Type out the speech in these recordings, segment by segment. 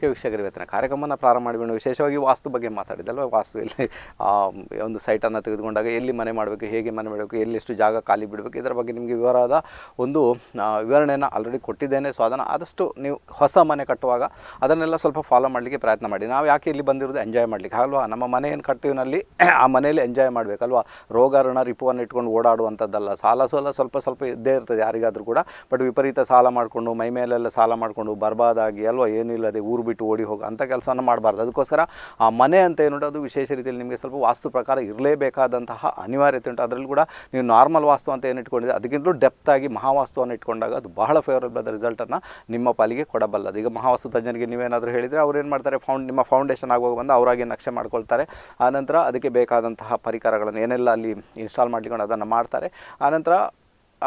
K ವೀಕ್ಷಕರ ವೇತನ ಕಾರ್ಯಕ್ರಮನ ಪ್ರಾರಂಭ ಮಾಡಿ ವಿಶೇಷವಾಗಿ ವಾಸ್ತು ಬಗ್ಗೆ ಮಾತಾಡಿದಲ್ವ ವಾಸ್ತು ಇಲ್ಲಿ ಒಂದು ಸೈಟನ್ನು ತೆಗೆದುಕೊಂಡಾಗ ಎಲ್ಲಿ ಮನೆ ಮಾಡಬೇಕು ಹೇಗೆ ಮನೆ ಮಾಡಬೇಕು ಎಲ್ಲಿಷ್ಟು ಜಾಗ ಖಾಲಿ ಬಿಡಬೇಕು ಇದರ ಬಗ್ಗೆ ನಿಮಗೆ ವಿವರವಾದ ಒಂದು ವಿವರಣೆಯನ್ನು ಆಲ್ರೆಡಿ ಕೊಟ್ಟಿದ್ದೇನೆ ಸೊ ಅದನ್ನು ಆದಷ್ಟು ನೀವು ಹೊಸ ಮನೆ ಕಟ್ಟುವಾಗ ಅದನ್ನೆಲ್ಲ ಸ್ವಲ್ಪ ಫಾಲೋ ಮಾಡಲಿಕ್ಕೆ ಪ್ರಯತ್ನ ಮಾಡಿ ನಾವು ಯಾಕೆ ಇಲ್ಲಿ ಬಂದಿರೋದು ಎಂಜಾಯ್ ಮಾಡಲಿಕ್ಕೆ ಅಲ್ವಾ ನಮ್ಮ ಮನೆ ಏನು ಕಟ್ತೀವಿನಲ್ಲಿ ಆ ಮನೆಯಲ್ಲಿ ಎಂಜಾಯ್ ಮಾಡಬೇಕಲ್ವಾ ರೋಗ ಋಣ ರಿಪುವನ್ನು ಇಟ್ಕೊಂಡು ಓಡಾಡುವಂಥದ್ದಲ್ಲ ಸಾಲ ಸೋಲ ಸ್ವಲ್ಪ ಸ್ವಲ್ಪ ಇದ್ದೇ ಇರ್ತದೆ ಯಾರಿಗಾದರೂ ಕೂಡ ಬಟ್ ವಿಪರೀತ ಸಾಲ ಮಾಡಿಕೊಂಡು ಮೈ ಮೇಲೆಲ್ಲ ಸಾಲ ಮಾಡಿಕೊಂಡು ಬರ್ಬಾದಾಗಿ ಅಲ್ವಾ ಏನೂ ಇಲ್ಲದೆ ಊರು ಬಿಟ್ಟು ಓಡಿ ಹೋಗೋ ಅಂಥ ಕೆಲಸವನ್ನು ಮಾಡಬಾರ್ದು ಅದಕ್ಕೋಸ್ಕರ ಆ ಮನೆ ಅಂತ ಏನುಂಟು ಅದು ವಿಶೇಷ ರೀತಿಯಲ್ಲಿ ನಿಮಗೆ ಸ್ವಲ್ಪ ವಾಸ್ತು ಪ್ರಕಾರ ಇರಲೇಬೇಕಾದಂತಹ ಅನಿವಾರ್ಯತೆ ಉಂಟು ಅದರಲ್ಲಿ ಕೂಡ ನೀವು ನಾರ್ಮಲ್ ವಾಸ್ತು ಅಂತ ಏನು ಇಟ್ಕೊಂಡಿದೆ ಅದಕ್ಕಿಂತಲೂ ಡೆಪ್ತಾಗಿ ಮಹಾವಾಸ್ತುವನ್ನು ಇಟ್ಕೊಂಡಾಗ ಅದು ಬಹಳ ಫೇವರಬಲ್ ರಿಸಲ್ಟನ್ನು ನಿಮ್ಮ ಪಾಲಿಗೆ ಕೊಡಬಲ್ಲದು ಈಗ ಮಹಾವಾಸ್ತು ತಜ್ಞರಿಗೆ ನೀವೇನಾದರೂ ಹೇಳಿದರೆ ಅವ್ರು ಏನು ಮಾಡ್ತಾರೆ ಫೌಂಡ್ ನಿಮ್ಮ ಫೌಂಡೇಶನ್ ಆಗುವಾಗ ಬಂದು ಅವರಾಗಿ ನಕ್ಷೆ ಮಾಡ್ಕೊಳ್ತಾರೆ ಆನಂತರ ಅದಕ್ಕೆ ಬೇಕಾದಂತಹ ಪರಿಕರಗಳನ್ನು ಏನೆಲ್ಲ ಅಲ್ಲಿ ಇನ್ಸ್ಟಾಲ್ ಮಾಡ್ಲಿಕೊಂಡು ಅದನ್ನು ಮಾಡ್ತಾರೆ ಆನಂತರ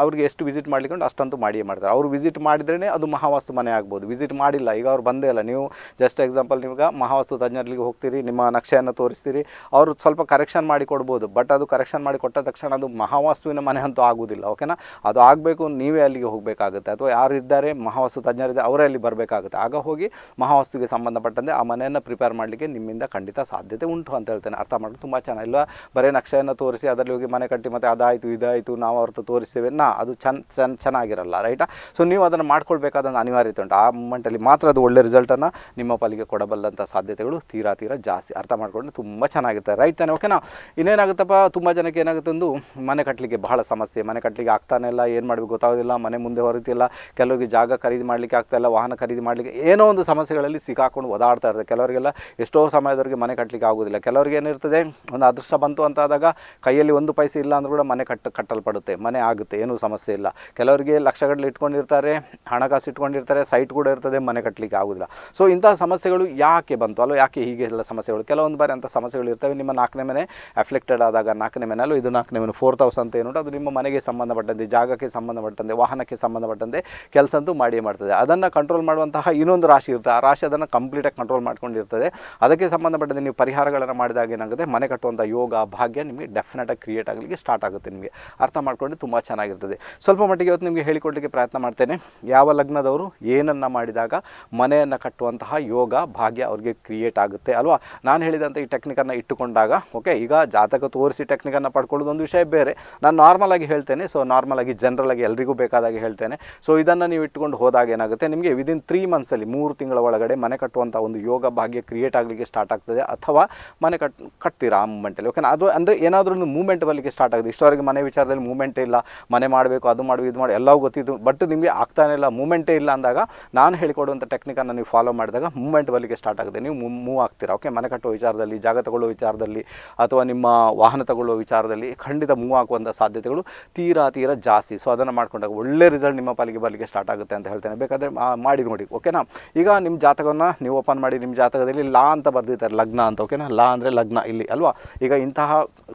ಅವ್ರಿಗೆ ಎಷ್ಟು ವಿಸಿಟ್ ಮಾಡ್ಲಿಕ್ಕೆ ಅಷ್ಟಂತೂ ಮಾಡಿಯೇ ಮಾಡ್ತಾರೆ ಅವರು ವಿಸಿಟ್ ಮಾಡಿದ್ರೇ ಅದು ಮಹಾವಾಸ್ತು ಮನೆ ಆಗ್ಬೋದು ವಿಸಿಟ್ ಮಾಡಿಲ್ಲ ಈಗ ಅವ್ರು ಬಂದೇ ಇಲ್ಲ ನೀವು ಜಸ್ಟ್ ಎಕ್ಸಾಂಪಲ್ ನಿಮ್ಗೆ ಮಹಾವಾಸ್ತು ತಜ್ಞರಿಗೆ ಹೋಗ್ತೀರಿ ನಿಮ್ಮ ನಕ್ಷೆಯನ್ನು ತೋರಿಸ್ತೀರಿ ಅವರು ಸ್ವಲ್ಪ ಕರೆಕ್ಷನ್ ಮಾಡಿ ಕೊಡ್ಬೋದು ಬಟ್ ಅದು ಕರೆಕ್ಷನ್ ಮಾಡಿ ಕೊಟ್ಟ ತಕ್ಷಣ ಅದು ಮಹಾವಾಸ್ತುವಿನ ಮನೆ ಅಂತೂ ಆಗೋದಿಲ್ಲ ಓಕೆನಾ ಅದು ಆಗಬೇಕು ನೀವೇ ಅಲ್ಲಿಗೆ ಹೋಗಬೇಕಾಗುತ್ತೆ ಅಥವಾ ಯಾರು ಇದ್ದಾರೆ ಮಹಾವಾಸ್ತು ತಜ್ಞರಿದ್ದಾರೆ ಅವರೇ ಅಲ್ಲಿ ಬರಬೇಕಾಗುತ್ತೆ ಆಗ ಹೋಗಿ ಮಹಾವಾಸ್ತುಗೆ ಸಂಬಂಧಪಟ್ಟಂತೆ ಆ ಮನೆಯನ್ನು ಪ್ರಿಪೇರ್ ಮಾಡಲಿಕ್ಕೆ ನಿಮ್ಮಿಂದ ಖಂಡಿತ ಸಾಧ್ಯತೆ ಉಂಟು ಅಂತ ಹೇಳ್ತೇನೆ ಅರ್ಥ ಮಾಡೋದು ತುಂಬ ಚೆನ್ನಾಗಿಲ್ಲ ಬರೀ ನಕ್ಷೆಯನ್ನು ತೋರಿಸಿ ಅದರಲ್ಲಿ ಹೋಗಿ ಮನೆ ಕಟ್ಟಿ ಮತ್ತು ಅದಾಯಿತು ಇದಾಯಿತು ನಾವು ಅವ್ರದ್ದು ತೋರಿಸ್ತೇವೆ ಅದು ಚೆನ್ನ ಚೆನ್ನ ಚೆನ್ನಾಗಿರಲ್ಲ ರೈಟಾ ಸೊ ನೀವು ಅದನ್ನು ಮಾಡ್ಕೊಳ್ಬೇಕಾದಂಥ ಅನಿವಾರ್ಯತೆ ಉಂಟು ಆ ಮೂಮೆಂಟಲ್ಲಿ ಮಾತ್ರ ಅದು ಒಳ್ಳೆ ರಿಸಲ್ಟನ್ನು ನಿಮ್ಮ ಪಾಲಿಗೆ ಕೊಡಬಲ್ಲಂಥ ಸಾಧ್ಯತೆಗಳು ತೀರಾ ತೀರಾ ಜಾಸ್ತಿ ಅರ್ಥ ಮಾಡಿಕೊಂಡು ತುಂಬ ಚೆನ್ನಾಗಿರ್ತಾರೆ ರೈಟ್ ತಾನೆ ಓಕೆನಾ ಇನ್ನೇನಾಗುತ್ತಪ್ಪ ತುಂಬ ಜನಕ್ಕೆ ಏನಾಗುತ್ತೆ ಒಂದು ಮನೆ ಕಟ್ಟಲಿಕ್ಕೆ ಬಹಳ ಸಮಸ್ಯೆ ಮನೆ ಕಟ್ಟಲಿಕ್ಕೆ ಆಗ್ತಾನೆ ಇಲ್ಲ ಏನು ಮಾಡಬೇಕು ಗೊತ್ತಾಗೋದಿಲ್ಲ ಮನೆ ಮುಂದೆ ಹೊರತಿಲ್ಲ ಕೆಲವರಿಗೆ ಜಾಗ ಖರೀದಿ ಮಾಡಲಿಕ್ಕೆ ಆಗ್ತಾಯಿಲ್ಲ ವಾಹನ ಖರೀದಿ ಮಾಡಲಿಕ್ಕೆ ಏನೋ ಒಂದು ಸಮಸ್ಯೆಗಳಲ್ಲಿ ಸಿಕ್ಕಾಕೊಂಡು ಓದಾಡ್ತಾ ಇರ್ತದೆ ಕೆಲವರಿಗೆಲ್ಲ ಎಷ್ಟೋ ಸಮಯದವರಿಗೆ ಮನೆ ಕಟ್ಟಲಿಕ್ಕೆ ಆಗೋದಿಲ್ಲ ಕೆಲವರಿಗೆ ಏನಿರ್ತದೆ ಒಂದು ಅದೃಷ್ಟ ಬಂತು ಅಂತಾದಾಗ ಕೈಯಲ್ಲಿ ಒಂದು ಪೈಸೆ ಇಲ್ಲ ಅಂದರೂ ಕೂಡ ಮನೆ ಕಟ್ಟ ಕಟ್ಟಲ್ಪಡುತ್ತೆ ಮನೆ ಆಗುತ್ತೆ ಏನೂ ಸಮಸ್ಯೆ ಇಲ್ಲ ಕೆಲವರಿಗೆ ಲಕ್ಷಗಟ್ಟಲೆ ಇಟ್ಕೊಂಡಿರ್ತಾರೆ ಹಣಕಾಸು ಇಟ್ಕೊಂಡಿರ್ತಾರೆ ಸೈಟ್ ಕೂಡ ಇರ್ತದೆ ಮನೆ ಕಟ್ಟಲಿಕ್ಕೆ ಆಗೋದಿಲ್ಲ ಸೊ ಇಂಥ ಸಮಸ್ಯೆಗಳು ಯಾಕೆ ಬಂತು ಅಲ್ಲೋ ಯಾಕೆ ಹೀಗೆ ಎಲ್ಲ ಸಮಸ್ಯೆಗಳು ಕೆಲವೊಂದು ಬಾರಿ ಅಂಥ ಸಮಸ್ಯೆಗಳು ಇರ್ತವೆ ನಿಮ್ಮ ನಾಲ್ಕನೇ ಮನೆ ಅಫ್ಲೆಕ್ಟೆಡ್ ಆದಾಗ ನಾಲ್ಕನೇ ಮನೆಯಲ್ಲೂ ಇದು ನಾಲ್ಕನೇ ಮನೆ ಫೋರ್ತ್ ಹೌಸ್ ಅಂತ ಏನು ಅದು ನಿಮ್ಮ ಮನೆಗೆ ಸಂಬಂಧಪಟ್ಟಂತೆ ಜಾಗಕ್ಕೆ ಸಂಬಂಧಪಟ್ಟಂತೆ ವಾಹನಕ್ಕೆ ಸಂಬಂಧಪಟ್ಟಂತೆ ಕೆಲಸ ಅಂತೂ ಮಾಡಿಯೇ ಮಾಡ್ತದೆ ಅದನ್ನು ಕಂಟ್ರೋಲ್ ಮಾಡುವಂತಹ ಇನ್ನೊಂದು ರಾಶಿ ಇರುತ್ತೆ ಆ ರಾಶಿ ಅದನ್ನು ಕಂಪ್ಲೀಟಾಗಿ ಕಂಟ್ರೋಲ್ ಮಾಡ್ಕೊಂಡಿರ್ತದೆ ಅದಕ್ಕೆ ಸಂಬಂಧಪಟ್ಟಂತೆ ನೀವು ಪರಿಹಾರಗಳನ್ನು ಮಾಡಿದಾಗ ಏನಾಗುತ್ತೆ ಮನೆ ಕಟ್ಟುವಂಥ ಯೋಗ ಭಾಗ್ಯ ನಿಮಗೆ ಡೆಫಿನೆಟಾಗಿ ಕ್ರಿಯೇಟ್ ಆಗಲಿಕ್ಕೆ ಸ್ಟಾರ್ಟ್ ಆಗುತ್ತೆ ನಿಮಗೆ ಅರ್ಥ ಮಾಡ್ಕೊಂಡು ತುಂಬ ಚೆನ್ನಾಗಿರುತ್ತೆ ಇರ್ತದೆ ಸ್ವಲ್ಪ ಮಟ್ಟಿಗೆ ಇವತ್ತು ನಿಮಗೆ ಹೇಳಿಕೊಡ್ಲಿಕ್ಕೆ ಪ್ರಯತ್ನ ಮಾಡ್ತೇನೆ ಯಾವ ಲಗ್ನದವರು ಏನನ್ನು ಮಾಡಿದಾಗ ಮನೆಯನ್ನು ಕಟ್ಟುವಂತಹ ಯೋಗ ಭಾಗ್ಯ ಅವ್ರಿಗೆ ಕ್ರಿಯೇಟ್ ಆಗುತ್ತೆ ಅಲ್ವಾ ನಾನು ಹೇಳಿದಂಥ ಈ ಟೆಕ್ನಿಕನ್ನು ಇಟ್ಟುಕೊಂಡಾಗ ಓಕೆ ಈಗ ಜಾತಕ ತೋರಿಸಿ ಟೆಕ್ನಿಕನ್ನು ಪಡ್ಕೊಳ್ಳೋದು ಒಂದು ವಿಷಯ ಬೇರೆ ನಾನು ನಾರ್ಮಲ್ ಆಗಿ ಹೇಳ್ತೇನೆ ಸೊ ನಾರ್ಮಲ್ ಆಗಿ ಜನರಲ್ ಆಗಿ ಎಲ್ರಿಗೂ ಬೇಕಾದಾಗ ಹೇಳ್ತೇನೆ ಸೊ ಇದನ್ನು ನೀವು ಇಟ್ಟುಕೊಂಡು ಹೋದಾಗ ಏನಾಗುತ್ತೆ ನಿಮಗೆ ವಿದಿನ್ ತ್ರೀ ಮಂತ್ಸಲ್ಲಿ ಮೂರು ತಿಂಗಳ ಒಳಗಡೆ ಮನೆ ಕಟ್ಟುವಂಥ ಒಂದು ಯೋಗ ಭಾಗ್ಯ ಕ್ರಿಯೇಟ್ ಆಗಲಿಕ್ಕೆ ಸ್ಟಾರ್ಟ್ ಆಗ್ತದೆ ಅಥವಾ ಮನೆ ಕಟ್ ಕಟ್ತೀರಾ ಆ ಮೂಮೆಂಟಲ್ಲಿ ಓಕೆ ಅದು ಅಂದರೆ ಏನಾದರೂ ಒಂದು ಮೂಮೆಂಟ್ ಬರಲಿಕ್ಕೆ ಸ್ಟಾರ್ಟ್ ಆಗುತ್ತೆ ಇಷ್ಟವರೆಗೆ ಮನೆ ವಿಚಾರದಲ್ಲಿ ಮೂಮೆಂಟ್ ಇಲ್ಲ ಮನೆ ಮಾಡಬೇಕು ಅದು ಮಾಡಿ ಇದು ಮಾಡಿ ಎಲ್ಲವೂ ಗೊತ್ತಿದ್ದು ಬಟ್ ನಿಮಗೆ ಆಗ್ತಾನೇ ಇಲ್ಲ ಮೂಮೆಂಟೇ ಇಲ್ಲ ಅಂದಾಗ ನಾನು ಹೇಳಿಕೊಡುವಂಥ ಟೆಕ್ನಿಕನ್ನು ನೀವು ಫಾಲೋ ಮಾಡಿದಾಗ ಮೂಮೆಂಟ್ ಬಲಿಗೆ ಸ್ಟಾರ್ಟ್ ಆಗುತ್ತೆ ನೀವು ಮೂವ್ ಆಗ್ತೀರಾ ಓಕೆ ಮನೆ ಕಟ್ಟುವ ವಿಚಾರದಲ್ಲಿ ಜಾಗ ತಗೊಳ್ಳೋ ವಿಚಾರದಲ್ಲಿ ಅಥವಾ ನಿಮ್ಮ ವಾಹನ ತಗೊಳ್ಳುವ ವಿಚಾರದಲ್ಲಿ ಖಂಡಿತ ಮೂವ್ ಆಗುವಂಥ ಸಾಧ್ಯತೆಗಳು ತೀರಾ ತೀರಾ ಜಾಸ್ತಿ ಸೊ ಅದನ್ನು ಮಾಡ್ಕೊಂಡಾಗ ಒಳ್ಳೆ ರಿಸಲ್ಟ್ ನಿಮ್ಮ ಪಾಲಿಗೆ ಬಲಿಗೆ ಸ್ಟಾರ್ಟ್ ಆಗುತ್ತೆ ಅಂತ ಹೇಳ್ತೇನೆ ಬೇಕಾದರೆ ಮಾಡಿ ನೋಡಿ ಓಕೆನಾ ಈಗ ನಿಮ್ಮ ಜಾತಕವನ್ನು ನೀವು ಓಪನ್ ಮಾಡಿ ನಿಮ್ಮ ಜಾತಕದಲ್ಲಿ ಲಾ ಅಂತ ಬರೆದಿದ್ದಾರೆ ಲಗ್ನ ಅಂತ ಓಕೆನಾ ಲಾ ಅಂದರೆ ಲಗ್ನ ಇಲ್ಲಿ ಅಲ್ವಾ ಈಗ ಇಂತಹ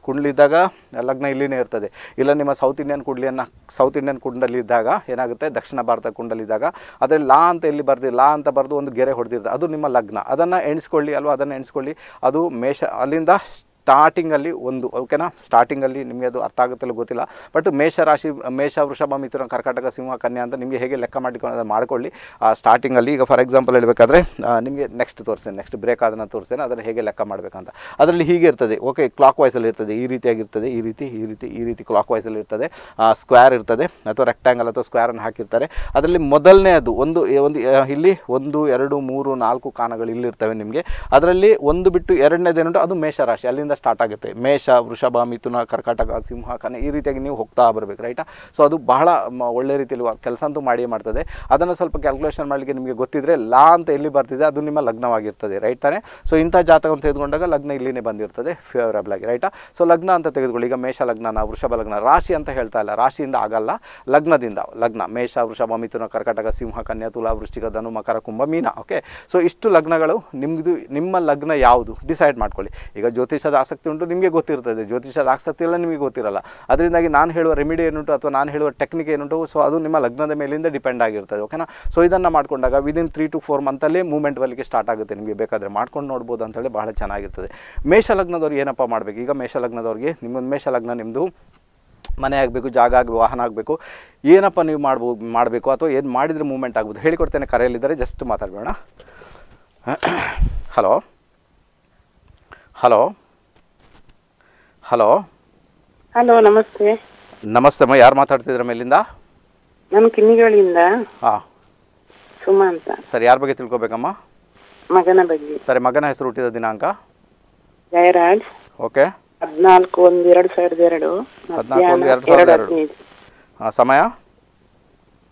ಕುಂಡ್ಲಿದ್ದಾಗ ಲಗ್ನ ಇಲ್ಲಿನೇ ಇರ್ತದೆ ಇಲ್ಲ ನಿಮ್ಮ ಸೌತ್ ಇಂಡಿಯನ್ ಕುಡ್ಲಿಯನ್ನು ಸೌತ್ ಇಂಡಿಯನ್ ಇದ್ದಾಗ ಏನಾಗುತ್ತೆ ದಕ್ಷಿಣ ಭಾರತ ಕುಂಡಲ್ಲಿದ್ದಾಗ ಅದರಲ್ಲಿ ಲಾ ಅಂತ ಎಲ್ಲಿ ಬರ್ದಿ ಲಾ ಅಂತ ಬರೆದು ಒಂದು ಗೆರೆ ಹೊಡೆದಿರ್ತದೆ ಅದು ನಿಮ್ಮ ಲಗ್ನ ಅದನ್ನು ಎಣಿಸ್ಕೊಳ್ಳಿ ಅಲ್ವಾ ಅದನ್ನು ಎಣಿಸ್ಕೊಳ್ಳಿ ಅದು ಮೇಷ ಅಲ್ಲಿಂದ ಸ್ಟಾರ್ಟಿಂಗಲ್ಲಿ ಒಂದು ಓಕೆನಾ ಸ್ಟಾರ್ಟಿಂಗಲ್ಲಿ ನಿಮಗೆ ಅದು ಅರ್ಥ ಆಗುತ್ತಲ್ಲ ಗೊತ್ತಿಲ್ಲ ಬಟ್ ಮೇಷರಾಶಿ ಮೇಷ ವೃಷಭ ಮಿಥುನ ಕರ್ನಾಟಕ ಸಿಂಹ ಕನ್ಯಾ ಅಂತ ನಿಮಗೆ ಹೇಗೆ ಲೆಕ್ಕ ಮಾಡಿಕೊಂಡು ಮಾಡಿಕೊಳ್ಳಿ ಸ್ಟಾರ್ಟಿಂಗಲ್ಲಿ ಈಗ ಫಾರ್ ಎಕ್ಸಾಂಪಲ್ ಹೇಳಬೇಕಾದ್ರೆ ನಿಮಗೆ ನೆಕ್ಸ್ಟ್ ತೋರಿಸ್ತೇನೆ ನೆಕ್ಸ್ಟ್ ಬ್ರೇಕ್ ಅದನ್ನು ತೋರಿಸ್ತೇನೆ ಅದನ್ನು ಹೇಗೆ ಲೆಕ್ಕ ಮಾಡಬೇಕಂತ ಅದರಲ್ಲಿ ಹೀಗೆ ಇರ್ತದೆ ಓಕೆ ಕ್ಲಾಕ್ ವೈಸಲ್ಲಿ ಇರ್ತದೆ ಈ ರೀತಿಯಾಗಿರ್ತದೆ ಈ ರೀತಿ ಈ ರೀತಿ ಈ ರೀತಿ ಕ್ಲಾಕ್ ವೈಸಲ್ಲಿ ಇರ್ತದೆ ಸ್ಕ್ವೇರ್ ಇರ್ತದೆ ಅಥವಾ ರೆಕ್ಟ್ಯಾಂಗಲ್ ಅಥವಾ ಸ್ಕ್ವೇರನ್ನು ಹಾಕಿರ್ತಾರೆ ಅದರಲ್ಲಿ ಮೊದಲನೇ ಅದು ಒಂದು ಒಂದು ಇಲ್ಲಿ ಒಂದು ಎರಡು ಮೂರು ನಾಲ್ಕು ಕಾನಗಳು ಇಲ್ಲಿರ್ತವೆ ನಿಮಗೆ ಅದರಲ್ಲಿ ಒಂದು ಬಿಟ್ಟು ಎರಡನೇದೇನುಂಟು ಅದು ಮೇಷರಾಶಿ ಅಲ್ಲಿಂದ ಸ್ಟಾರ್ಟ್ ಆಗುತ್ತೆ ಮೇಷ ವೃಷಭ ಮಿಥುನ ಕರ್ಕಾಟಕ ಸಿಂಹ ಕನೆ ಈ ರೀತಿಯಾಗಿ ನೀವು ಹೋಗ್ತಾ ಬರಬೇಕು ರೈಟಾ ಸೊ ಅದು ಬಹಳ ಒಳ್ಳೆ ರೀತಿಯಲ್ಲಿ ಕೆಲಸ ಅಂತೂ ಮಾಡಿಯೇ ಮಾಡ್ತದೆ ಅದನ್ನು ಸ್ವಲ್ಪ ಕ್ಯಾಲ್ಕುಲೇಷನ್ ಮಾಡಲಿಕ್ಕೆ ನಿಮಗೆ ಗೊತ್ತಿದ್ರೆ ಲಾ ಅಂತ ಎಲ್ಲಿ ಬರ್ತಿದೆ ಅದು ನಿಮ್ಮ ಲಗ್ನವಾಗಿರ್ತದೆ ರೈಟ್ ತಾನೆ ಸೊ ಇಂಥ ಜಾತಕವನ್ನು ತೆಗೆದುಕೊಂಡಾಗ ಲಗ್ನ ಇಲ್ಲಿನೇ ಬಂದಿರ್ತದೆ ಫೇವರಬಲ್ ಆಗಿ ರೈಟಾ ಸೊ ಲಗ್ನ ಅಂತ ತೆಗೆದುಕೊಳ್ಳಿ ಈಗ ಮೇಷ ಲಗ್ನ ವೃಷಭ ಲಗ್ನ ರಾಶಿ ಅಂತ ಹೇಳ್ತಾ ಇಲ್ಲ ರಾಶಿಯಿಂದ ಆಗಲ್ಲ ಲಗ್ನದಿಂದ ಲಗ್ನ ಮೇಷ ವೃಷಭ ಮಿಥುನ ಕರ್ಕಾಟಕ ಸಿಂಹ ಕನ್ಯಾ ತುಲಾ ವೃಷ್ಟಿಕ ಧನು ಮಕರ ಕುಂಭ ಮೀನ ಓಕೆ ಸೊ ಇಷ್ಟು ಲಗ್ನಗಳು ನಿಮ್ಮದು ನಿಮ್ಮ ಲಗ್ನ ಯಾವುದು ಡಿಸೈಡ್ ಮಾಡ್ಕೊಳ್ಳಿ ಈಗ ಜ್ಯೋತಿಷದ ಆಸಕ್ತಿ ಉಂಟು ನಿಮಗೆ ಗೊತ್ತಿರ್ತದೆ ಜ್ಯೋತಿಷದ ಆಸಕ್ತಿ ಎಲ್ಲ ನಿಮಗೆ ಗೊತ್ತಿರಲ್ಲ ಅದರಿಂದಾಗಿ ನಾನು ಹೇಳುವ ರೆಮಿಡಿ ಏನುಂಟು ಅಥವಾ ನಾನು ಹೇಳುವ ಟೆಕ್ನಿಕ್ ಏನುಂಟು ಸೊ ಅದು ನಿಮ್ಮ ಲಗ್ನದ ಮೇಲಿಂದ ಡಿಪೆಂಡ್ ಆಗಿರ್ತದೆ ಓಕೆನಾ ಸೊ ಇದನ್ನು ಮಾಡಿಕೊಂಡಾಗ ವಿದಿನ್ ತ್ರೀ ಟು ಫೋರ್ ಮಂತಲ್ಲೇ ಮೂವ್ಮೆಂಟ್ ಬರಲಿಕ್ಕೆ ಸ್ಟಾರ್ಟ್ ಆಗುತ್ತೆ ನಿಮಗೆ ಬೇಕಾದರೆ ಮಾಡ್ಕೊಂಡು ನೋಡ್ಬೋದು ಅಂತೇಳಿ ಬಹಳ ಚೆನ್ನಾಗಿರ್ತದೆ ಮೇಷ ಲಗ್ನದವ್ರು ಏನಪ್ಪ ಮಾಡಬೇಕು ಈಗ ಮೇಷ ಲಗ್ನದವ್ರಿಗೆ ನಿಮ್ಮ ಮೇಷ ಲಗ್ನ ನಿಮ್ಮದು ಮನೆ ಆಗಬೇಕು ಜಾಗ ಆಗಬೇಕು ವಾಹನ ಆಗಬೇಕು ಏನಪ್ಪ ನೀವು ಮಾಡ್ಬೋ ಮಾಡಬೇಕು ಅಥವಾ ಏನು ಮಾಡಿದರೆ ಮೂವ್ಮೆಂಟ್ ಆಗ್ಬೋದು ಹೇಳಿಕೊಡ್ತೇನೆ ಕರೆಯಲ್ಲಿದ್ದಾರೆ ಜಸ್ಟ್ ಮಾತಾಡಬೇಡ ಹಲೋ ಹಲೋ ಹಲೋ ಹಲೋ ನಮಸ್ತೆ ನಮಸ್ತೆ ಅಮ್ಮ ಯಾರು ಮಾತಾಡ್ತಿದ್ರ ಮೇಲಿಂದ ನಾನು ಕಿನ್ನಿಗಳಿಂದ ಹಾ ಸುಮಂತ ಅಂತ ಸರಿ ಯಾರ ಬಗ್ಗೆ ತಿಳ್ಕೊಬೇಕಮ್ಮ ಮಗನ ಬಗ್ಗೆ ಸರಿ ಮಗನ ಹೆಸರು ಹುಟ್ಟಿದ ದಿನಾಂಕ ಜಯರಾಜ್ ಓಕೆ ಹದಿನಾಲ್ಕು ಒಂದು ಎರಡು ಸಾವಿರದ ಎರಡು ಹದಿನಾಲ್ಕು ಒಂದು ಎರಡು ಸಾವಿರದ ಎರಡು ಹಾಂ ಸಮಯ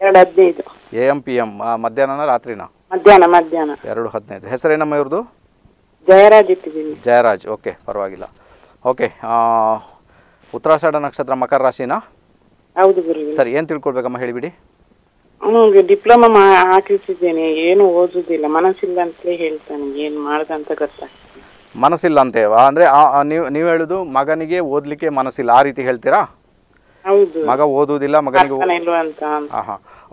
ಎರಡು ಹದಿನೈದು ಎ ಎಂ ಪಿ ಎಂ ಮಧ್ಯಾಹ್ನನ ರಾತ್ರಿನ ಮಧ್ಯಾಹ್ನ ಮಧ್ಯಾಹ್ನ ಎರಡು ಹದಿನೈದು ಹೆಸರೇನಮ್ಮ ಇವ್ರದ್ದು ಜಯರಾಜ್ ಇಟ್ಟಿದ್ದೀನಿ ಜಯರಾಜ್ ಓಕೆ ಪರವಾಗಿಲ್ಲ ಓಕೆ ಉತ್ತರಾಷಾಢ ನಕ್ಷತ್ರ ಮಕರ ರಾಶಿನಾ ಹೌದು ಸರಿ ಏನು ತಿಳ್ಕೊಳ್ಬೇಕಮ್ಮ ಹೇಳಿಬಿಡಿ ಅವನಿಗೆ ಡಿಪ್ಲೊಮಾ ಮಾ ಹಾಕಿಸಿದ್ದೇನೆ ಏನು ಓದುದಿಲ್ಲ ಮನಸ್ಸಿಲ್ಲ ಅಂತಲೇ ಹೇಳ್ತಾನೆ ಏನು ಮಾಡ್ದಂತ ಗೊತ್ತಾಗ್ತದೆ ಮನಸ್ಸಿಲ್ಲ ಅಂತೆ ಅಂದ್ರೆ ನೀವು ನೀವು ಹೇಳುದು ಮಗನಿಗೆ ಓದ್ಲಿಕ್ಕೆ ಮನಸ್ಸಿಲ್ಲ ಆ ರೀತಿ ಹೇಳ್ತೀರಾ ಹೌದು ಮಗ ಓದುವುದಿಲ್ಲ ಮಗನಿಗೆ ಅಂತ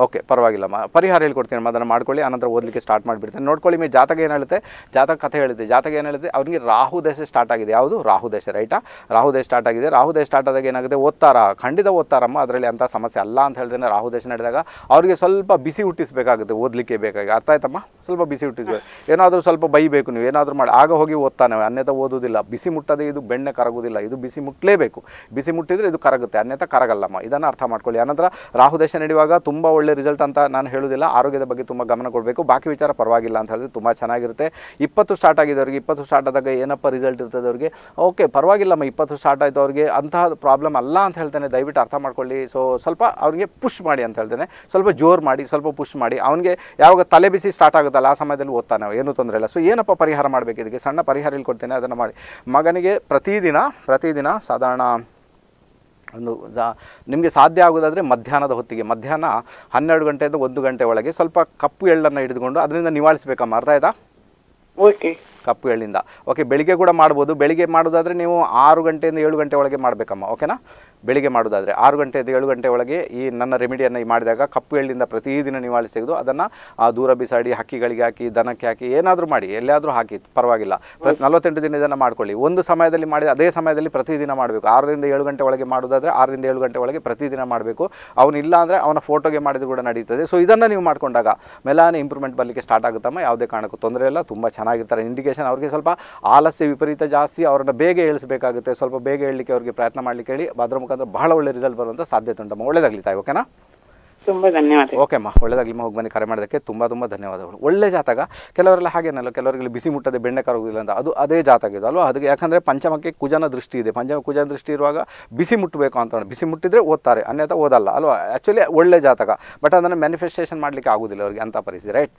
ಓಕೆ ಪರವಾಗಿಲ್ಲ ಪರಿಹಾರ ಹೇಳ್ಕೊಡ್ತೀನಿ ಅದನ್ನು ಮಾಡ್ಕೊಳ್ಳಿ ಆನಂತರ ಓದಲಿಕ್ಕೆ ಸ್ಟಾರ್ಟ್ ಮಾಡಿಬಿಡ್ತೀನಿ ನೋಡ್ಕೊಳ್ಳಿ ಮೇ ಜಾತಕ ಏನು ಹೇಳುತ್ತೆ ಜಾತಕ ಕಥೆ ಹೇಳುತ್ತೆ ಜಾತಕ ಏನು ಹೇಳುತ್ತೆ ಅವ್ರಿಗೆ ರಾಹು ದೇಶ ಸ್ಟಾರ್ಟ್ ಆಗಿದೆ ಯಾವುದು ರಾಹು ದೇಶ ರೈಟಾ ರಾಹು ದೇಶ ಸ್ಟಾರ್ಟ್ ಆಗಿದೆ ರಾಹು ದೇಶ ಸ್ಟಾರ್ಟ್ ಆದಾಗ ಏನಾಗುತ್ತೆ ಓದ್ತಾರ ಖಂಡಿತ ಓದ್ತಾರಮ್ಮ ಅದರಲ್ಲಿ ಅಂಥ ಸಮಸ್ಯೆ ಅಲ್ಲ ಅಂತ ಹೇಳಿದ್ರೆ ರಾಹು ದೇಶ ನಡೆದಾಗ ಅವರಿಗೆ ಸ್ವಲ್ಪ ಬಿಸಿ ಹುಟ್ಟಿಸಬೇಕಾಗುತ್ತೆ ಓದಲಿಕ್ಕೆ ಬೇಕಾಗಿ ಅರ್ಥ ಆಯ್ತಮ್ಮ ಸ್ವಲ್ಪ ಬಿಸಿ ಹುಟ್ಟಿಸ್ಬೇಕು ಏನಾದರೂ ಸ್ವಲ್ಪ ಬೈಬೇಕು ನೀವು ಏನಾದರೂ ಮಾಡಿ ಆಗ ಹೋಗಿ ಓದ್ತಾನೆ ಅನ್ಯತ ಓದೋದಿಲ್ಲ ಬಿಸಿ ಮುಟ್ಟದೆ ಇದು ಬೆಣ್ಣೆ ಕರಗೋದಿಲ್ಲ ಇದು ಬಿಸಿ ಮುಟ್ಟಲೇಬೇಕು ಬಿಸಿ ಮುಟ್ಟಿದರೆ ಇದು ಕರಗುತ್ತೆ ಅನ್ಯತ ಕರಗಲ್ಲಮ್ಮ ಇದನ್ನು ಅರ್ಥ ಮಾಡ್ಕೊಳ್ಳಿ ಆನಂತರ ರಾಹು ದೇಶ ನಡೆಯುವಾಗ ತುಂಬ ಒಳ್ಳೆ ಒಳ್ಳೆ ರಿಸಲ್ಟ್ ಅಂತ ನಾನು ಹೇಳೋದಿಲ್ಲ ಆರೋಗ್ಯದ ಬಗ್ಗೆ ತುಂಬ ಗಮನ ಕೊಡಬೇಕು ಬಾಕಿ ವಿಚಾರ ಪರವಾಗಿಲ್ಲ ಅಂತ ಹೇಳಿದ್ರೆ ತುಂಬ ಚೆನ್ನಾಗಿರುತ್ತೆ ಇಪ್ಪತ್ತು ಸ್ಟಾರ್ಟ್ ಆಗಿದ್ದವ್ರಿಗೆ ಇಪ್ಪತ್ತು ಸ್ಟಾರ್ಟ್ ಆದಾಗ ಏನಪ್ಪ ರಿಸಲ್ಟ್ ಇರ್ತದೆ ಅವ್ರಿಗೆ ಓಕೆ ಪರವಾಗಿಲ್ಲಮ್ಮ ಇಪ್ಪತ್ತು ಸ್ಟಾರ್ಟ್ ಆಯಿತು ಅವ್ರಿಗೆ ಅಂತಹ ಪ್ರಾಬ್ಲಮ್ ಅಲ್ಲ ಅಂತ ಹೇಳ್ತೇನೆ ದಯವಿಟ್ಟು ಅರ್ಥ ಮಾಡ್ಕೊಳ್ಳಿ ಸೊ ಸ್ವಲ್ಪ ಅವ್ರಿಗೆ ಪುಷ್ ಮಾಡಿ ಅಂತ ಹೇಳ್ತೇನೆ ಸ್ವಲ್ಪ ಜೋರು ಮಾಡಿ ಸ್ವಲ್ಪ ಪುಷ್ ಮಾಡಿ ಅವನಿಗೆ ಯಾವಾಗ ತಲೆ ಬಿಸಿ ಸ್ಟಾರ್ಟ್ ಆಗುತ್ತಲ್ಲ ಆ ಸಮಯದಲ್ಲಿ ಓದ್ತಾನೆ ಏನೂ ತೊಂದರೆ ಇಲ್ಲ ಸೊ ಏನಪ್ಪ ಪರಿಹಾರ ಮಾಡಬೇಕು ಇದಕ್ಕೆ ಸಣ್ಣ ಪರಿಹಾರ ಇಲ್ಲಿ ಕೊಡ್ತೇನೆ ಅದನ್ನು ಮಾಡಿ ಮಗನಿಗೆ ಪ್ರತಿದಿನ ಪ್ರತಿದಿನ ಸಾಧಾರಣ ಒಂದು ನಿಮಗೆ ಸಾಧ್ಯ ಆಗೋದಾದರೆ ಮಧ್ಯಾಹ್ನದ ಹೊತ್ತಿಗೆ ಮಧ್ಯಾಹ್ನ ಹನ್ನೆರಡು ಗಂಟೆಯಿಂದ ಒಂದು ಗಂಟೆ ಒಳಗೆ ಸ್ವಲ್ಪ ಕಪ್ಪು ಎಳ್ಳನ್ನು ಹಿಡಿದುಕೊಂಡು ಅದರಿಂದ ನಿವಾಳಿಸಬೇಕಮ್ಮ ಅರ್ಥ ಆಯ್ತಾ ಓಕೆ ಕಪ್ಪು ಎಳ್ಳಿಂದ ಓಕೆ ಬೆಳಿಗ್ಗೆ ಕೂಡ ಮಾಡ್ಬೋದು ಬೆಳಿಗ್ಗೆ ಮಾಡೋದಾದರೆ ನೀವು ಆರು ಗಂಟೆಯಿಂದ ಏಳು ಗಂಟೆ ಒಳಗೆ ಮಾಡಬೇಕಮ್ಮ ಓಕೆನಾ ಬೆಳಿಗ್ಗೆ ಮಾಡೋದಾದರೆ ಆರು ಗಂಟೆ ಏಳು ಗಂಟೆ ಒಳಗೆ ಈ ನನ್ನ ರೆಮಿಡಿಯನ್ನು ಮಾಡಿದಾಗ ಕಪ್ಪು ಎಳ್ಳಿಂದ ಪ್ರತಿದಿನ ನಿವಾಳಿ ತೆಗೆದು ಅದನ್ನು ದೂರ ಬಿಸಾಡಿ ಹಕ್ಕಿಗಳಿಗೆ ಹಾಕಿ ದನಕ್ಕೆ ಹಾಕಿ ಏನಾದರೂ ಮಾಡಿ ಎಲ್ಲಾದರೂ ಹಾಕಿ ಪರವಾಗಿಲ್ಲ ನಲವತ್ತೆಂಟು ದಿನ ಇದನ್ನು ಮಾಡ್ಕೊಳ್ಳಿ ಒಂದು ಸಮಯದಲ್ಲಿ ಮಾಡಿ ಅದೇ ಸಮಯದಲ್ಲಿ ಪ್ರತಿದಿನ ಮಾಡಬೇಕು ಆರರಿಂದ ಏಳು ಗಂಟೆ ಒಳಗೆ ಮಾಡೋದಾದರೆ ಆರರಿಂದ ಏಳು ಗಂಟೆ ಒಳಗೆ ಪ್ರತಿದಿನ ಮಾಡಬೇಕು ಅವನಿಲ್ಲ ಅಂದರೆ ಅವನ ಫೋಟೋಗೆ ಮಾಡಿದ್ರು ಕೂಡ ನಡೀತದೆ ಸೊ ಇದನ್ನು ನೀವು ಮಾಡಿಕೊಂಡಾಗ ಮೆಲಾನೆ ಇಂಪ್ರೂವ್ಮೆಂಟ್ ಬರಲಿಕ್ಕೆ ಸ್ಟಾರ್ಟ್ ಆಗುತ್ತಮ್ಮ ಯಾವುದೇ ಕಾರಣಕ್ಕೂ ತೊಂದರೆ ಇಲ್ಲ ತುಂಬ ಚೆನ್ನಾಗಿರ್ತಾರೆ ಇಂಡಿಕೇಶನ್ ಅವ್ರಿಗೆ ಸ್ವಲ್ಪ ಆಲಸ್ಯ ವಿಪರೀತ ಜಾಸ್ತಿ ಅವರನ್ನು ಬೇಗ ಏಳಿಸಬೇಕಾಗುತ್ತೆ ಸ್ವಲ್ಪ ಬೇಗ ಹೇಳಲಿಕ್ಕೆ ಅವರಿಗೆ ಪ್ರಯತ್ನ ಮಾಡಲಿಕ್ಕೆ ಹೇಳಿ ಅದ್ರ ಮುಖಾಂತರ ಬಹಳ ಒಳ್ಳೆ ರಿಸಲ್ಟ್ ಬರುವಂತ ಸಾಧ್ಯತೆ ಉಂಟಮ್ಮ ಒಳ್ಳೇದಾಗಲಿ ತಾಯಿ ಓಕೆನಾ ತುಂಬ ಧನ್ಯವಾದ ಅಮ್ಮ ಒಳ್ಳೇದಾಗ್ಲಿಮ್ಮ ಹೋಗಿ ಬನ್ನಿ ಕರೆ ಮಾಡೋದಕ್ಕೆ ತುಂಬ ತುಂಬ ಧನ್ಯವಾದಗಳು ಒಳ್ಳೆ ಜಾತಕ ಕೆಲವರೆಲ್ಲ ಹಾಗೇನಲ್ಲ ಕೆಲವರಿಗೆ ಬಿಸಿ ಮುಟ್ಟದೆ ಬೆಣ್ಣೆ ಹೋಗುದಿಲ್ಲ ಅಂತ ಅದು ಅದೇ ಜಾತಕ ಇದೆ ಅಲ್ವಾ ಅದಕ್ಕೆ ಯಾಕಂದರೆ ಪಂಚಮಕ್ಕೆ ಕುಜನ ದೃಷ್ಟಿ ಇದೆ ಪಂಚಮ ಕುಜನ ದೃಷ್ಟಿ ಇರುವಾಗ ಬಿಸಿ ಮುಟ್ಟಬೇಕು ಅಂತ ಬಿಸಿ ಮುಟ್ಟಿದ್ರೆ ಓದ್ತಾರೆ ಅನ್ಯಥ ಓದಲ್ಲ ಅಲ್ವಾ ಆ್ಯಕ್ಚುಲಿ ಒಳ್ಳೆ ಜಾತಕ ಬಟ್ ಅದನ್ನು ಮ್ಯಾನಿಫೆಸ್ಟೇಷನ್ ಮಾಡಲಿಕ್ಕೆ ಆಗೋದಿಲ್ಲ ಅವರಿಗೆ ಅಂತ ಪರಿಸ್ಥಿತಿ ರೈಟ್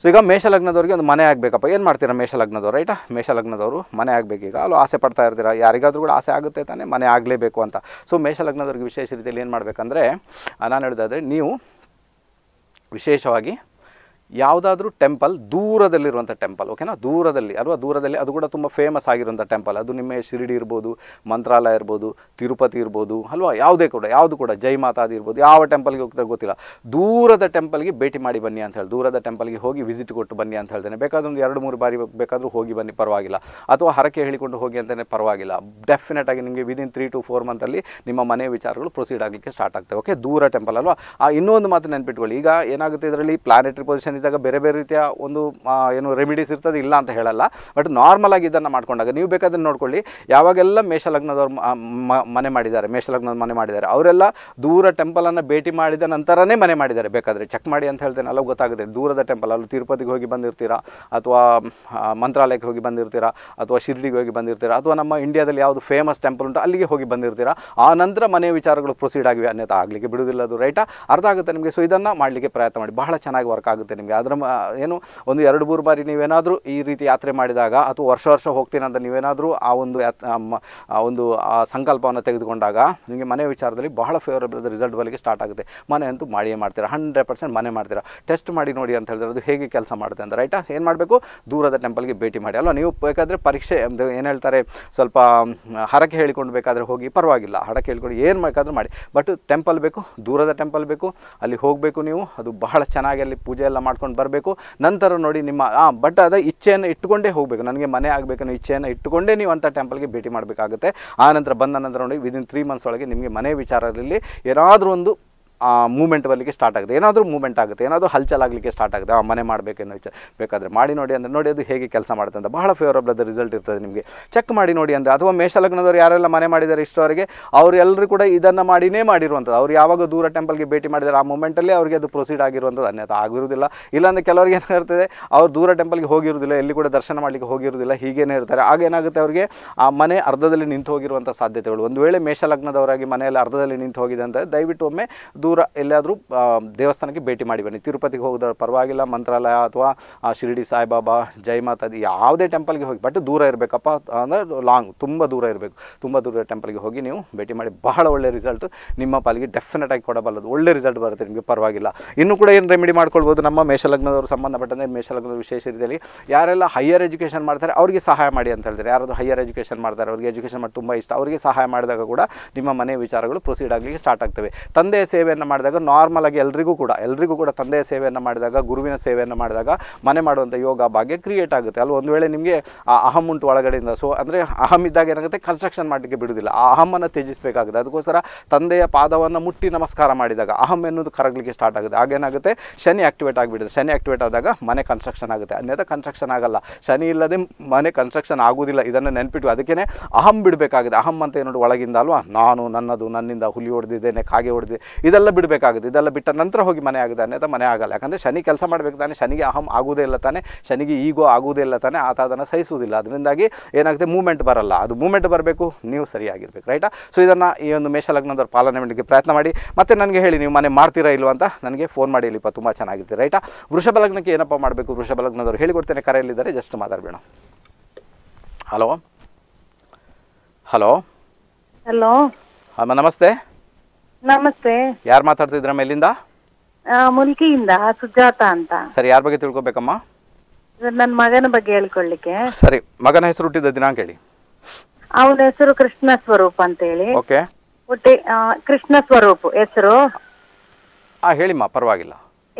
ಸೊ ಈಗ ಮೇಷಲಗ್ನದವ್ರಿಗೆ ಒಂದು ಮನೆ ಆಗಬೇಕಪ್ಪ ಏನು ಮಾಡ್ತೀರಾ ಮೇಷಲಗ್ನದವ್ರು ಮೇಷ ಮೇಷಲಗ್ನದವರು ಮನೆ ಆಗಬೇಕೀಗ ಅಲ್ಲೂ ಆಸೆ ಪಡ್ತಾ ಇರ್ತೀರಾ ಯಾರಿಗಾದರೂ ಕೂಡ ಆಸೆ ಆಗುತ್ತೆ ತಾನೇ ಮನೆ ಆಗಲೇಬೇಕು ಅಂತ ಸೊ ಮೇಷಲಗ್ನದವ್ರಿಗೆ ವಿಶೇಷ ರೀತಿಯಲ್ಲಿ ಏನು ಮಾಡಬೇಕಂದ್ರೆ ನಾನು ಹೇಳಿದಾದರೆ ನೀವು ವಿಶೇಷವಾಗಿ ಯಾವುದಾದ್ರೂ ಟೆಂಪಲ್ ದೂರದಲ್ಲಿರುವಂಥ ಟೆಂಪಲ್ ಓಕೆನಾ ದೂರದಲ್ಲಿ ಅಲ್ವಾ ದೂರದಲ್ಲಿ ಅದು ಕೂಡ ತುಂಬ ಫೇಮಸ್ ಆಗಿರುವಂಥ ಟೆಂಪಲ್ ಅದು ನಿಮ್ಮ ಶಿರಡಿ ಇರ್ಬೋದು ಮಂತ್ರಾಲಯ ಇರ್ಬೋದು ತಿರುಪತಿ ಇರ್ಬೋದು ಅಲ್ವಾ ಯಾವುದೇ ಕೂಡ ಯಾವುದು ಕೂಡ ಜೈ ಮಾತಾದಿ ಇರ್ಬೋದು ಯಾವ ಟೆಂಪಲ್ಗೆ ಹೋಗ್ತಾರೆ ಗೊತ್ತಿಲ್ಲ ದೂರದ ಟೆಂಪಲ್ಗೆ ಭೇಟಿ ಮಾಡಿ ಬನ್ನಿ ಅಂತ ಹೇಳಿ ದೂರದ ಟೆಂಪಲ್ಗೆ ಹೋಗಿ ವಿಸಿಟ್ ಕೊಟ್ಟು ಬನ್ನಿ ಅಂತ ಹೇಳ್ತೇನೆ ಬೇಕಾದ್ರೆ ಒಂದು ಎರಡು ಮೂರು ಬಾರಿ ಬೇಕಾದರೂ ಹೋಗಿ ಬನ್ನಿ ಪರವಾಗಿಲ್ಲ ಅಥವಾ ಹರಕೆ ಹೇಳಿಕೊಂಡು ಹೋಗಿ ಅಂತಲೇ ಪರವಾಗಿಲ್ಲ ಡೆಫಿನೆಟ್ ಆಗಿ ನಿಮಗೆ ವಿದಿನ್ ತ್ರೀ ಟು ಫೋರ್ ಮಂತಲ್ಲಿ ನಿಮ್ಮ ಮನೆ ವಿಚಾರಗಳು ಪ್ರೊಸೀಡ್ ಆಗಲಿಕ್ಕೆ ಸ್ಟಾರ್ಟ್ ಆಗ್ತವೆ ಓಕೆ ದೂರ ಟೆಂಪಲ್ ಅಲ್ವಾ ಆ ಇನ್ನೊಂದು ಮಾತು ನೆನಪಿಟ್ಕೊಳ್ಳಿ ಈಗ ಏನಾಗುತ್ತೆ ಇದರಲ್ಲಿ ಪ್ಲಾನೆಟರಿ ಪೊಸಿಷನ್ ಬಂದಿದ್ದಾಗ ಬೇರೆ ಬೇರೆ ರೀತಿಯ ಒಂದು ಏನು ರೆಮಿಡೀಸ್ ಇರ್ತದೆ ಇಲ್ಲ ಅಂತ ಹೇಳಲ್ಲ ಬಟ್ ನಾರ್ಮಲ್ ಆಗಿ ಇದನ್ನು ಮಾಡ್ಕೊಂಡಾಗ ನೀವು ಬೇಕಾದ್ರೆ ನೋಡ್ಕೊಳ್ಳಿ ಯಾವಾಗೆಲ್ಲ ಮೇಷಲಗ್ನದವ್ರು ಮನೆ ಮಾಡಿದ್ದಾರೆ ಮೇಷಲಗ್ನದ ಮನೆ ಮಾಡಿದ್ದಾರೆ ಅವರೆಲ್ಲ ದೂರ ಟೆಂಪಲನ್ನು ಭೇಟಿ ಮಾಡಿದ ನಂತರನೇ ಮನೆ ಮಾಡಿದ್ದಾರೆ ಬೇಕಾದರೆ ಚೆಕ್ ಮಾಡಿ ಅಂತ ಹೇಳ್ತೇನೆ ಅಲ್ಲ ಗೊತ್ತಾಗುತ್ತೆ ದೂರದ ಟೆಂಪಲ್ ಅಲ್ಲಿ ತಿರುಪತಿಗೆ ಹೋಗಿ ಬಂದಿರ್ತೀರಾ ಅಥವಾ ಮಂತ್ರಾಲಯಕ್ಕೆ ಹೋಗಿ ಬಂದಿರ್ತೀರಾ ಅಥವಾ ಶಿರ್ಡಿಗೆ ಹೋಗಿ ಬಂದಿರ್ತೀರಾ ಅಥವಾ ನಮ್ಮ ಇಂಡಿಯಾದಲ್ಲಿ ಯಾವುದು ಫೇಮಸ್ ಟೆಂಪಲ್ ಉಂಟು ಅಲ್ಲಿಗೆ ಹೋಗಿ ಬಂದಿರ್ತೀರಾ ಆ ನಂತರ ಮನೆ ವಿಚಾರಗಳು ಪ್ರೊಸೀಡ್ ಆಗಿವೆ ಅನ್ಯತಾ ಆಗಲಿಕ್ಕೆ ಬಿಡುವುದಿಲ್ಲ ಅದು ರೈಟಾ ಅರ್ಥ ಆಗುತ್ತೆ ನಿಮಗೆ ಸೊ ಇದನ್ನು ಮಾಡಲಿಕ್ಕೆ ಪ್ರಯತ್ನ ಮಾಡಿ ಬಹಳ ಚೆನ್ನಾಗಿ ವರ್ಕ್ ಆಗುತ್ತೆ ನಿಮಗೆ ನಿಮಗೆ ಅದರ ಏನು ಒಂದು ಎರಡು ಮೂರು ಬಾರಿ ನೀವೇನಾದರೂ ಈ ರೀತಿ ಯಾತ್ರೆ ಮಾಡಿದಾಗ ಅಥವಾ ವರ್ಷ ವರ್ಷ ಅಂತ ನೀವೇನಾದರೂ ಆ ಒಂದು ಒಂದು ಸಂಕಲ್ಪವನ್ನು ತೆಗೆದುಕೊಂಡಾಗ ನಿಮಗೆ ಮನೆ ವಿಚಾರದಲ್ಲಿ ಬಹಳ ಫೇವರಬಲ್ ರಿಸಲ್ಟ್ ಬಲಿಗೆ ಸ್ಟಾರ್ಟ್ ಆಗುತ್ತೆ ಮನೆ ಅಂತೂ ಮಾಡಿಯೇ ಮಾಡ್ತೀರಾ ಹಂಡ್ರೆಡ್ ಪರ್ಸೆಂಟ್ ಮನೆ ಮಾಡ್ತೀರಾ ಟೆಸ್ಟ್ ಮಾಡಿ ನೋಡಿ ಅಂತ ಹೇಳಿದ್ರೆ ಅದು ಹೇಗೆ ಕೆಲಸ ಮಾಡುತ್ತೆ ಅಂತ ರೈಟಾ ಏನು ಮಾಡಬೇಕು ದೂರದ ಟೆಂಪಲ್ಗೆ ಭೇಟಿ ಮಾಡಿ ಅಲ್ವಾ ನೀವು ಬೇಕಾದರೆ ಪರೀಕ್ಷೆ ಏನು ಹೇಳ್ತಾರೆ ಸ್ವಲ್ಪ ಹರಕೆ ಹೇಳಿಕೊಂಡು ಬೇಕಾದರೆ ಹೋಗಿ ಪರವಾಗಿಲ್ಲ ಹಡಕೆ ಹೇಳಿಕೊಂಡು ಏನು ಬೇಕಾದರೂ ಮಾಡಿ ಬಟ್ ಟೆಂಪಲ್ ಬೇಕು ದೂರದ ಟೆಂಪಲ್ ಬೇಕು ಅಲ್ಲಿ ಹೋಗಬೇಕು ನೀವು ಅದು ಬಹಳ ಚೆನ್ನಾಗಿ ಅಲ್ಲಿ ಪೂಜೆ ಎಲ್ಲ ಮಾಡಿ ಮಾಡ್ಕೊಂಡು ಬರಬೇಕು ನಂತರ ನೋಡಿ ನಿಮ್ಮ ಬಟ್ ಅದ ಇಚ್ಛೆಯನ್ನು ಇಟ್ಟುಕೊಂಡೇ ಹೋಗಬೇಕು ನನಗೆ ಮನೆ ಆಗಬೇಕನ್ನೋ ಇಚ್ಛೆಯನ್ನು ಇಟ್ಟುಕೊಂಡೇ ನೀವು ಅಂಥ ಟೆಂಪಲ್ಗೆ ಭೇಟಿ ಮಾಡಬೇಕಾಗುತ್ತೆ ಆ ನಂತರ ಬಂದ ನಂತರ ನೋಡಿ ವಿದಿನ್ ತ್ರೀ ಮಂತ್ಸ್ ಒಳಗೆ ನಿಮಗೆ ಮನೆ ವಿಚಾರದಲ್ಲಿ ಏನಾದರೂ ಒಂದು ಮೂಮೆಂಟ್ ಬರಲಿಕ್ಕೆ ಸ್ಟಾರ್ಟ್ ಆಗುತ್ತೆ ಏನಾದರೂ ಮೂಮೆಂಟ್ ಆಗುತ್ತೆ ಏನಾದರೂ ಹಲ್ಚಲ್ ಆಗಲಿಕ್ಕೆ ಸ್ಟಾರ್ಟ್ ಆಗುತ್ತೆ ಆ ಮನೆ ಮಾಡಬೇಕೇನೋ ವಿಚಾರ ಬೇಕಾದರೆ ಮಾಡಿ ನೋಡಿ ಅಂದರೆ ನೋಡಿ ಅದು ಹೇಗೆ ಕೆಲಸ ಮಾಡುತ್ತೆ ಅಂತ ಬಹಳ ಫೇವರಬಲ್ ಅದು ರಿಸಲ್ಟ್ ಇರ್ತದೆ ನಿಮಗೆ ಚೆಕ್ ಮಾಡಿ ನೋಡಿ ಅಂದರೆ ಅಥವಾ ಮೇಷಲಗ್ನದವರು ಯಾರೆಲ್ಲ ಮನೆ ಮಾಡಿದ್ದಾರೆ ಇಷ್ಟವರೆಗೆ ಅವರೆಲ್ಲರೂ ಕೂಡ ಇದನ್ನು ಮಾಡಿನೇ ಮಾಡಿರುವಂಥದ್ದು ಅವ್ರು ಯಾವಾಗ ದೂರ ಟೆಂಪಲ್ಗೆ ಭೇಟಿ ಮಾಡಿದ್ದಾರೆ ಆ ಮೂಮೆಂಟಲ್ಲಿ ಅವರಿಗೆ ಅದು ಪ್ರೊಸೀಡ್ ಆಗಿರುವಂಥದ್ದು ಅನ್ಯತೆ ಆಗಿರುವುದಿಲ್ಲ ಇಲ್ಲಾಂದರೆ ಕೆಲವರಿಗೆ ಇರ್ತದೆ ಅವ್ರು ದೂರ ಟೆಂಪಲ್ಗೆ ಹೋಗಿರೋದಿಲ್ಲ ಎಲ್ಲಿ ಕೂಡ ದರ್ಶನ ಮಾಡಲಿಕ್ಕೆ ಹೋಗಿರೋದಿಲ್ಲ ಹೀಗೇನೇ ಇರ್ತಾರೆ ಆಗ ಏನಾಗುತ್ತೆ ಅವರಿಗೆ ಆ ಮನೆ ಅರ್ಧದಲ್ಲಿ ನಿಂತು ಹೋಗಿರುವಂಥ ಸಾಧ್ಯತೆಗಳು ಒಂದು ವೇಳೆ ಮೇಷಲಗ್ನದವರಾಗಿ ಮನೆಯಲ್ಲಿ ಅರ್ಧದಲ್ಲಿ ನಿಂತು ಹೋಗಿದೆ ಅಂತ ದಯವಿಟ್ಟು ಒಮ್ಮೆ ದೂರ ಎಲ್ಲಾದರೂ ದೇವಸ್ಥಾನಕ್ಕೆ ಭೇಟಿ ಮಾಡಿ ಬನ್ನಿ ತಿರುಪತಿಗೆ ಹೋಗೋದ್ರ ಪರವಾಗಿಲ್ಲ ಮಂತ್ರಾಲಯ ಅಥವಾ ಶಿರಡಿ ಸಾಯಿಬಾಬಾ ಮಾತಾ ಅದು ಯಾವುದೇ ಟೆಂಪಲ್ಗೆ ಹೋಗಿ ಬಟ್ ದೂರ ಇರಬೇಕಪ್ಪ ಅಂದರೆ ಲಾಂಗ್ ತುಂಬ ದೂರ ಇರಬೇಕು ತುಂಬ ದೂರ ಟೆಂಪಲ್ಗೆ ಹೋಗಿ ನೀವು ಭೇಟಿ ಮಾಡಿ ಬಹಳ ಒಳ್ಳೆಯ ರಿಸಲ್ಟ್ ನಿಮ್ಮ ಪಾಲಿಗೆ ಡೆಫಿನೆಟ್ ಆಗಿ ಕೊಡಬಲ್ಲದು ಒಳ್ಳೆ ರಿಸಲ್ಟ್ ಬರುತ್ತೆ ನಿಮಗೆ ಪರವಾಗಿಲ್ಲ ಇನ್ನೂ ಕೂಡ ಏನು ರೆಮಿಡಿ ಮಾಡ್ಕೊಳ್ಬೋದು ನಮ್ಮ ಮೇಷಲಗ್ನದವರು ಸಂಬಂಧಪಟ್ಟಂತೆ ಮೇಷಲಗ್ನದ ವಿಶೇಷ ರೀತಿಯಲ್ಲಿ ಯಾರೆಲ್ಲ ಹೈಯರ್ ಎಜುಕೇಷನ್ ಮಾಡ್ತಾರೆ ಅವರಿಗೆ ಸಹಾಯ ಮಾಡಿ ಅಂತ ಹೇಳ್ತಾರೆ ಯಾರಾದರೂ ಹೈಯರ್ ಎಜುಕೇಷನ್ ಮಾಡ್ತಾರೆ ಅವರಿಗೆ ಎಜುಕೇಷನ್ ಮಾಡಿ ತುಂಬ ಇಷ್ಟ ಅವರಿಗೆ ಸಹಾಯ ಮಾಡಿದಾಗ ಕೂಡ ನಿಮ್ಮ ಮನೆ ವಿಚಾರಗಳು ಪ್ರೊಸೀಡ್ ಆಗಲಿಕ್ಕೆ ಸ್ಟಾರ್ಟ್ ಆಗ್ತವೆ ತಂದೆ ಸೇವೆ ಸೇವೆಯನ್ನು ಮಾಡಿದಾಗ ನಾರ್ಮಲ್ ಆಗಿ ಎಲ್ರಿಗೂ ಕೂಡ ಎಲ್ರಿಗೂ ಕೂಡ ತಂದೆಯ ಸೇವೆಯನ್ನು ಮಾಡಿದಾಗ ಗುರುವಿನ ಸೇವೆಯನ್ನು ಮಾಡಿದಾಗ ಮನೆ ಮಾಡುವಂಥ ಯೋಗ ಭಾಗ್ಯ ಕ್ರಿಯೇಟ್ ಆಗುತ್ತೆ ಅಲ್ಲಿ ಒಂದು ವೇಳೆ ನಿಮಗೆ ಆ ಅಹಂ ಉಂಟು ಒಳಗಡೆಯಿಂದ ಸೊ ಅಂದರೆ ಅಹಂ ಇದ್ದಾಗ ಏನಾಗುತ್ತೆ ಕನ್ಸ್ಟ್ರಕ್ಷನ್ ಮಾಡಲಿಕ್ಕೆ ಬಿಡುವುದಿಲ್ಲ ಆ ಅಹಮನ್ನು ತ್ಯಜಿಸಬೇಕಾಗುತ್ತೆ ಅದಕ್ಕೋಸ್ಕರ ತಂದೆಯ ಪಾದವನ್ನು ಮುಟ್ಟಿ ನಮಸ್ಕಾರ ಮಾಡಿದಾಗ ಅಹಂ ಎನ್ನುವುದು ಕರಗಲಿಕ್ಕೆ ಸ್ಟಾರ್ಟ್ ಆಗುತ್ತೆ ಆಗೇನಾಗುತ್ತೆ ಶನಿ ಆಕ್ಟಿವೇಟ್ ಆಗಿಬಿಡುತ್ತೆ ಶನಿ ಆಕ್ಟಿವೇಟ್ ಆದಾಗ ಮನೆ ಕನ್ಸ್ಟ್ರಕ್ಷನ್ ಆಗುತ್ತೆ ಅನ್ಯತೆ ಕನ್ಸ್ಟ್ರಕ್ಷನ್ ಆಗಲ್ಲ ಶನಿ ಇಲ್ಲದೆ ಮನೆ ಕನ್ಸ್ಟ್ರಕ್ಷನ್ ಆಗೋದಿಲ್ಲ ಇದನ್ನು ನೆನಪಿಟ್ಟು ಅದಕ್ಕೇ ಅಹಂ ಬಿಡಬೇಕಾಗಿದೆ ಅಹಂ ಅಂತ ಏನೋ ಒಳಗಿಂದ ಅಲ್ವಾ ನಾನು ನನ್ನದು ನನ್ನಿಂದ ಹುಲಿ ಹೊಡೆದಿದ್ದೇನೆ ಕಾಗೆ ಹೊಡೆದಿದೆ ಇದೆಲ್ಲ ಇದೆಲ್ಲ ಬಿಡಬೇಕಾಗುತ್ತೆ ಇದೆಲ್ಲ ಬಿಟ್ಟ ನಂತರ ಹೋಗಿ ಮನೆ ಆಗಿದೆ ಅಂತ ಮನೆ ಆಗಲ್ಲ ಯಾಕಂದರೆ ಶನಿ ಕೆಲಸ ಮಾಡಬೇಕು ತಾನೆ ಶನಿಗೆ ಅಹಂ ಆಗೋದೇ ಇಲ್ಲ ತಾನೆ ಶನಿಗೆ ಈಗೋ ಆಗೋದೇ ಇಲ್ಲ ತಾನೆ ಆತ ಅದನ್ನು ಸಹಿಸುವುದಿಲ್ಲ ಅದರಿಂದಾಗಿ ಏನಾಗುತ್ತೆ ಮೂವ್ಮೆಂಟ್ ಬರಲ್ಲ ಅದು ಮೂವ್ಮೆಂಟ್ ಬರಬೇಕು ನೀವು ಸರಿಯಾಗಿರ್ಬೇಕು ರೈಟಾ ಸೊ ಇದನ್ನು ಈ ಒಂದು ಮೇಷಲಗ್ನದವ್ರು ಪಾಲನೆ ಮಾಡಲಿಕ್ಕೆ ಪ್ರಯತ್ನ ಮಾಡಿ ಮತ್ತೆ ನನಗೆ ಹೇಳಿ ನೀವು ಮನೆ ಮಾಡ್ತೀರಾ ಇಲ್ವಾ ಅಂತ ನನಗೆ ಫೋನ್ ಮಾಡಿ ಇಲ್ಲಿಪ್ಪ ತುಂಬ ಚೆನ್ನಾಗಿರ್ತೀವಿ ರೈಟಾ ವೃಷಭ ಲಗ್ನಕ್ಕೆ ಏನಪ್ಪ ಮಾಡಬೇಕು ವೃಷಭ ಲಗ್ನದವ್ರು ಹೇಳಿಕೊಡ್ತೇನೆ ಕರೆಯಲ್ಲಿದ್ದಾರೆ ಜಸ್ಟ್ ಮಾತಾಡಬೇಡ ಹಲೋ ಹಲೋ ಹಲೋ ಹಾಂ ನಮಸ್ತೆ ನಮಸ್ತೆ ಯಾರು ಮಾತಾಡ್ತಿದ್ರ ಮೇಲಿಂದ ಮುಲ್ಕಿಯಿಂದ ಸುಜಾತ ಅಂತ ಸರಿ ಯಾರ ಬಗ್ಗೆ ತಿಳ್ಕೊಬೇಕಮ್ಮ ನನ್ನ ಮಗನ ಬಗ್ಗೆ ಹೇಳ್ಕೊಳ್ಳಿಕ್ಕೆ ಸರಿ ಮಗನ ಹೆಸರು ಹುಟ್ಟಿದ ದಿನಾಂಕ ಹೇಳಿ ಅವನ ಹೆಸರು ಕೃಷ್ಣ ಸ್ವರೂಪ ಅಂತ ಹೇಳಿ ಓಕೆ ಹುಟ್ಟಿ ಕೃಷ್ಣ ಸ್ವರೂಪ ಹೆಸರು ಆ ಹೇಳಿಮ್ಮ ಪರವಾಗಿಲ್ಲ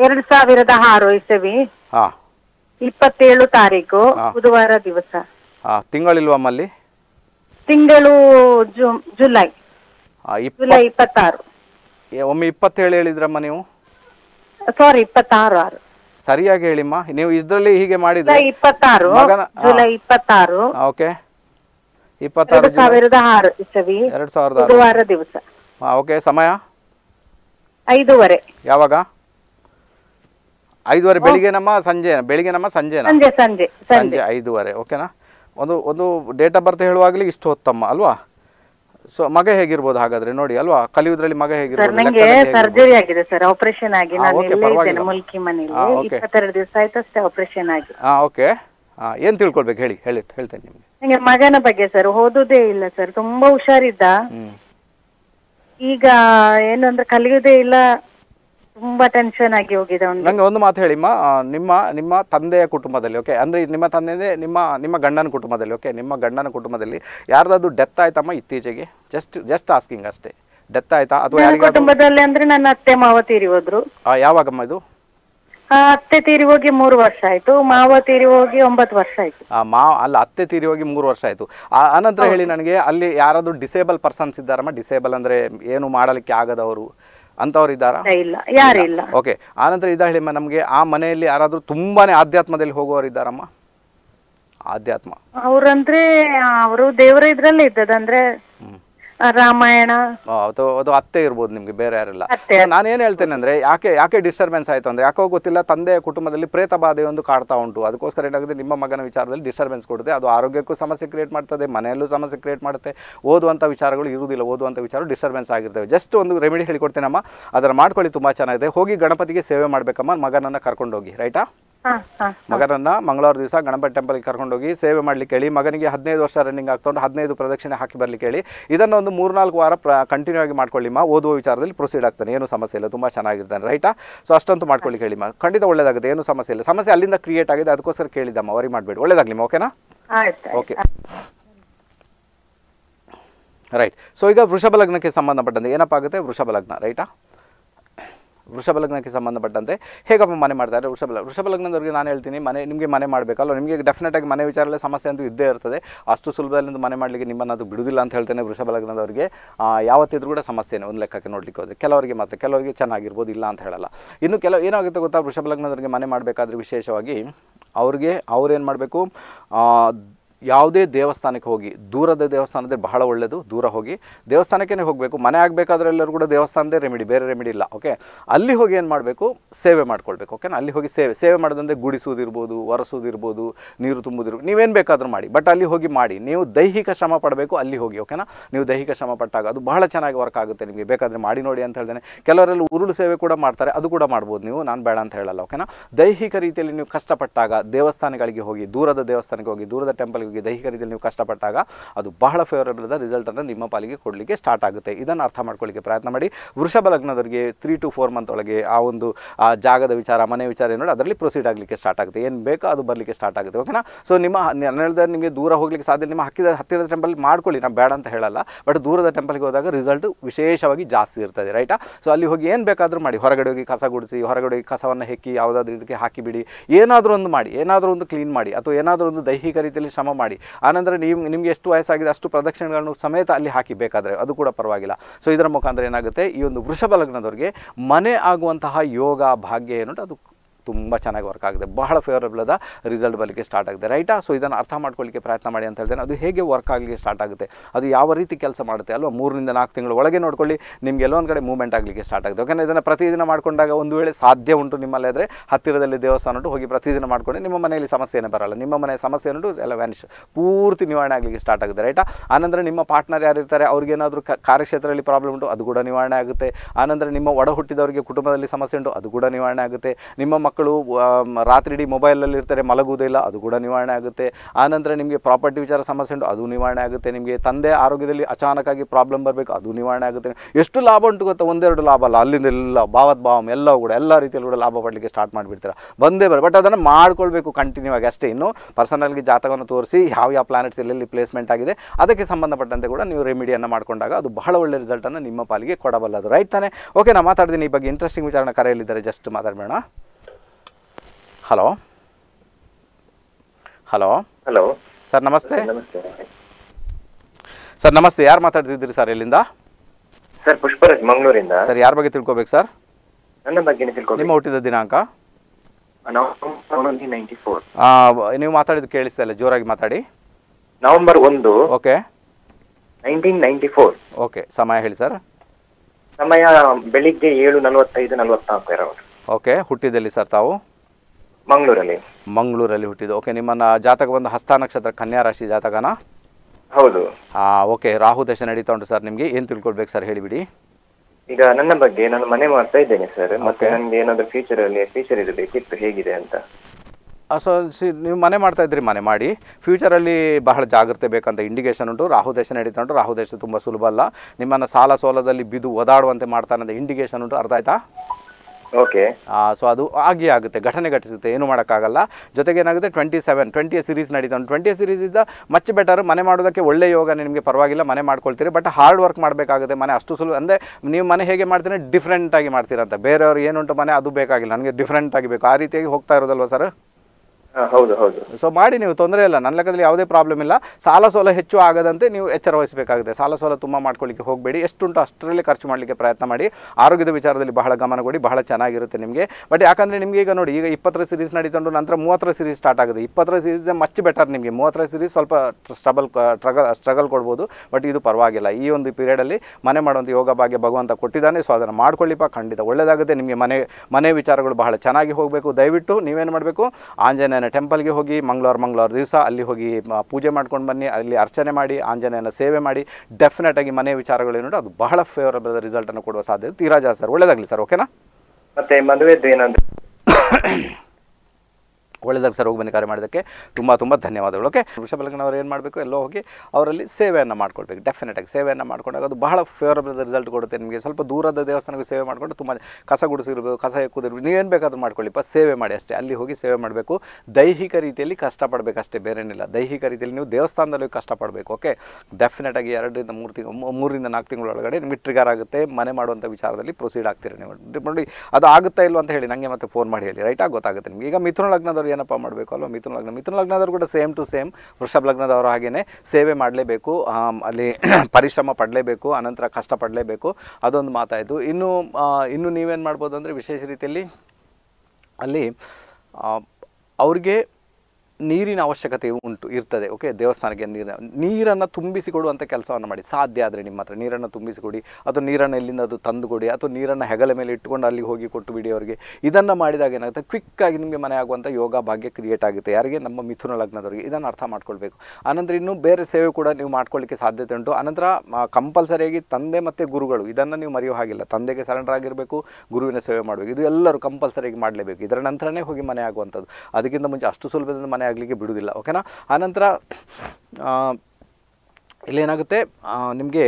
ಎರಡ್ ಸಾವಿರದ ಆರು ಇಸವಿ ಹಾ ಇಪ್ಪತ್ತೇಳು ತಾರೀಕು ಬುಧವಾರ ದಿವಸ ತಿಂಗಳಿಲ್ವಾ ತಿಂಗಳಿಲ್ವಮ್ಮಲ್ಲಿ ತಿಂಗಳು ಜುಲೈ ಜುಲೈ ಇಪ್ಪತ್ತಾರು ಒಮ್ಮೆ ಇಪ್ಪತ್ತೇಳು ಹೇಳಿದ್ರಮ್ಮ ನೀವು ಸಾರಿ ಇಪ್ಪತ್ತಾರು ಆರು ಸರಿಯಾಗಿ ಹೇಳಿಮ್ಮ ನೀವು ಇದರಲ್ಲಿ ಹೀಗೆ ಮಾಡಿದ್ರೆ ಇಪ್ಪತ್ತಾರು ಜುಲೈ ಇಪ್ಪತ್ತಾರು ಓಕೆ ಇಪ್ಪತ್ತಾರು ಸಾವಿರದ ಆರು ಇಸವಿ ಎರಡು ಸಾವಿರದ ಬುಧವಾರ ದಿವಸ ಓಕೆ ಸಮಯ ಐದೂವರೆ ಯಾವಾಗ ಐದುವರೆ ಬೆಳಿಗ್ಗೆ ನಮ್ಮ ಸಂಜೆ ಬೆಳಿಗ್ಗೆ ನಮ್ಮ ಸಂಜೆ ಸಂಜೆ ಸಂಜೆ ಐದೂವರೆ ಓಕೆನಾ ಒಂದು ಒಂದು ಡೇಟ್ ಆಫ್ ಬರ್ತ್ ಹೇಳುವಾಗಲೇ ಇಷ್ಟು ಹೊತ್ತಮ್ಮ ಅಲ್ವಾ ಸೊ ಮಗ ಹೇಗಿರ್ಬೋದು ಹಾಗಾದ್ರೆ ನೋಡಿ ಅಲ್ವಾ ಕಲಿಯುವುದ್ರಲ್ಲಿ ಮಗ ಸರ್ ನನಗೆ ಸರ್ಜರಿ ಆಗಿದೆ ಸರ್ ಆಪರೇಷನ್ ಆಗಿ ನಾನು ಎಲ್ಲೇ ಮುಲ್ಕಿ ಮನೆಯಲ್ಲಿ 22 ದಿವಸ ಆಯ್ತು ಅಷ್ಟೇ ಆಪರೇಷನ್ ಆಗಿ ಆ ಓಕೆ ಏನ್ ತಿಳ್ಕೊಳ್ಬೇಕು ಹೇಳಿ ಹೇಳಿ ಹೇಳ್ತೇನೆ ನಿಮ್ಗೆ ಮಗನ ಬಗ್ಗೆ ಸರ್ ಓದೋದೇ ಇಲ್ಲ ಸರ್ ತುಂಬಾ ಹುಷಾರಿದ್ದ ಈಗ ಏನಂದ್ರೆ ಕಲಿಯೋದೇ ಇಲ್ಲ ತುಂಬಾ ಟೆನ್ಷನ್ ಆಗಿ ಹೋಗಿದೆ ನಂಗೆ ಒಂದು ಮಾತು ಹೇಳಿಮ್ಮ ನಿಮ್ಮ ನಿಮ್ಮ ತಂದೆಯ ಕುಟುಂಬದಲ್ಲಿ ಓಕೆ ಅಂದ್ರೆ ನಿಮ್ಮ ತಂದೆ ನಿಮ್ಮ ನಿಮ್ಮ ಗಂಡನ ಕುಟುಂಬದಲ್ಲಿ ಓಕೆ ನಿಮ್ಮ ಗಂಡನ ಕುಟುಂಬದಲ್ಲಿ ಯಾರ್ದಾದ್ರು ಡೆತ್ ಆಯ್ತಮ್ಮ ಇತ್ತೀಚೆಗೆ ಜಸ್ಟ್ ಜಸ್ಟ್ ಆಸ್ಕಿಂಗ್ ಅಷ್ಟೇ ಡೆತ್ ಆಯ್ತಾ ಅಥವಾ ಕುಟುಂಬದಲ್ಲಿ ಅಂದ್ರೆ ನನ್ನ ಅತ್ತೆ ಮಾವ ತೀರಿ ಹೋದ್ರು ಯಾವಾಗಮ್ಮ ಇದು ಅತ್ತೆ ತೀರಿ ಹೋಗಿ ಮೂರು ವರ್ಷ ಆಯ್ತು ಮಾವ ತೀರಿ ಹೋಗಿ ಒಂಬತ್ತು ವರ್ಷ ಆಯ್ತು ಆ, ಮಾ ಅಲ್ಲ ಅತ್ತೆ ತೀರಿ ಹೋಗಿ ಮೂರು ವರ್ಷ ಆಯ್ತು ಅನಂತರ ಹೇಳಿ ನನಗೆ ಅಲ್ಲಿ ಯಾರಾದ್ರೂ ಡಿಸೇಬಲ್ ಪರ್ಸನ್ಸ್ ಇದ್ದಾರಮ್ಮ ಡಿಸೇಬಲ್ ಅಂದ್ರೆ ಏನು ಮಾಡಲಿಕ್ಕೆ ಆಗದವರು ಅಂತವ್ರು ಇದ್ದಾರಾ ಇಲ್ಲ ಯಾರು ಇಲ್ಲ ಓಕೆ ಆನಂತರ ಇದ ಹೇಳಿಮ್ಮ ನಮಗೆ ಆ ಮನೆಯಲ್ಲಿ ಯಾರಾದ್ರೂ ತುಂಬಾನೇ ಆಧ್ಯಾತ್ಮದಲ್ಲಿ ಹೋಗುವವರು ಇದ್ದಾರಮ್ಮ ಆಧ್ಯಾತ್ಮ ಅವ್ರಂದ್ರೆ ಅವರು ದೇವರ ಇದ್ರಲ್ಲೇ ಇದ್ದದಂದ್ರೆ ರಾಮಾಯಣ ಅಥವಾ ಅದು ಅತ್ತೆ ಇರ್ಬೋದು ನಿಮ್ಗೆ ಬೇರೆ ಯಾರಿಲ್ಲ ನಾನು ಏನ್ ಹೇಳ್ತೇನೆ ಅಂದ್ರೆ ಯಾಕೆ ಯಾಕೆ ಡಿಸ್ಟರ್ಬೆನ್ಸ್ ಆಯ್ತು ಅಂದ್ರೆ ಯಾಕೋ ಗೊತ್ತಿಲ್ಲ ತಂದೆ ಕುಟುಂಬದಲ್ಲಿ ಪ್ರೇತ ಬಾಧೆ ಒಂದು ಕಾಡ್ತಾ ಉಂಟು ಅದಕ್ಕೋಸ್ಕರ ಏನಾಗುತ್ತೆ ನಿಮ್ಮ ಮಗನ ವಿಚಾರದಲ್ಲಿ ಡಿಸ್ಟರ್ಬೆನ್ಸ್ ಕೊಡುತ್ತೆ ಅದು ಆರೋಗ್ಯಕ್ಕೂ ಸಮಸ್ಯೆ ಕ್ರಿಯೇಟ್ ಮಾಡ್ತದೆ ಮನೆಯಲ್ಲೂ ಸಮಸ್ಯೆ ಕ್ರಿಯೇಟ್ ಮಾಡುತ್ತೆ ಓದುವಂತ ವಿಚಾರಗಳು ಇರುವುದಿಲ್ಲ ಓದುವಂತ ವಿಚಾರ ಡಿಸ್ಟರ್ಬೆನ್ಸ್ ಆಗಿರ್ತವೆ ಜಸ್ಟ್ ಒಂದು ರೆಮಿಡಿ ಅಮ್ಮ ಅದರ ಮಾಡ್ಕೊಳ್ಳಿ ತುಂಬಾ ಚೆನ್ನಾಗಿದೆ ಹೋಗಿ ಗಣಪತಿಗೆ ಸೇವೆ ಮಾಡಬೇಕಮ್ಮ ಕರ್ಕೊಂಡು ಕರ್ಕೊಂಡೋಗಿ ರೈಟಾ ಮಗನನ್ನ ಮಂಗಳವಾರ ದಿವಸ ಗಣಪತಿ ಟೆಂಪಲ್ಗೆ ಕರ್ಕೊಂಡೋಗಿ ಸೇವೆ ಮಾಡ್ಲಿಕ್ಕೆ ಹೇಳಿ ಮಗನಿಗೆ ಹದಿನೈದು ವರ್ಷ ರನ್ನಿಂಗ್ ಆಗ್ತೊಂಡು ಹದಿನೈದು ಪ್ರದಕ್ಷಿಣೆ ಹಾಕಿ ಬರ್ಲಿಕ್ಕೆ ಹೇಳಿ ಇದನ್ನ ಒಂದು ಮೂರ್ನಾಲ್ಕು ವಾರ ಕಂಟಿನ್ಯೂ ಆಗಿ ಮಾಡ್ಕೊಳ್ಳಿಮ್ಮ ಓದುವ ವಿಚಾರದಲ್ಲಿ ಪ್ರೊಸೀಡ್ ಆಗ್ತಾನೆ ಏನು ಸಮಸ್ಯೆ ಇಲ್ಲ ತುಂಬಾ ಚೆನ್ನಾಗಿರ್ತಾನೆ ರೈಟಾ ಸೊ ಅಷ್ಟಂತೂ ಮಾಡ್ಕೊಳ್ಳಿ ಹೇಳಿ ಖಂಡಿತ ಒಳ್ಳೇದಾಗುತ್ತೆ ಏನು ಸಮಸ್ಯೆ ಇಲ್ಲ ಸಮಸ್ಯೆ ಅಲ್ಲಿಂದ ಕ್ರಿಯೇಟ್ ಆಗಿದೆ ಅದಕ್ಕೋಸ್ಕರ ಕೇಳಿದ್ದಮ್ಮ ವರಿ ಮಾಡಬೇಡಿ ಒಳ್ಳೇದಾಗ್ಲಿಮ್ಮ ಓಕೆನಾ ಓಕೆ ರೈಟ್ ಸೊ ಈಗ ವೃಷಭ ಲಗ್ನಕ್ಕೆ ಸಂಬಂಧಪಟ್ಟಂತೆ ಏನಪ್ಪ ಆಗುತ್ತೆ ವೃಷಭ ಲಗ್ನ ರೈಟಾ ವೃಷಭ ಲಗ್ನಕ್ಕೆ ಸಂಬಂಧಪಟ್ಟಂತೆ ಹೇಗಪ್ಪ ಮನೆ ಮಾಡ್ತಾರೆ ವೃಷಭ ವೃಷಭ ನಾನು ಹೇಳ್ತೀನಿ ಮನೆ ನಿಮಗೆ ಮನೆ ಮಾಡಬೇಕಲ್ಲ ನಿಮಗೆ ಡೆಫಿನೆಟಾಗಿ ಮನೆ ವಿಚಾರದಲ್ಲಿ ಸಮಸ್ಯೆ ಅಂತೂ ಇದ್ದೇ ಇರ್ತದೆ ಅಷ್ಟು ಸುಲಭದಲ್ಲಿ ಮನೆ ಮಾಡಲಿಕ್ಕೆ ನಿಮ್ಮನ್ನು ಅದು ಬಿಡುವುದಿಲ್ಲ ಅಂತ ಹೇಳ್ತೇನೆ ವೃಷಭ ಲಗ್ನದವರಿಗೆ ಯಾವತ್ತಿದ್ರೂ ಕೂಡ ಸಮಸ್ಯೆನೇ ಒಂದು ಲೆಕ್ಕಕ್ಕೆ ನೋಡಲಿಕ್ಕೆ ಹೋದರೆ ಕೆಲವರಿಗೆ ಮಾತ್ರ ಕೆಲವರಿಗೆ ಚೆನ್ನಾಗಿರ್ಬೋದು ಇಲ್ಲ ಅಂತ ಹೇಳಲ್ಲ ಇನ್ನು ಕೆಲವು ಏನಾಗುತ್ತೆ ಗೊತ್ತಾ ವೃಷಭ ಲಗ್ನದವರಿಗೆ ಮನೆ ಮಾಡಬೇಕಾದ್ರೆ ವಿಶೇಷವಾಗಿ ಅವ್ರಿಗೆ ಅವ್ರೇನು ಮಾಡಬೇಕು ಯಾವುದೇ ದೇವಸ್ಥಾನಕ್ಕೆ ಹೋಗಿ ದೂರದ ದೇವಸ್ಥಾನ ಬಹಳ ಒಳ್ಳೆಯದು ದೂರ ಹೋಗಿ ದೇವಸ್ಥಾನಕ್ಕೇ ಹೋಗಬೇಕು ಮನೆ ಆಗಬೇಕಾದ್ರೆ ಎಲ್ಲರೂ ಕೂಡ ದೇವಸ್ಥಾನದೇ ರೆಮಿಡಿ ಬೇರೆ ರೆಮಿಡಿ ಇಲ್ಲ ಓಕೆ ಅಲ್ಲಿ ಹೋಗಿ ಏನು ಮಾಡಬೇಕು ಸೇವೆ ಮಾಡ್ಕೊಳ್ಬೇಕು ಓಕೆನಾ ಅಲ್ಲಿ ಹೋಗಿ ಸೇವೆ ಸೇವೆ ಮಾಡೋದಂದ್ರೆ ಗುಡಿಸೋದಿರ್ಬೋದು ಒರೆಸೋದಿರ್ಬೋದು ನೀರು ತುಂಬೋದಿರ್ಬೋದು ನೀವೇನು ಬೇಕಾದರೂ ಮಾಡಿ ಬಟ್ ಅಲ್ಲಿ ಹೋಗಿ ಮಾಡಿ ನೀವು ದೈಹಿಕ ಶ್ರಮ ಪಡಬೇಕು ಅಲ್ಲಿ ಹೋಗಿ ಓಕೆನಾ ನೀವು ದೈಹಿಕ ಶ್ರಮ ಪಟ್ಟಾಗ ಅದು ಬಹಳ ಚೆನ್ನಾಗಿ ವರ್ಕ್ ಆಗುತ್ತೆ ನಿಮಗೆ ಬೇಕಾದರೆ ಮಾಡಿ ನೋಡಿ ಅಂತ ಹೇಳ್ದೇನೆ ಕೆಲವರಲ್ಲಿ ಉರುಳು ಸೇವೆ ಕೂಡ ಮಾಡ್ತಾರೆ ಅದು ಕೂಡ ಮಾಡ್ಬೋದು ನೀವು ನಾನು ಬೇಡ ಅಂತ ಹೇಳಲ್ಲ ಓಕೆನಾ ದೈಹಿಕ ರೀತಿಯಲ್ಲಿ ನೀವು ಕಷ್ಟಪಟ್ಟಾಗ ದೇವಸ್ಥಾನಗಳಿಗೆ ಹೋಗಿ ದೂರದ ದೇವಸ್ಥಾನಕ್ಕೆ ಹೋಗಿ ದೂರದ ಟೆಂಪಲ್ಗೆ ನಿಮಗೆ ದೈಹಿಕ ರೀತಿಯಲ್ಲಿ ನೀವು ಕಷ್ಟಪಟ್ಟಾಗ ಅದು ಬಹಳ ಫೇವರಬಲ್ ಆದ ರಿಸಲ್ಟನ್ನು ನಿಮ್ಮ ಪಾಲಿಗೆ ಕೊಡಲಿಕ್ಕೆ ಸ್ಟಾರ್ಟ್ ಆಗುತ್ತೆ ಇದನ್ನು ಅರ್ಥ ಮಾಡ್ಕೊಳ್ಳಿಕ್ಕೆ ಪ್ರಯತ್ನ ಮಾಡಿ ವೃಷಭ ಲಗ್ನದವರಿಗೆ ತ್ರೀ ಟು ಫೋರ್ ಮಂತ್ ಒಳಗೆ ಆ ಒಂದು ಜಾಗದ ವಿಚಾರ ಮನೆ ವಿಚಾರ ನೋಡಿ ಅದರಲ್ಲಿ ಪ್ರೊಸೀಡ್ ಆಗಲಿಕ್ಕೆ ಸ್ಟಾರ್ಟ್ ಆಗುತ್ತೆ ಏನು ಬೇಕೋ ಅದು ಬರಲಿಕ್ಕೆ ಸ್ಟಾರ್ಟ್ ಆಗುತ್ತೆ ಓಕೆನಾ ಸೊ ನಿಮ್ಮ ನೆಲದ ನಿಮಗೆ ದೂರ ಹೋಗಲಿಕ್ಕೆ ಸಾಧ್ಯ ನಿಮ್ಮ ಹಕ್ಕಿದ ಹತ್ತಿರದ ಟೆಂಪಲ್ ಮಾಡ್ಕೊಳ್ಳಿ ನಾನು ಬೇಡ ಅಂತ ಹೇಳಲ್ಲ ಬಟ್ ದೂರದ ಟೆಂಪಲ್ಗೆ ಹೋದಾಗ ರಿಸಲ್ಟ್ ವಿಶೇಷವಾಗಿ ಜಾಸ್ತಿ ಇರ್ತದೆ ರೈಟಾ ಸೊ ಅಲ್ಲಿ ಹೋಗಿ ಏನು ಬೇಕಾದರೂ ಮಾಡಿ ಹೊರಗಡೆ ಹೋಗಿ ಕಸ ಗುಡಿಸಿ ಹೊರಗಡೆ ಹೋಗಿ ಕಸವನ್ನು ಹೆಕ್ಕಿ ಯಾವುದಾದ್ರೂ ಇದಕ್ಕೆ ಹಾಕಿಬಿಡಿ ಏನಾದರೂ ಒಂದು ಮಾಡಿ ಏನಾದರೂ ಒಂದು ಕ್ಲೀನ್ ಮಾಡಿ ಅಥವಾ ಏನಾದರೂ ಒಂದು ದೈಹಿಕ ರೀತಿಯಲ್ಲಿ ಶ್ರಮ ಮಾಡಿ ಆನಂತರ ನೀವು ನಿಮಗೆ ಎಷ್ಟು ವಯಸ್ಸಾಗಿದೆ ಅಷ್ಟು ಪ್ರದಕ್ಷಿಣೆಗಳನ್ನು ಸಮೇತ ಅಲ್ಲಿ ಹಾಕಿ ಬೇಕಾದರೆ ಅದು ಕೂಡ ಪರವಾಗಿಲ್ಲ ಸೊ ಇದರ ಮುಖಾಂತರ ಏನಾಗುತ್ತೆ ಈ ಒಂದು ವೃಷಭ ಲಗ್ನದವರಿಗೆ ಮನೆ ಆಗುವಂತಹ ಯೋಗ ಭಾಗ್ಯ ಏನುಂಟು ಅದು ತುಂಬ ಚೆನ್ನಾಗಿ ವರ್ಕ್ ಆಗಿದೆ ಬಹಳ ಫೇವರಬಲ್ ಅದ ರಿಸಲ್ಟ್ ಬರಲಿಕ್ಕೆ ಸ್ಟಾರ್ಟ್ ಆಗಿದೆ ರೈಟಾ ಸೊ ಇದನ್ನು ಅರ್ಥ ಮಾಡ್ಕೊಳ್ಳಿಕ್ಕೆ ಪ್ರಯತ್ನ ಮಾಡಿ ಅಂತ ಹೇಳ್ತೇನೆ ಅದು ಹೇಗೆ ವರ್ಕ್ ಆಗಲಿಕ್ಕೆ ಸ್ಟಾರ್ಟ್ ಆಗುತ್ತೆ ಅದು ಯಾವ ರೀತಿ ಕೆಲಸ ಮಾಡುತ್ತೆ ಅಲ್ವಾ ಮೂರರಿಂದ ನಾಲ್ಕು ತಿಂಗಳ ಒಳಗೆ ನೋಡ್ಕೊಳ್ಳಿ ನಿಮಗೆ ಎಲ್ಲೊಂದು ಕಡೆ ಮೂವ್ಮೆಂಟ್ ಆಗಲಿಕ್ಕೆ ಸ್ಟಾರ್ಟ್ ಆಗುತ್ತೆ ಯಾಕಂದರೆ ಇದನ್ನು ಪ್ರತಿದಿನ ಮಾಡಿಕೊಂಡಾಗ ಒಂದು ವೇಳೆ ಸಾಧ್ಯ ಉಂಟು ನಿಮ್ಮಲ್ಲೇ ಆದರೆ ಹತ್ತಿರದಲ್ಲಿ ದೇವಸ್ಥಾನ ಉಂಟು ಹೋಗಿ ಪ್ರತಿದಿನ ಮಾಡಿಕೊಂಡು ನಿಮ್ಮ ಮನೆಯಲ್ಲಿ ಸಮಸ್ಯೆನೇ ಬರಲ್ಲ ನಿಮ್ಮ ಮನೆಯ ಸಮಸ್ಯೆ ಉಂಟು ಎಲ್ಲ ವ್ಯಾನಿಶ್ ಪೂರ್ತಿ ನಿವಾರಣೆ ಆಗಲಿಕ್ಕೆ ಸ್ಟಾರ್ಟ್ ಆಗುತ್ತೆ ರೈಟಾ ಆನಂತರ ನಿಮ್ಮ ಪಾರ್ಟ್ನರ್ ಯಾರಿರ್ತಾರೆ ಅವ್ರಿಗೇನಾದರೂ ಕಾರ್ಯಕ್ಷೇತ್ರದಲ್ಲಿ ಪ್ರಾಬ್ಲಮ್ ಉಂಟು ಅದು ಕೂಡ ನಿವಾರಣೆ ಆಗುತ್ತೆ ಆನಂತರ ನಿಮ್ಮ ಒಡ ಹುಟ್ಟಿದವರಿಗೆ ಕುಟುಂಬದಲ್ಲಿ ಸಮಸ್ಯೆ ಉಂಟು ಅದು ಕೂಡ ನಿವಾರಣೆ ಆಗುತ್ತೆ ನಿಮ್ಮ ಮಕ್ಕಳು ಮಕ್ಕಳು ರಾತ್ರಿ ಇಡೀ ಮೊಬೈಲಲ್ಲಿ ಇರ್ತಾರೆ ಮಲಗುವುದಿಲ್ಲ ಅದು ಕೂಡ ನಿವಾರಣೆ ಆಗುತ್ತೆ ಆನಂತರ ನಿಮಗೆ ಪ್ರಾಪರ್ಟಿ ವಿಚಾರ ಸಮಸ್ಯೆ ಉಂಟು ಅದು ನಿವಾರಣೆ ಆಗುತ್ತೆ ನಿಮಗೆ ತಂದೆ ಆರೋಗ್ಯದಲ್ಲಿ ಅಚಾನಕ್ಕಾಗಿ ಪ್ರಾಬ್ಲಮ್ ಬರಬೇಕು ಅದು ನಿವಾರಣೆ ಆಗುತ್ತೆ ಎಷ್ಟು ಲಾಭ ಉಂಟು ಗೊತ್ತಾ ಒಂದೆರಡು ಲಾಭ ಅಲ್ಲ ಅಲ್ಲಿಂದ ಎಲ್ಲ ಭಾವದ ಭಾವಂ ಎಲ್ಲವೂ ಕೂಡ ಎಲ್ಲ ರೀತಿಯಲ್ಲಿ ಕೂಡ ಲಾಭ ಪಡಲಿಕ್ಕೆ ಸ್ಟಾರ್ಟ್ ಮಾಡಿಬಿಡ್ತೀರ ಬಂದೇ ಬರ ಬಟ್ ಅದನ್ನು ಮಾಡ್ಕೊಳ್ಬೇಕು ಕಂಟಿನ್ಯೂ ಆಗಿ ಅಷ್ಟೇ ಇನ್ನು ಪರ್ಸನಲ್ಗೆ ಜಾತಕವನ್ನು ತೋರಿಸಿ ಯಾವ ಯಾವ ಪ್ಲಾನೆಟ್ಸ್ ಎಲ್ಲೆಲ್ಲಿ ಪ್ಲೇಸ್ಮೆಂಟ್ ಆಗಿದೆ ಅದಕ್ಕೆ ಸಂಬಂಧಪಟ್ಟಂತೆ ಕೂಡ ನೀವು ರೆಮಿಡಿಯನ್ನು ಮಾಡಿಕೊಂಡಾಗ ಅದು ಬಹಳ ಒಳ್ಳೆ ರಿಸಲ್ಟನ್ನು ನಿಮ್ಮ ಪಾಲಿಗೆ ಕೊಡಬಲ್ಲದು ರೈಟ್ ತಾನೆ ಓಕೆ ನಾನು ಮಾತಾಡ್ತೀನಿ ಈ ಬಗ್ಗೆ ಇಂಟ್ರೆಸ್ಟಿಂಗ್ ವಿಚಾರಣ ಕರೆಯಲಿದ್ದಾರೆ ಜಸ್ಟ್ ಮಾತಾಡಬೇಡ ಹಲೋ ಹಲೋ ಹಲೋ ಸರ್ ನಮಸ್ತೆ ಸರ್ ನಮಸ್ತೆ ಯಾರು ಮಾತಾಡ್ತಿದ್ದೀರಿ ಸರ್ ಎಲ್ಲಿಂದ ಸರ್ ಪುಷ್ಪರಾಜ್ ಮಂಗಳೂರಿಂದ ಸರ್ ಯಾರ ಬಗ್ಗೆ ತಿಳ್ಕೊಬೇಕು ಸರ್ ನನ್ನ ಬಗ್ಗೆ ತಿಳ್ಕೊಬೇಕು ನಿಮ್ಮ ಹುಟ್ಟಿದ ದಿನಾಂಕ ನೀವು ಮಾತಾಡಿದ್ದು ಕೇಳಿಸ್ತಾ ಇಲ್ಲ ಜೋರಾಗಿ ಮಾತಾಡಿ ನವೆಂಬರ್ ಒಂದು ಓಕೆ ಓಕೆ ಸಮಯ ಹೇಳಿ ಸರ್ ಸಮಯ ಬೆಳಿಗ್ಗೆ ಏಳು ನಲವತ್ತೈದು ನಲವತ್ನಾಲ್ಕು ಓಕೆ ಹುಟ್ಟಿದಲ್ಲಿ ಸರ್ ತಾವು ಮಂಗಳೂರಲ್ಲಿ ಮಂಗಳೂರಲ್ಲಿ ಹುಟ್ಟಿದ್ದು ಓಕೆ ನಿಮ್ಮನ್ನ ಜಾತಕ ಬಂದು ಹಸ್ತ ನಕ್ಷತ್ರ ಕನ್ಯಾ ರಾಶಿ ಜಾತಕನ ಹೌದು ಹಾ ಓಕೆ ರಾಹು ದಶೆ ನಡೀತಾ ಉಂಟು ಸರ್ ನಿಮ್ಗೆ ಏನ್ ತಿಳ್ಕೊಳ್ಬೇಕು ಸರ್ ಹೇಳಿಬಿಡಿ ಈಗ ನನ್ನ ಬಗ್ಗೆ ನಾನು ಮನೆ ಮಾಡ್ತಾ ಇದ್ದೇನೆ ಸರ್ ಮತ್ತೆ ನನಗೆ ಏನಾದ್ರೂ ಫ್ಯೂಚರ್ ಅಲ್ಲಿ ಫ್ಯೂಚರ್ ಇರಬೇಕಿತ್ತು ಹೇಗಿದೆ ಅಂತ ಸೊ ನೀವು ಮನೆ ಮಾಡ್ತಾ ಇದ್ರಿ ಮನೆ ಮಾಡಿ ಫ್ಯೂಚರ್ ಅಲ್ಲಿ ಬಹಳ ಜಾಗ್ರತೆ ಬೇಕಂತ ಇಂಡಿಕೇಶನ್ ಉಂಟು ರಾಹು ದೇಶ ನಡೀತಾ ಉಂಟು ರಾಹು ದೇಶ ತುಂಬಾ ಸುಲಭ ಅಲ್ಲ ನಿಮ್ಮನ್ನ ಸಾಲ ಸೋಲದಲ್ಲಿ ಬಿದ್ದು ಓದಾಡುವಂತೆ ಮಾಡ್ತಾನೆ ಅಂತ ಇಂಡಿಕೇಷನ್ ಉಂಟು ಅರ್ಥ ಆಯ್ತಾ ಓಕೆ ಸೊ ಅದು ಆಗಿ ಆಗುತ್ತೆ ಘಟನೆ ಘಟಿಸುತ್ತೆ ಏನು ಮಾಡೋಕ್ಕಾಗಲ್ಲ ಜೊತೆಗೆ ಏನಾಗುತ್ತೆ ಟ್ವೆಂಟಿ ಸೆವೆನ್ ಟ್ವೆಂಟಿಯ ಸಿರೀಸ್ ನಡೀತಾ ಒಂದು ಟ್ವೆಂಟಿ ಸಿರೀಸಿಂದ ಮಚ್ ಬೆಟರ್ ಮನೆ ಮಾಡೋದಕ್ಕೆ ಒಳ್ಳೆ ಯೋಗ ನಿಮಗೆ ಪರವಾಗಿಲ್ಲ ಮನೆ ಮಾಡ್ಕೊಳ್ತೀರಿ ಬಟ್ ಹಾರ್ಡ್ ವರ್ಕ್ ಮಾಡಬೇಕಾಗುತ್ತೆ ಮನೆ ಅಷ್ಟು ಸುಲಭ ಅಂದರೆ ನೀವು ಮನೆ ಹೇಗೆ ಮಾಡ್ತೀರಿ ಡಿಫ್ರೆಂಟಾಗಿ ಮಾಡ್ತೀರಂತ ಬೇರೆಯವ್ರು ಏನುಂಟು ಮನೆ ಅದು ಬೇಕಾಗಿಲ್ಲ ನನಗೆ ಆಗಿ ಬೇಕು ಆ ರೀತಿಯಾಗಿ ಹೋಗ್ತಾ ಇರೋದಲ್ವ ಸರ್ ಹೌದು ಹೌದು ಸೊ ಮಾಡಿ ನೀವು ತೊಂದರೆ ಇಲ್ಲ ನನ್ನ ಲೆಕ್ಕದಲ್ಲಿ ಯಾವುದೇ ಪ್ರಾಬ್ಲಮ್ ಇಲ್ಲ ಸಾಲ ಸೋಲ ಹೆಚ್ಚು ಆಗದಂತೆ ನೀವು ಎಚ್ಚರ ವಹಿಸಬೇಕಾಗುತ್ತೆ ಸಾಲ ಸೋಲ ತುಂಬ ಮಾಡ್ಕೊಳ್ಳಿಕ್ಕೆ ಹೋಗಬೇಡಿ ಎಷ್ಟುಂಟು ಅಷ್ಟರಲ್ಲಿ ಖರ್ಚು ಮಾಡಲಿಕ್ಕೆ ಪ್ರಯತ್ನ ಮಾಡಿ ಆರೋಗ್ಯದ ವಿಚಾರದಲ್ಲಿ ಬಹಳ ಗಮನ ಕೊಡಿ ಬಹಳ ಚೆನ್ನಾಗಿರುತ್ತೆ ನಿಮಗೆ ಬಟ್ ಯಾಕಂದರೆ ನಿಮಗೆ ಈಗ ನೋಡಿ ಈಗ ಇಪ್ಪತ್ತರ ಸೀರೀಸ್ ನಡೀತೊಂಡು ನಂತರ ಮೂವತ್ತರ ಸೀರೀಸ್ ಸ್ಟಾರ್ಟ್ ಆಗುತ್ತೆ ಇಪ್ಪತ್ತರ ಸೀರೀಸ್ ಮಚ್ ಬೆಟರ್ ನಿಮಗೆ ಮೂವತ್ತರ ಸೀರೀಸ್ ಸ್ವಲ್ಪ ಸ್ಟ್ರಬಲ್ ಟ್ರಗಲ್ ಸ್ಟ್ರಗಲ್ ಕೊಡ್ಬೋದು ಬಟ್ ಇದು ಪರವಾಗಿಲ್ಲ ಈ ಒಂದು ಪೀರಿಯಡಲ್ಲಿ ಮನೆ ಮಾಡುವಂಥ ಯೋಗ ಭಾಗ್ಯ ಭಗವಂತ ಕೊಟ್ಟಿದ್ದಾನೆ ಸೊ ಅದನ್ನು ಮಾಡ್ಕೊಳ್ಳಿಪ್ಪ ಖಂಡಿತ ಒಳ್ಳೆಯದಾಗುತ್ತೆ ನಿಮಗೆ ಮನೆ ಮನೆ ವಿಚಾರಗಳು ಬಹಳ ಚೆನ್ನಾಗಿ ಹೋಗಬೇಕು ದಯವಿಟ್ಟು ನೀವೇನು ಮಾಡಬೇಕು ಆಂಜನೇಯ ಆಂಜನೇಯನ ಟೆಂಪಲ್ಗೆ ಹೋಗಿ ಮಂಗಳವಾರ ಮಂಗಳವಾರ ದಿವಸ ಅಲ್ಲಿ ಹೋಗಿ ಪೂಜೆ ಮಾಡ್ಕೊಂಡು ಬನ್ನಿ ಅಲ್ಲಿ ಅರ್ಚನೆ ಮಾಡಿ ಆಂಜನೇಯನ ಸೇವೆ ಮಾಡಿ ಡೆಫಿನೆಟ್ ಆಗಿ ಮನೆ ವಿಚಾರಗಳೇನು ಅದು ಬಹಳ ಫೇವರಬಲ್ ರಿಸಲ್ಟ್ ಅನ್ನು ಕೊಡುವ ಸಾಧ್ಯತೆ ತೀರಾಜ ಸರ್ ಒಳ್ಳೇದಾಗಲಿ ಸರ್ ಓಕೆನಾ ಮತ್ತೆ ಮದುವೆ ಏನಂದ್ರೆ ಒಳ್ಳೆದಾಗ ಸರ್ ಹೋಗಿ ಬನ್ನಿ ಕಾರ್ಯ ಮಾಡೋದಕ್ಕೆ ತುಂಬ ತುಂಬ ಧನ್ಯವಾದಗಳು ಓಕೆ ವೃಷಭ ಏನು ಮಾಡಬೇಕು ಎಲ್ಲೋ ಹೋಗಿ ಅವರಲ್ಲಿ ಸೇವೆಯನ್ನು ಮಾಡ್ಕೊಳ್ಬೇಕು ಡೆಫಿನೆಟಾಗಿ ಸೇವೆಯನ್ನು ಮಾಡ್ಕೊಂಡಾಗ ಅದು ಬಹಳ ಫೇವರಬಲ್ ರಿಸಲ್ಟ್ ಕೊಡುತ್ತೆ ನಿಮಗೆ ಸ್ವಲ್ಪ ದೂರದ ದೇವಸ್ಥಾನಕ್ಕೆ ಸೇವೆ ಮಾಡಿಕೊಂಡು ತುಂಬ ಕಸ ಗುಡಿಸಿರ್ಬೋದು ಕಸ ನೀವು ಏನು ಬೇಕಾದ್ರೂ ಮಾಡ್ಕೊಳ್ಳಿಪ್ಪ ಸೇವೆ ಮಾಡಿ ಅಷ್ಟೇ ಅಲ್ಲಿ ಹೋಗಿ ಸೇವೆ ಮಾಡಬೇಕು ದೈಹಿಕ ರೀತಿಯಲ್ಲಿ ಕಷ್ಟಪಡಬೇಕಷ್ಟೇ ಬೇರೇನಿಲ್ಲ ದೈಹಿಕ ರೀತಿಯಲ್ಲಿ ನೀವು ದೇವಸ್ಥಾನದಲ್ಲಿ ಕಷ್ಟಪಡಬೇಕು ಓಕೆ ಡೆಫಿನೆಟಾಗಿ ಎರಡರಿಂದ ಮೂರು ತಿಂಗಳು ಮೂರರಿಂದ ನಾಲ್ಕು ತಿಂಗಳೊಳಗಡೆ ನಿಮಗೆ ಟ್ರಿಗರ್ ಆಗುತ್ತೆ ಮನೆ ಮಾಡುವಂಥ ವಿಚಾರದಲ್ಲಿ ಪ್ರೊಸೀಡ್ ಆಗ್ತೀರಿ ನೀವು ನೋಡಿ ಅದು ಆಗುತ್ತಾ ಇಲ್ವ ಅಂತ ಹೇಳಿ ನನಗೆ ಮತ್ತೆ ಫೋನ್ ಮಾಡಿ ಹೇಳಿ ರೈಟ್ ಗೊತ್ತಾಗುತ್ತೆ ನಿಮಗೆ ಈಗ ಮಿಥುನ ಲಗ್ನದವರು ಏನಪ್ಪ ಮಾಡಬೇಕು ಅಲ್ವಾ ಮಿಥುನ ಲಗ್ನ ಮಿಥುನ ಲಗ್ನದವ್ರು ಕೂಡ ಸೇಮ್ ಟು ಸೇಮ್ ವೃಷಭ ಲಗ್ನದವರು ಹಾಗೆಯೇ ಸೇವೆ ಮಾಡಲೇಬೇಕು ಅಲ್ಲಿ ಪರಿಶ್ರಮ ಪಡಲೇಬೇಕು ಅನಂತರ ಕಷ್ಟಪಡಲೇಬೇಕು ಅದೊಂದು ಮಾತಾಯಿತು ಇನ್ನು ಇನ್ನು ನೀವೇನು ಮಾಡ್ಬೋದು ಅಂದರೆ ವಿಶೇಷ ರೀತಿಯಲ್ಲಿ ಅಲ್ಲಿ ಅವ್ರಿಗೆ ನೀರಿನ ಅವಶ್ಯಕತೆ ಉಂಟು ಇರ್ತದೆ ಓಕೆ ದೇವಸ್ಥಾನಕ್ಕೆ ನೀರಿನ ನೀರನ್ನು ತುಂಬಿಸಿಕೊಡುವಂಥ ಕೆಲಸವನ್ನು ಮಾಡಿ ಸಾಧ್ಯ ಆದರೆ ನಿಮ್ಮ ಹತ್ರ ನೀರನ್ನು ತುಂಬಿಸಿಕೊಡಿ ಅಥವಾ ನೀರನ್ನು ಎಲ್ಲಿಂದ ಅದು ತಂದುಕೊಡಿ ಅಥವಾ ನೀರನ್ನು ಹೆಗಲ ಮೇಲೆ ಇಟ್ಟುಕೊಂಡು ಅಲ್ಲಿಗೆ ಹೋಗಿ ಕೊಟ್ಟು ಬಿಡಿ ಅವರಿಗೆ ಇದನ್ನು ಮಾಡಿದಾಗ ಏನಾಗುತ್ತೆ ಕ್ವಿಕ್ಕಾಗಿ ನಿಮಗೆ ಮನೆ ಆಗುವಂಥ ಯೋಗ ಭಾಗ್ಯ ಕ್ರಿಯೇಟ್ ಆಗುತ್ತೆ ಯಾರಿಗೆ ನಮ್ಮ ಮಿಥುನ ಲಗ್ನದವರಿಗೆ ಇದನ್ನು ಅರ್ಥ ಮಾಡ್ಕೊಳ್ಬೇಕು ಆನಂತರ ಇನ್ನೂ ಬೇರೆ ಸೇವೆ ಕೂಡ ನೀವು ಮಾಡ್ಕೊಳ್ಳಿಕ್ಕೆ ಸಾಧ್ಯತೆ ಉಂಟು ಆನಂತರ ಕಂಪಲ್ಸರಿಯಾಗಿ ತಂದೆ ಮತ್ತು ಗುರುಗಳು ಇದನ್ನು ನೀವು ಮರೆಯೋ ಹಾಗಿಲ್ಲ ತಂದೆಗೆ ಸರೆಂಡರ್ ಆಗಿರಬೇಕು ಗುರುವಿನ ಸೇವೆ ಮಾಡಬೇಕು ಇದು ಎಲ್ಲರೂ ಕಂಪಲ್ಸರಿಯಾಗಿ ಮಾಡಲೇಬೇಕು ಇದರ ನಂತರನೇ ಹೋಗಿ ಮನೆ ಆಗುವಂಥದ್ದು ಅದಕ್ಕಿಂತ ಮುಂಚೆ ಅಷ್ಟು ಸುಲಭದಿಂದ ಮನೆ ಆಗಲಿಕ್ಕೆ ಬಿಡುವುದಿಲ್ಲ ಓಕೆನಾ ಆನಂತರ ಇಲ್ಲೇನಾಗುತ್ತೆ ನಿಮಗೆ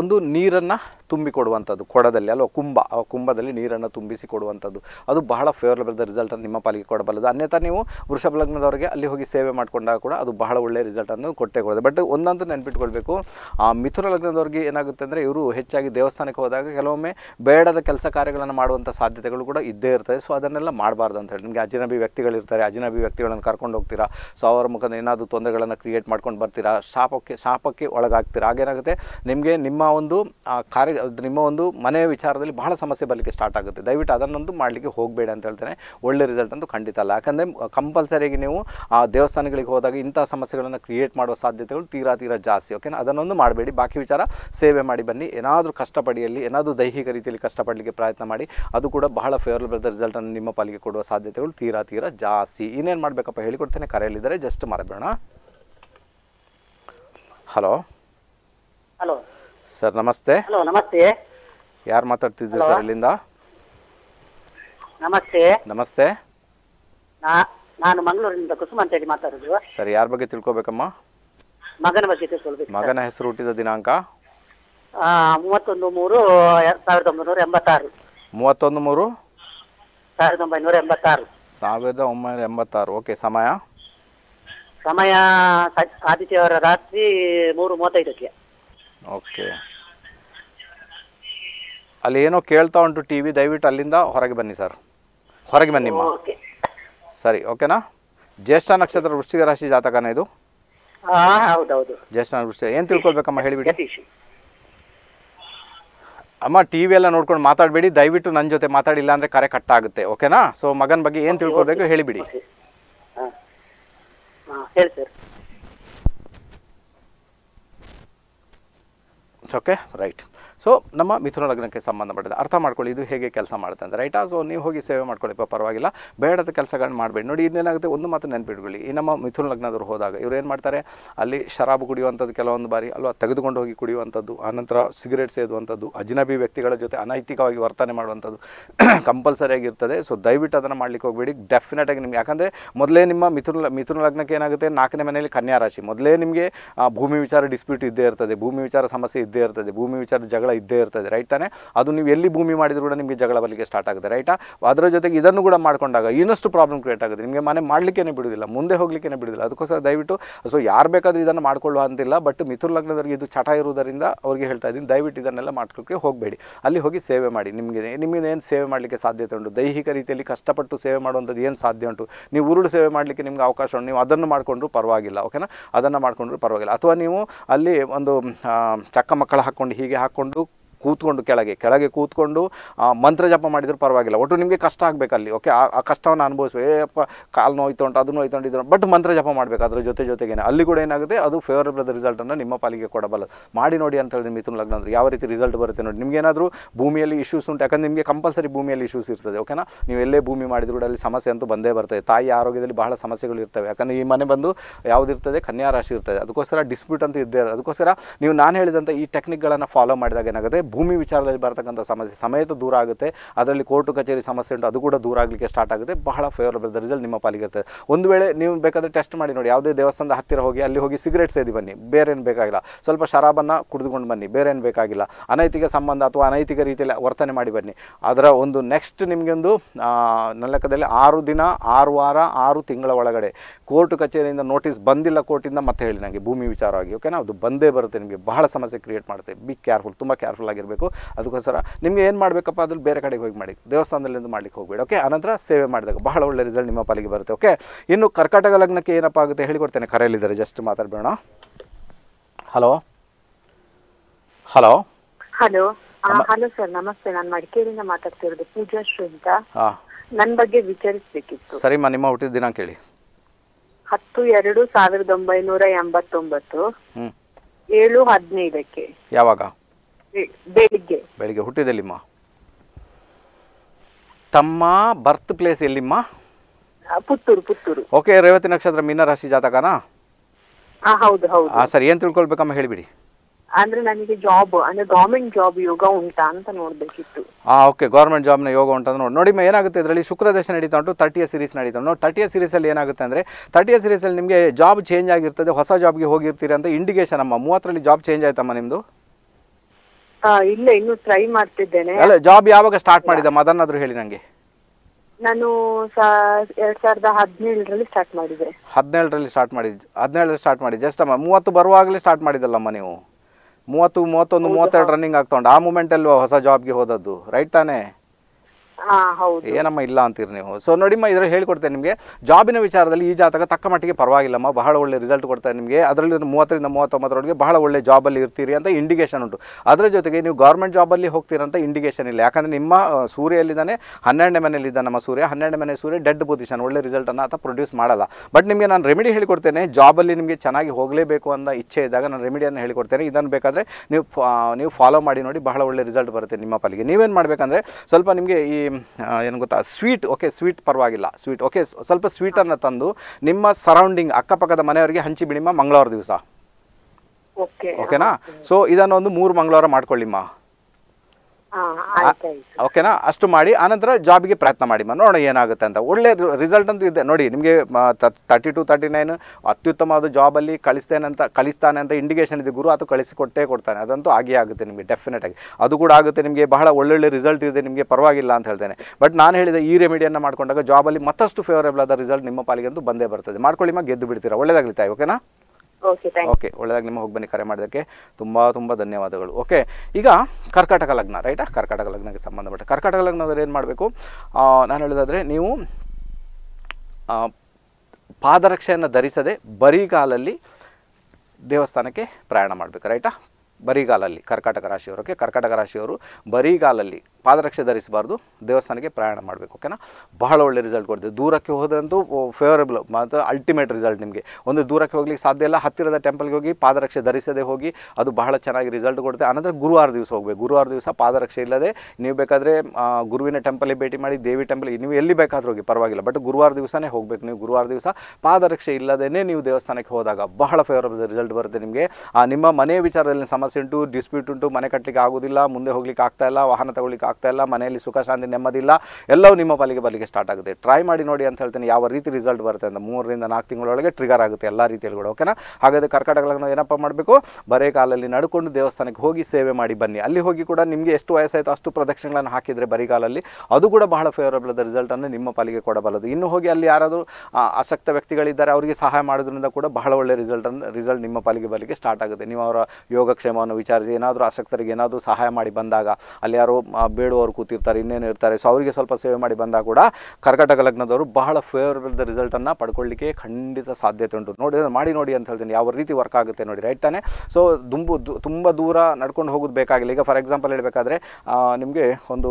ಒಂದು ನೀರನ್ನು ತುಂಬಿಕೊಡುವಂಥದ್ದು ಕೊಡದಲ್ಲಿ ಅಲ್ವಾ ಕುಂಭ ಆ ಕುಂಭದಲ್ಲಿ ನೀರನ್ನು ತುಂಬಿಸಿ ಕೊಡುವಂಥದ್ದು ಅದು ಬಹಳ ಫೇವರಬಲ್ ರಿಸಲ್ಟನ್ನು ನಿಮ್ಮ ಪಾಲಿಗೆ ಕೊಡಬಲ್ಲದು ಅನ್ಯಥ ನೀವು ವೃಷಭ ಲಗ್ನದವರಿಗೆ ಅಲ್ಲಿ ಹೋಗಿ ಸೇವೆ ಮಾಡಿಕೊಂಡಾಗ ಕೂಡ ಅದು ಬಹಳ ಒಳ್ಳೆಯ ರಿಸಲ್ಟನ್ನು ಕೊಟ್ಟೇ ಕೊಡೋದು ಬಟ್ ಒಂದಂತೂ ನೆನ್ಪಿಟ್ಕೊಳ್ಬೇಕು ಆ ಮಿಥುನ ಲಗ್ನದವ್ರಿಗೆ ಏನಾಗುತ್ತೆ ಅಂದರೆ ಇವರು ಹೆಚ್ಚಾಗಿ ದೇವಸ್ಥಾನಕ್ಕೆ ಹೋದಾಗ ಕೆಲವೊಮ್ಮೆ ಬೇಡದ ಕೆಲಸ ಕಾರ್ಯಗಳನ್ನು ಮಾಡುವಂಥ ಸಾಧ್ಯತೆಗಳು ಕೂಡ ಇದ್ದೇ ಇರ್ತದೆ ಸೊ ಅದನ್ನೆಲ್ಲ ಮಾಡಬಾರ್ದು ಅಂತ ಹೇಳಿ ನಿಮಗೆ ಅಜಿನಬಿ ವ್ಯಕ್ತಿಗಳಿರ್ತಾರೆ ಅಜಿನಬಿ ವ್ಯಕ್ತಿಗಳನ್ನು ಕರ್ಕೊಂಡು ಹೋಗ್ತೀರಾ ಸೊ ಅವರ ಮುಖದ ಏನಾದರೂ ತೊಂದರೆಗಳನ್ನು ಕ್ರಿಯೇಟ್ ಮಾಡ್ಕೊಂಡು ಬರ್ತೀರಾ ಶಾಪಕ್ಕೆ ಶಾಪಕ್ಕೆ ಒಳಗಾಗ್ತೀರಾ ಹಾಗೇನಾಗುತ್ತೆ ನಿಮಗೆ ನಿಮ್ಮ ಒಂದು ಕಾರ್ಯ ನಿಮ್ಮ ಒಂದು ಮನೆಯ ವಿಚಾರದಲ್ಲಿ ಬಹಳ ಸಮಸ್ಯೆ ಬರಲಿಕ್ಕೆ ಸ್ಟಾರ್ಟ್ ಆಗುತ್ತೆ ದಯವಿಟ್ಟು ಅದನ್ನೊಂದು ಮಾಡಲಿಕ್ಕೆ ಹೋಗಬೇಡ ಅಂತ ಹೇಳ್ತೇನೆ ಒಳ್ಳೆ ರಿಸಲ್ಟ್ ಅಂತೂ ಖಂಡಿತ ಅಲ್ಲ ಯಾಕಂದರೆ ಕಂಪಲ್ಸರಿಯಾಗಿ ನೀವು ಆ ದೇವಸ್ಥಾನಗಳಿಗೆ ಹೋದಾಗ ಇಂಥ ಸಮಸ್ಯೆಗಳನ್ನು ಕ್ರಿಯೇಟ್ ಮಾಡುವ ಸಾಧ್ಯತೆಗಳು ತೀರಾ ತೀರಾ ಜಾಸ್ತಿ ಓಕೆನಾ ಅದನ್ನೊಂದು ಮಾಡಬೇಡಿ ಬಾಕಿ ವಿಚಾರ ಸೇವೆ ಮಾಡಿ ಬನ್ನಿ ಏನಾದರೂ ಕಷ್ಟಪಡಿಯಲ್ಲಿ ಏನಾದರೂ ದೈಹಿಕ ರೀತಿಯಲ್ಲಿ ಕಷ್ಟಪಡಲಿಕ್ಕೆ ಪ್ರಯತ್ನ ಮಾಡಿ ಅದು ಕೂಡ ಬಹಳ ಫೇವರಬಲ್ ರಿಸಲ್ಟನ್ನು ನಿಮ್ಮ ಪಾಲಿಗೆ ಕೊಡುವ ಸಾಧ್ಯತೆಗಳು ತೀರಾ ತೀರಾ ಜಾಸ್ತಿ ಇನ್ನೇನು ಮಾಡಬೇಕಪ್ಪ ಹೇಳಿಕೊಡ್ತೇನೆ ಕರೆಯಲ್ಲಿದ್ದರೆ ಜಸ್ಟ್ ಮಾಡಬೇಡ ಹಲೋ ಹಲೋ ಸರ್ ನಮಸ್ತೆ ಹಲೋ ನಮಸ್ತೆ ಯಾರು ಮಾತಾಡ್ತಿದ್ದೀರಿ ಸರ್ ಇಲ್ಲಿಂದ ನಮಸ್ತೆ ನಮಸ್ತೆ ನಾನು ಮಂಗಳೂರಿನಿಂದ ಕುಸುಮ ಅಂತ ಹೇಳಿ ಮಾತಾಡೋದು ಸರ್ ಯಾರ ಬಗ್ಗೆ ತಿಳ್ಕೊಬೇಕಮ್ಮ ಮಗನ ಬಗ್ಗೆ ತಿಳ್ಕೊಳ್ಬೇಕು ಮಗನ ಹೆಸರು ಹುಟ್ಟಿದ ದಿನಾಂಕ ಮೂವತ್ತೊಂದು ಮೂರು ಸಾವಿರದ ಒಂಬೈನೂರ ಎಂಬತ್ತಾರು ಮೂವತ್ತೊಂದು ಮೂರು ಸಾವಿರದ ಒಂಬೈನೂರ ಎಂಬತ್ತಾರು ಸಾವಿರದ ಒಂಬೈನೂರ ಎಂಬತ್ತಾರು ಓಕೆ ಸಮಯ ಸಮಯ ಆದಿತ್ಯವಾರ ರಾತ್ರಿ ಮೂರು ಮೂವತ್ತೈದಕ್ಕೆ ಓಕೆ ಅಲ್ಲಿ ಏನೋ ಕೇಳ್ತಾ ಉಂಟು ಟಿ ವಿ ದಯವಿಟ್ಟು ಅಲ್ಲಿಂದ ಹೊರಗೆ ಬನ್ನಿ ಸರ್ ಹೊರಗೆ ಬನ್ನಿ ಸರಿ ಓಕೆನಾ ಜ್ಯೇಷ್ಠ ನಕ್ಷತ್ರ ವೃಷ್ಟಿಕ ರಾಶಿ ಜಾತಕನ ಇದು ಜ್ಯೇಷ್ಠ ವೃಷ್ಟಿ ಏನು ತಿಳ್ಕೊಳ್ಬೇಕಮ್ಮ ಹೇಳಿಬಿಡಿ ಅಮ್ಮ ಟಿ ವಿ ಎಲ್ಲ ನೋಡ್ಕೊಂಡು ಮಾತಾಡಬೇಡಿ ದಯವಿಟ್ಟು ನನ್ನ ಜೊತೆ ಮಾತಾಡಿಲ್ಲ ಅಂದರೆ ಕರೆ ಕಟ್ ಆಗುತ್ತೆ ಓಕೆನಾ ಸೊ ಮಗನ ಬಗ್ಗೆ ಏನು ತಿಳ್ಕೊಳ್ಬೇಕು ಹೇಳಿಬಿಡಿ okay right ಸೊ ನಮ್ಮ ಮಿಥುನ ಲಗ್ನಕ್ಕೆ ಸಂಬಂಧಪಟ್ಟಿದೆ ಅರ್ಥ ಮಾಡ್ಕೊಳ್ಳಿ ಇದು ಹೇಗೆ ಕೆಲಸ ಮಾಡುತ್ತೆ ಅಂತ ರೈಟಾ ಸೊ ನೀವು ಹೋಗಿ ಸೇವೆ ಮಾಡ್ಕೊಳ್ಳಿಪ್ಪ ಪರವಾಗಿಲ್ಲ ಬೇಡದ ಕೆಲಸಗಳನ್ನ ಮಾಡಬೇಡಿ ನೋಡಿ ಇನ್ನೇನಾಗುತ್ತೆ ಒಂದು ಮಾತು ನೆನಪಿಟ್ಕೊಳ್ಳಿ ಈ ನಮ್ಮ ಮಿಥುನ ಲಗ್ನದವ್ರು ಹೋದಾಗ ಇವ್ರು ಏನು ಮಾಡ್ತಾರೆ ಅಲ್ಲಿ ಶರಾಬು ಕುಡಿಯುವಂಥದ್ದು ಕೆಲವೊಂದು ಬಾರಿ ಅಲ್ವಾ ತೆಗೆದುಕೊಂಡು ಹೋಗಿ ಕುಡಿಯುವಂಥದ್ದು ಆನಂತರ ಸಿಗರೇಟ್ ಸೇದುವಂಥದ್ದು ಅಜನಬಿ ವ್ಯಕ್ತಿಗಳ ಜೊತೆ ಅನೈತಿಕವಾಗಿ ವರ್ತನೆ ಮಾಡುವಂಥದ್ದು ಕಂಪಲ್ಸರಿಯಾಗಿರ್ತದೆ ಸೊ ದಯವಿಟ್ಟು ಅದನ್ನು ಮಾಡಲಿಕ್ಕೆ ಹೋಗಬೇಡಿ ಡೆಫಿನೆಟಾಗಿ ನಿಮ್ಗೆ ಯಾಕಂದರೆ ಮೊದಲೇ ನಿಮ್ಮ ಮಿಥುನ ಮಿಥುನ ಲಗ್ನಕ್ಕೆ ಏನಾಗುತ್ತೆ ನಾಲ್ಕನೇ ಮನೆಯಲ್ಲಿ ಕನ್ಯಾ ರಾಶಿ ಮೊದಲೇ ನಿಮಗೆ ಭೂಮಿ ವಿಚಾರ ಡಿಸ್ಪ್ಯೂಟ್ ಇದ್ದೇ ಇರ್ತದೆ ಭೂಮಿ ವಿಚಾರ ಸಮಸ್ಯೆ ಇದ್ದೇ ಇರ್ತದೆ ಭೂಮಿ ವಿಚಾರ ಜಗಳ ಇದ್ದೇ ಇರ್ತದೆ ರೈಟ್ ತಾನೆ ಅದು ನೀವು ಎಲ್ಲಿ ಭೂಮಿ ಮಾಡಿದ್ರು ಕೂಡ ನಿಮಗೆ ಜಗಳ ಬರಲಿಕ್ಕೆ ಸ್ಟಾರ್ಟ್ ಆಗುತ್ತೆ ರೈಟಾ ಅದರ ಜೊತೆಗೆ ಇದನ್ನು ಕೂಡ ಮಾಡ್ಕೊಂಡಾಗ ಇನ್ನಷ್ಟು ಪ್ರಾಬ್ಲಮ್ ಕ್ರಿಯೇಟ್ ಆಗುತ್ತೆ ನಿಮಗೆ ಮನೆ ಮಾಡಲಿಕ್ಕೇ ಬಿಡೋದಿಲ್ಲ ಮುಂದೆ ಹೋಗ್ಲಿಕ್ಕೆ ಬಿಡುವುದಿಲ್ಲ ಅದಕ್ಕೋಸ್ಕರ ದಯವಿಟ್ಟು ಸೊ ಯಾರು ಬೇಕಾದರೂ ಇದನ್ನು ಮಾಡಿಕೊಳ್ಳುವ ಅಂತಿಲ್ಲ ಬಟ್ ಮಿಥುನ್ ಲಗ್ನದವರಿಗೆ ಇದು ಚಟ ಇರುವುದರಿಂದ ಅವರಿಗೆ ಹೇಳ್ತಾ ಇದ್ದೀನಿ ದಯವಿಟ್ಟು ಇದನ್ನೆಲ್ಲ ಮಾಡ್ಕೊಳ್ಳೋಕ್ಕೆ ಹೋಗಬೇಡಿ ಅಲ್ಲಿ ಹೋಗಿ ಸೇವೆ ಮಾಡಿ ನಿಮಗೆ ನಿಮಗೆ ಏನು ಸೇವೆ ಮಾಡಲಿಕ್ಕೆ ಸಾಧ್ಯತೆ ಉಂಟು ದೈಹಿಕ ರೀತಿಯಲ್ಲಿ ಕಷ್ಟಪಟ್ಟು ಸೇವೆ ಮಾಡುವಂಥದ್ದು ಏನು ಸಾಧ್ಯ ಉಂಟು ನೀವು ಉರುಳು ಸೇವೆ ಮಾಡಲಿಕ್ಕೆ ನಿಮ್ಗೆ ಅವಕಾಶ ಉಂಟು ನೀವು ಅದನ್ನು ಮಾಡಿಕೊಂಡ್ರು ಪರವಾಗಿಲ್ಲ ಓಕೆನಾ ಅದನ್ನು ಮಾಡಿಕೊಂಡ್ರು ಪರವಾಗಿಲ್ಲ ಅಥವಾ ನೀವು ಅಲ್ಲಿ ಒಂದು ಚಕ್ಕ ಮಕ್ಕಳು ಹಾಕ್ಕೊಂಡು ಹೀಗೆ ಹಾಕ್ಕೊಂಡು ಕೂತ್ಕೊಂಡು ಕೆಳಗೆ ಕೆಳಗೆ ಕೂತ್ಕೊಂಡು ಮಂತ್ರ ಜಪ ಮಾಡಿದರೂ ಪರವಾಗಿಲ್ಲ ಒಟ್ಟು ನಿಮಗೆ ಕಷ್ಟ ಆಗಬೇಕು ಅಲ್ಲಿ ಓಕೆ ಆ ಕಷ್ಟವನ್ನು ಅನುಭವಿಸ್ಬೇಕು ಏಪ್ಪ ಕಾಲು ನೋಯ್ತು ಉಂಟು ಅದು ನೋಯ್ತು ಉಂಟು ಬಟ್ ಮಂತ್ರ ಜಪ ಮಾಡಬೇಕು ಅದ್ರ ಜೊತೆ ಜೊತೆಗೇನೆ ಅಲ್ಲಿ ಕೂಡ ಏನಾಗುತ್ತೆ ಅದು ಫೇವರಬಲ್ ರಿಸಲ್ಟನ್ನು ನಿಮ್ಮ ಪಾಲಿಗೆ ಕೊಡಬಲ್ಲ ಮಾಡಿ ನೋಡಿ ಅಂತ ಹೇಳಿದ್ರೆ ಮಿಥುನ ಲಗ್ನ ಅಂದರೆ ಯಾವ ರೀತಿ ರಿಸಲ್ಟ್ ಬರುತ್ತೆ ನೋಡಿ ಏನಾದರೂ ಭೂಮಿಯಲ್ಲಿ ಇಶ್ಯೂಸ್ ಉಂಟು ಯಾಕಂದ್ರೆ ನಿಮಗೆ ಕಂಪಲ್ಸರಿ ಭೂಮಿಯಲ್ಲಿ ಇಶ್ಯೂಸ್ ಇರ್ತದೆ ಓಕೆನಾ ನೀವು ಎಲ್ಲೇ ಭೂಮಿ ಮಾಡಿದ್ರು ಕೂಡ ಅಲ್ಲಿ ಸಮಸ್ಯೆ ಅಂತೂ ಬಂದೇ ಬರ್ತದೆ ತಾಯಿ ಆರೋಗ್ಯದಲ್ಲಿ ಬಹಳ ಸಮಸ್ಯೆಗಳು ಇರ್ತವೆ ಯಾಕಂದರೆ ಈ ಮನೆ ಬಂದು ಯಾವುದಿರ್ತದೆ ಕನ್ಯಾ ರಾಶಿ ಇರ್ತದೆ ಅದಕ್ಕೋಸ್ಕರ ಡಿಸ್ಪ್ಯೂಟ್ ಅಂತ ಇದ್ದೇ ಅದಕ್ಕೋಸ್ಕರ ನೀವು ನಾನು ಹೇಳಿದಂಥ ಈ ಟೆಕ್ನಿಕ್ಗಳನ್ನು ಫಾಲೋ ಮಾಡಿದಾಗ ಏನಾಗುತ್ತೆ ಭೂಮಿ ವಿಚಾರದಲ್ಲಿ ಬರತಕ್ಕಂಥ ಸಮಸ್ಯೆ ಸಮೇತ ದೂರ ಆಗುತ್ತೆ ಅದರಲ್ಲಿ ಕೋರ್ಟು ಕಚೇರಿ ಸಮಸ್ಯೆ ಉಂಟು ಅದು ಕೂಡ ದೂರ ಆಗಲಿಕ್ಕೆ ಸ್ಟಾರ್ಟ್ ಆಗುತ್ತೆ ಬಹಳ ಫೇವರಬಲ್ ರಿಸಲ್ಟ್ ನಿಮ್ಮ ಪಾಲಿಗೆ ಇರ್ತದೆ ಒಂದು ವೇಳೆ ನೀವು ಬೇಕಾದರೆ ಟೆಸ್ಟ್ ಮಾಡಿ ನೋಡಿ ಯಾವುದೇ ದೇವಸ್ಥಾನದ ಹತ್ತಿರ ಹೋಗಿ ಅಲ್ಲಿ ಹೋಗಿ ಸಿಗರೇಟ್ ಸೇದಿ ಬನ್ನಿ ಬೇರೇನು ಬೇಕಾಗಿಲ್ಲ ಸ್ವಲ್ಪ ಶರಾಬನ್ನು ಕುಡಿದುಕೊಂಡು ಬನ್ನಿ ಬೇರೇನು ಬೇಕಾಗಿಲ್ಲ ಅನೈತಿಕ ಸಂಬಂಧ ಅಥವಾ ಅನೈತಿಕ ರೀತಿಯಲ್ಲಿ ವರ್ತನೆ ಮಾಡಿ ಬನ್ನಿ ಅದರ ಒಂದು ನೆಕ್ಸ್ಟ್ ನಿಮಗೊಂದು ನನ್ನ ಲೆಕ್ಕದಲ್ಲಿ ಆರು ದಿನ ಆರು ವಾರ ಆರು ತಿಂಗಳ ಒಳಗಡೆ ಕೋರ್ಟ್ ಕಚೇರಿಯಿಂದ ನೋಟಿಸ್ ಬಂದಿಲ್ಲ ಕೋರ್ಟಿಂದ ಮತ್ತೆ ಹೇಳಿ ನನಗೆ ಭೂಮಿ ವಿಚಾರವಾಗಿ ಓಕೆನಾ ಅದು ಬಂದೇ ಬರುತ್ತೆ ನಿಮಗೆ ಬಹಳ ಸಮಸ್ಯೆ ಕ್ರಿಯೇಟ್ ಮಾಡುತ್ತೆ ಬಿ ಕೇರ್ಫುಲ್ ತುಂಬ ಕೇರ್ಫುಲ್ ಆಗಿದೆ ಆಗಿರಬೇಕು ಅದಕ್ಕೋಸ್ಕರ ನಿಮಗೆ ಏನು ಮಾಡಬೇಕಪ್ಪ ಅದ್ರಲ್ಲಿ ಬೇರೆ ಕಡೆಗೆ ಹೋಗಿ ಮಾಡಿ ದೇವಸ್ಥಾನದಲ್ಲಿಂದ ಮಾಡಲಿಕ್ಕೆ ಹೋಗಬೇಡಿ ಓಕೆ ಅನಂತರ ಸೇವೆ ಮಾಡಿದಾಗ ಬಹಳ ಒಳ್ಳೆ ರಿಸಲ್ಟ್ ನಿಮ್ಮ ಪಾಲಿಗೆ ಬರುತ್ತೆ ಓಕೆ ಇನ್ನು ಕರ್ಕಾಟಕ ಲಗ್ನಕ್ಕೆ ಏನಪ್ಪ ಆಗುತ್ತೆ ಹೇಳಿಕೊಡ್ತೇನೆ ಕರೆಯಲ್ಲಿದ್ದಾರೆ ಜಸ್ಟ್ ಮಾತಾಡಬೇಡ hello hello hello hello sir ನಮಸ್ತೆ ನಾನು ಮಡಿಕೇರಿಯಿಂದ ಮಾತಾಡ್ತಿರೋದು ಪೂಜಾ ಶ್ರೀ ಅಂತ ನನ್ನ ಬಗ್ಗೆ ವಿಚಾರಿಸ್ಬೇಕಿತ್ತು ಸರಿಮ್ಮ ನಿಮ್ಮ ಹುಟ್ಟಿದ ದಿನ ಕೇಳಿ ಹತ್ತು ಎರಡು ಸಾವಿರದ ಒಂಬೈನೂರ ಎಂಬತ್ತೊಂಬತ್ತು ಏಳು ಹದಿನೈದಕ್ಕೆ ಯಾವಾಗ ಬೆಳಿಗ್ಗೆ ಬೆಳಿಗ್ಗೆ ಹುಟ್ಟಿದಲ್ಲಿಮ್ಮ ತಮ್ಮ ಬರ್ತ್ ಪ್ಲೇಸ್ ಎಲ್ಲಿಮ್ಮ ಪುತ್ತೂರು ಪುತ್ತೂರು ಓಕೆ ರೇವತಿ ನಕ್ಷತ್ರ ಮೀನ ರಾಶಿ ಜಾತಕನಾ ಹೌದು ಹೌದು ಸರಿ ಏನ್ ತಿಳ್ಕೊಳ್ಬೇಕಮ್ಮ ಹೇಳಿಬಿಡಿ ಅಂದ್ರೆ ನನಗೆ ಜಾಬ್ ಅಂದ್ರೆ ಗವರ್ಮೆಂಟ್ ಜಾಬ್ ಯೋಗ ಉಂಟಾ ಅಂತ ನೋಡ್ಬೇಕಿತ್ತು ಆ ಓಕೆ ಗೌರ್ಮೆಂಟ್ ಜಾಬ್ನ ಯೋಗ ಉಂಟು ಅಂತ ನೋಡಿ ನೋಡಿ ಏನಾಗುತ್ತೆ ಇದರಲ್ಲಿ ಶುಕ್ರ ನಡೀತಾ ಉಂಟು ತರ್ಟಿಯ ಸೀರೀಸ್ ನಡೀತಾ ಉಂಟು ತರ್ಟಿಯ ಸೀರೀಸಲ್ಲಿ ಏನಾಗುತ್ತೆ ಅಂದರೆ ತರ್ಟಿಯ ಸೀರೀಸಲ್ಲಿ ನಿಮಗೆ ಜಾಬ್ ಚೇಂಜ್ ಆಗಿರ್ತದೆ ಹೊಸ ಜಾಬ್ಗೆ ಹೋಗಿರ್ತೀರಿ ಅಂತ ಇಂಡಿಕೇಶನ್ ಅಮ್ಮ ಮೂವತ್ತರಲ್ಲಿ ಜಾಬ್ ಚೇಂಜ್ ಆಯ್ತಮ್ಮ ನಿಮ್ಮದು ಇಲ್ಲ ಇನ್ನು ಟ್ರೈ ಮಾಡ್ತಿದ್ದೇನೆ ಜಾಬ್ ಯಾವಾಗ ಸ್ಟಾರ್ಟ್ ಮಾಡಿದಮ್ಮ ಅದನ್ನಾದ್ರೂ ಹೇಳಿ ನಂಗೆ ನಾನು ಎರಡ್ ಸಾವಿರದ ಹದಿನೇಳರಲ್ಲಿ ಸ್ಟಾರ್ಟ್ ಮಾಡಿದೆ ಹದಿನೇಳರಲ್ಲಿ ಸ್ಟಾರ್ಟ್ ಮಾಡಿದ್ ಹದಿನೇಳರಲ್ಲಿ ಸ್ಟಾರ್ಟ್ ಮಾಡಿ ಜಸ್ಟ್ ಅಮ್ಮ ಮೂವತ್ತು ಬರುವಾಗಲೇ ಸ್ಟಾರ್ಟ್ ಮಾಡಿದಲ್ಲಮ್ಮ ನೀವು ಮೂವತ್ತು ಮೂವತ್ತೊಂದು ಮೂವತ್ತೆರಡು ರನ್ನಿಂಗ್ ಆಗ್ತಾ ಉಂಟು ಆ ಅಲ್ಲಿ ಹೊಸ ಜಾಬ್ಗೆ ಹೋದದ್ದು ರೈಟ್ ತಾನೇ ಏನಮ್ಮ ಇಲ್ಲ ಅಂತೀರಿ ನೀವು ಸೊ ನೋಡಿಮ್ಮ ಇದ್ರಲ್ಲಿ ಹೇಳ್ಕೊಡ್ತೇನೆ ನಿಮಗೆ ಜಾಬಿನ ವಿಚಾರದಲ್ಲಿ ಈ ಜಾತಕ ತಕ್ಕ ಮಟ್ಟಿಗೆ ಪರವಾಗಿಲ್ಲಮ್ಮ ಬಹಳ ಒಳ್ಳೆ ರಿಸಲ್ಟ್ ಕೊಡ್ತಾರೆ ನಿಮಗೆ ಅದರಲ್ಲಿ ಒಂದು ಮೂವತ್ತರಿಂದ ಮೂವತ್ತೊಂಬತ್ತರೊಳಗೆ ಬಹಳ ಒಳ್ಳೆ ಜಾಬಲ್ಲಿ ಇರ್ತೀರಿ ಅಂತ ಇಂಡಿಕೇಶನ್ ಉಂಟು ಅದರ ಜೊತೆಗೆ ನೀವು ಗೌರ್ಮೆಂಟ್ ಜಾಬಲ್ಲಿ ಹೋಗ್ತೀರಂತ ಇಂಡಿಕೇಶನ್ ಇಲ್ಲ ಯಾಕಂದರೆ ನಿಮ್ಮ ಸೂರ್ಯಲ್ಲಿದ್ದಾನೆ ಹನ್ನೆರಡನೇ ಮನೆಯಲ್ಲಿದ್ದ ನಮ್ಮ ಸೂರ್ಯ ಹನ್ನೆರಡನೇ ಮನೆ ಸೂರ್ಯ ಡೆಡ್ ಪೊಸಿಷನ್ ಒಳ್ಳೆ ರಿಸಲ್ಟನ್ನು ಆತ ಪ್ರೊಡ್ಯೂಸ್ ಮಾಡಲ್ಲ ಬಟ್ ನಿಮಗೆ ನಾನು ರೆಮಿಡಿ ಹೇಳಿಕೊಡ್ತೇನೆ ಜಾಬಲ್ಲಿ ನಿಮಗೆ ಚೆನ್ನಾಗಿ ಹೋಗಲೇಬೇಕು ಅಂತ ಇಚ್ಛೆ ಇದ್ದಾಗ ನಾನು ರೆಮಿಡಿಯನ್ನು ಹೇಳಿಕೊಡ್ತೇನೆ ಇದನ್ನು ಬೇಕಾದರೆ ನೀವು ನೀವು ಫಾಲೋ ಮಾಡಿ ನೋಡಿ ಬಹಳ ಒಳ್ಳೆ ರಿಸಲ್ಟ್ ಬರುತ್ತೆ ನಿಮ್ಮ ಪಾಲಿಗೆ ನೀವೇನು ಮಾಡಬೇಕಂದ್ರೆ ಸ್ವಲ್ಪ ನಿಮಗೆ ಈ ಏನು ಗೊತ್ತಾ ಸ್ವೀಟ್ ಓಕೆ ಸ್ವೀಟ್ ಪರವಾಗಿಲ್ಲ ಸ್ವೀಟ್ ಓಕೆ ಸ್ವಲ್ಪ ಸ್ವೀಟನ್ನು ತಂದು ನಿಮ್ಮ ಸರೌಂಡಿಂಗ್ ಅಕ್ಕಪಕ್ಕದ ಮನೆಯವರಿಗೆ ಬಿಡಿಮ್ಮ ಮಂಗಳವಾರ ದಿವಸ ಓಕೆನಾ ಸೊ ಇದನ್ನು ಒಂದು ಮೂರು ಮಂಗಳವಾರ ಮಾಡ್ಕೊಳ್ಳಿಮ್ಮ ಓಕೆನಾ ಅಷ್ಟು ಮಾಡಿ ಆನಂತರ ಜಾಬ್ಗೆ ಪ್ರಯತ್ನ ಮಾಡಿ ನೋಡೋಣ ಏನಾಗುತ್ತೆ ಅಂತ ಒಳ್ಳೆ ರಿಸಲ್ಟ್ ಅಂತ ಇದೆ ನೋಡಿ ನಿಮಗೆ ತರ್ಟಿ ಟು ತರ್ಟಿ ನೈನ್ ಅತ್ಯುತ್ತಮವಾದ ಜಾಬಲ್ಲಿ ಕಳಿಸ್ತೇನೆ ಅಂತ ಕಳಿಸ್ತಾನೆ ಅಂತ ಇಂಡಿಕೇಶನ್ ಇದೆ ಗುರು ಅದು ಕಳಿಸಿಕೊಟ್ಟೇ ಕೊಡ್ತಾನೆ ಅದಂತೂ ಆಗಿ ಆಗುತ್ತೆ ನಿಮಗೆ ಡೆಫಿನೆಟ್ ಆಗಿ ಅದು ಕೂಡ ಆಗುತ್ತೆ ನಿಮಗೆ ಬಹಳ ಒಳ್ಳೊಳ್ಳೆ ರಿಸಲ್ಟ್ ಇದೆ ನಿಮಗೆ ಪರವಾಗಿಲ್ಲ ಅಂತ ಹೇಳ್ತೇನೆ ಬಟ್ ನಾನು ಹೇಳಿದ ಈ ರೆಮಿಡಿಯನ್ನು ಮಾಡ್ಕೊಂಡಾಗ ಜಾಬಲ್ಲಿ ಮತ್ತಷ್ಟು ಫೇವರೇಬಲ್ ಆದ ರಿಸಲ್ಟ್ ನಿಮ್ಮ ಪಾಲಿಗೆ ಅಂತೂ ಬಂದೇ ಬರ್ತದೆ ಮಾಡ್ಕೊಳ್ಳಿ ಮಾ ಗೆದ್ದು ಬಿಡ್ತೀರಾ ಒಳ್ಳೇದಾಗಲಿ ತಾಯಿ ಓಕೆನಾ ಓಕೆ ಒಳ್ಳೆದಾಗಿ ನಿಮ್ಮ ಹೋಗಿ ಬನ್ನಿ ಕರೆ ಮಾಡೋದಕ್ಕೆ ತುಂಬ ತುಂಬ ಧನ್ಯವಾದಗಳು ಓಕೆ ಈಗ ಕರ್ಕಾಟಕ ಲಗ್ನ ರೈಟಾ ಕರ್ಕಾಟಕ ಲಗ್ನಕ್ಕೆ ಸಂಬಂಧಪಟ್ಟ ಕರ್ಕಾಟಕ ಲಗ್ನದವ್ರು ಏನು ಮಾಡಬೇಕು ನಾನು ಹೇಳೋದಾದರೆ ನೀವು ಪಾದರಕ್ಷೆಯನ್ನು ಧರಿಸದೆ ಬರೀಗಾಲಲ್ಲಿ ದೇವಸ್ಥಾನಕ್ಕೆ ಪ್ರಯಾಣ ಮಾಡಬೇಕು ರೈಟಾ ಬರಿಗಾಲಲ್ಲಿ ಕರ್ಕಾಟಕ ಓಕೆ ಕರ್ಕಾಟಕ ರಾಶಿಯವರು ಬರಿಗಾಲಲ್ಲಿ ಪಾದರಕ್ಷೆ ಧರಿಸಬಾರ್ದು ದೇವಸ್ಥಾನಕ್ಕೆ ಪ್ರಯಾಣ ಮಾಡಬೇಕು ಓಕೆನಾ ಬಹಳ ಒಳ್ಳೆ ರಿಸಲ್ಟ್ ಕೊಡ್ತೀವಿ ದೂರಕ್ಕೆ ಹೋದ್ರಂತೂ ಫೇವರೇಬಲ್ ಮತ್ತು ಅಲ್ಟಿಮೇಟ್ ರಿಸಲ್ಟ್ ನಿಮಗೆ ಒಂದು ದೂರಕ್ಕೆ ಹೋಗ್ಲಿಕ್ಕೆ ಸಾಧ್ಯ ಇಲ್ಲ ಹತ್ತಿರದ ಟೆಂಪಲ್ಗೆ ಹೋಗಿ ಪಾದರಕ್ಷೆ ಧರಿಸದೆ ಹೋಗಿ ಅದು ಬಹಳ ಚೆನ್ನಾಗಿ ರಿಸಲ್ಟ್ ಕೊಡುತ್ತೆ ಅನಂತರ ಗುರುವಾರ ದಿವಸ ಹೋಗಬೇಕು ಗುರುವಾರ ದಿವಸ ಪಾದರಕ್ಷೆ ಇಲ್ಲದೆ ನೀವು ಬೇಕಾದರೆ ಗುರುವಿನ ಟೆಂಪಲಿಗೆ ಭೇಟಿ ಮಾಡಿ ದೇವಿ ಟೆಂಪಲ್ ನೀವು ಎಲ್ಲಿ ಬೇಕಾದರೂ ಹೋಗಿ ಪರವಾಗಿಲ್ಲ ಬಟ್ ಗುರುವಾರ ದಿವಸನೇ ಹೋಗಬೇಕು ನೀವು ಗುರುವಾರ ದಿವಸ ಪಾದರಕ್ಷೆ ಇಲ್ಲದೇ ನೀವು ದೇವಸ್ಥಾನಕ್ಕೆ ಹೋದಾಗ ಬಹಳ ಫೇವರೇಬಲ್ ರಿಸಲ್ಟ್ ಬರುತ್ತೆ ನಿಮಗೆ ನಿಮ್ಮ ಮನೆಯ ವಿಚಾರದಲ್ಲಿ ಸಮ ಸಮಸ್ಯೆ ಉಂಟು ಡಿಸ್ಪ್ಯೂಟ್ ಉಂಟು ಮನೆ ಕಟ್ಟಲಿಕ್ಕೆ ಆಗೋದಿಲ್ಲ ಮುಂದೆ ಹೋಗ್ಲಿಕ್ಕೆ ಆಗ್ತಾ ಇಲ್ಲ ವಾಹನ ತಗೊಳ್ಳಿಕ್ಕೆ ಆಗ್ತಾ ಇಲ್ಲ ಮನೆಯಲ್ಲಿ ಸುಖ ಶಾಂತಿ ನೆಮ್ಮದಿಲ್ಲ ಎಲ್ಲವೂ ನಿಮ್ಮ ಪಾಲಿಗೆ ಬಲಿಗೆ ಸ್ಟಾರ್ಟ್ ಆಗುತ್ತೆ ಟ್ರೈ ಮಾಡಿ ನೋಡಿ ಅಂತ ಹೇಳ್ತೇನೆ ಯಾವ ರೀತಿ ರಿಸಲ್ಟ್ ಬರುತ್ತೆ ಅಂತ ಮೂರರಿಂದ ನಾಲ್ಕು ತಿಂಗಳೊಳಗೆ ಟ್ರಿಗರ್ ಆಗುತ್ತೆ ಎಲ್ಲ ರೀತಿಯಲ್ಲಿ ಕೂಡ ಓಕೆನಾ ಹಾಗಾದರೆ ಕರ್ಕಟಗಳನ್ನು ಏನಪ್ಪ ಮಾಡಬೇಕು ಬರೇ ಕಾಲಲ್ಲಿ ನಡ್ಕೊಂಡು ದೇವಸ್ಥಾನಕ್ಕೆ ಹೋಗಿ ಸೇವೆ ಮಾಡಿ ಬನ್ನಿ ಅಲ್ಲಿ ಹೋಗಿ ಕೂಡ ನಿಮಗೆ ಎಷ್ಟು ವಯಸ್ಸಾಯಿತು ಅಷ್ಟು ಪ್ರದಕ್ಷಿಣೆಗಳನ್ನು ಹಾಕಿದರೆ ಬರಿಗಾಲಲ್ಲಿ ಅದು ಕೂಡ ಬಹಳ ಫೇವರಬಲ್ ಆದ ಅನ್ನು ನಿಮ್ಮ ಪಾಲಿಗೆ ಕೊಡಬಲ್ಲದು ಇನ್ನು ಹೋಗಿ ಅಲ್ಲಿ ಯಾರಾದರೂ ಆಸಕ್ತ ವ್ಯಕ್ತಿಗಳಿದ್ದಾರೆ ಅವರಿಗೆ ಸಹಾಯ ಮಾಡೋದ್ರಿಂದ ಕೂಡ ಬಹಳ ಒಳ್ಳೆಯ ರಿಸಲ್ಟನ್ನು ರಿಸಲ್ಟ್ ನಿಮ್ಮ ಪಾಲಿಗೆ ಬರಲಿಕ್ಕೆ ಸ್ಟಾರ್ಟ್ ಆಗುತ್ತೆ ನೀವು ಅವರ ಯೋಗಕ್ಷೇಮ ವಿಷಯವನ್ನು ವಿಚಾರಿಸಿ ಏನಾದರೂ ಆಸಕ್ತರಿಗೆ ಏನಾದರೂ ಸಹಾಯ ಮಾಡಿ ಬಂದಾಗ ಅಲ್ಲಿ ಯಾರೋ ಬೇಡುವವರು ಕೂತಿರ್ತಾರೆ ಇನ್ನೇನು ಇರ್ತಾರೆ ಸೊ ಅವರಿಗೆ ಸ್ವಲ್ಪ ಸೇವೆ ಮಾಡಿ ಬಂದಾಗ ಕೂಡ ಕರ್ಕಟಕ ಲಗ್ನದವರು ಬಹಳ ಫೇವರಬಲ್ ರಿಸಲ್ಟನ್ನು ಪಡ್ಕೊಳ್ಳಿಕ್ಕೆ ಖಂಡಿತ ಸಾಧ್ಯತೆ ಉಂಟು ನೋಡಿ ಮಾಡಿ ನೋಡಿ ಅಂತ ಹೇಳ್ತೀನಿ ಯಾವ ರೀತಿ ವರ್ಕ್ ಆಗುತ್ತೆ ನೋಡಿ ರೈಟ್ ತಾನೆ ಸೊ ದುಂಬು ತುಂಬ ದೂರ ನಡ್ಕೊಂಡು ಹೋಗೋದು ಬೇಕಾಗಿಲ್ಲ ಈಗ ಫಾರ್ ಎಕ್ಸಾಂಪಲ್ ಹೇಳಬೇಕಾದ್ರೆ ನಿಮಗೆ ಒಂದು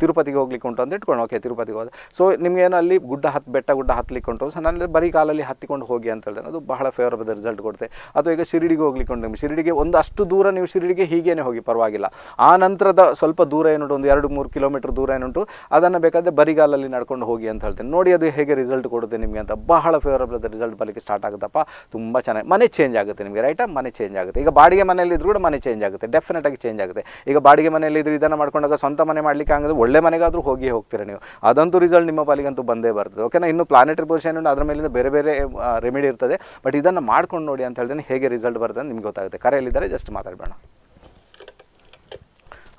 ತಿರುಪತಿಗೆ ಹೋಗ್ಲಿಕ್ಕೆ ಉಂಟು ಅಂತ ಇಟ್ಕೊಂಡು ಓಕೆ ತಿರುಪತಿಗೆ ಹೋದೆ ಸೊ ನಿಮ್ಗೇನು ಅಲ್ಲಿ ಗುಡ್ಡ ಹತ್ ಬೆಟ್ಟ ಗುಡ್ಡ ಹತ್ತಲಿಕ್ಕೆ ಉಂಟು ಸೊ ನಾನು ಬರೀ ಕಾಲಲ್ಲಿ ಹತ್ತಿಕೊಂಡು ಹೋಗಿ ಅಂತ ಹೇಳ್ತೇನೆ ಅದು ಬಹಳ ಫೇವರಬಲ್ ರಿಸಲ್ಟ್ ಕೊಡುತ್ತೆ ಅಥವಾ ಈಗ ಶಿರಡಿಗೆ ಹೋಗ್ಲಿಕ್ಕೆ ಉಂಟು ನಿಮ್ಗೆ ಶಿರಡಿಗೆ ಒಂದು ಅಷ್ಟು ದೂರ ನೀವು ಶಿರಡಿಗೆ ಹೀಗೇನೆ ಹೋಗಿ ಪರವಾಗಿಲ್ಲ ಆ ನಂತರದ ಸ್ವಲ್ಪ ದೂರ ಏನುಂಟು ಒಂದು ಎರಡು ಮೂರು ಕಿಲೋಮೀಟರ್ ದೂರ ಏನುಂಟು ಅದನ್ನು ಬೇಕಾದರೆ ಬರಿಗಾಲಲ್ಲಿ ನಡ್ಕೊಂಡು ಹೋಗಿ ಅಂತ ಹೇಳ್ತೇನೆ ನೋಡಿ ಅದು ಹೇಗೆ ರಿಸಲ್ಟ್ ಕೊಡುತ್ತೆ ನಿಮಗೆ ಅಂತ ಬಹಳ ಫೇವರಬಲ್ ರಿಸಲ್ಟ್ ಬರಲಿಕ್ಕೆ ಸ್ಟಾರ್ಟ್ ಆಗುತ್ತಪ್ಪ ತುಂಬ ಚೆನ್ನಾಗಿ ಮನೆ ಚೇಂಜ್ ಆಗುತ್ತೆ ನಿಮಗೆ ರೈಟಾ ಮನೆ ಚೇಂಜ್ ಆಗುತ್ತೆ ಈಗ ಬಾಡಿಗೆ ಮನೆಯಲ್ಲಿ ಇದ್ರೂ ಕೂಡ ಮನೆ ಚೇಂಜ್ ಆಗುತ್ತೆ ಆಗಿ ಚೇಂಜ್ ಆಗುತ್ತೆ ಈಗ ಬಾಡಿಗೆ ಮನೆಯಲ್ಲಿ ಇದ್ರೆ ಇದನ್ನು ಮಾಡ್ಕೊಂಡಾಗ ಸ್ವಂತ ಮನೆ ಮಾಡಿ ಮಾಡ್ಲಿಕ್ಕೆ ಆಗದೆ ಒಳ್ಳೆ ಮನೆಗಾದರೂ ಹೋಗಿ ಹೋಗ್ತೀರಾ ನೀವು ಅದಂತೂ ರಿಸಲ್ಟ್ ನಿಮ್ಮ ಪಾಲಿಗಂತೂ ಬಂದೇ ಬರ್ತದೆ ಓಕೆನಾ ಇನ್ನು ಪ್ಲಾನೆಟರಿ ಪೊಸಿಷನ್ ಉಂಟು ಅದರ ಮೇಲಿಂದ ಬೇರೆ ಬೇರೆ ರೆಮಿಡಿ ಇರ್ತದೆ ಬಟ್ ಇದನ್ನು ಮಾಡ್ಕೊಂಡು ನೋಡಿ ಅಂತ ಹೇಳಿದ್ರೆ ಹೇಗೆ ರಿಸಲ್ಟ್ ಬರ್ತದೆ ನಿಮ್ಗೆ ಗೊತ್ತಾಗುತ್ತೆ ಕರೆಯಲ್ಲಿದ್ದಾರೆ ಜಸ್ಟ್ ಮಾತಾಡಬೇಡ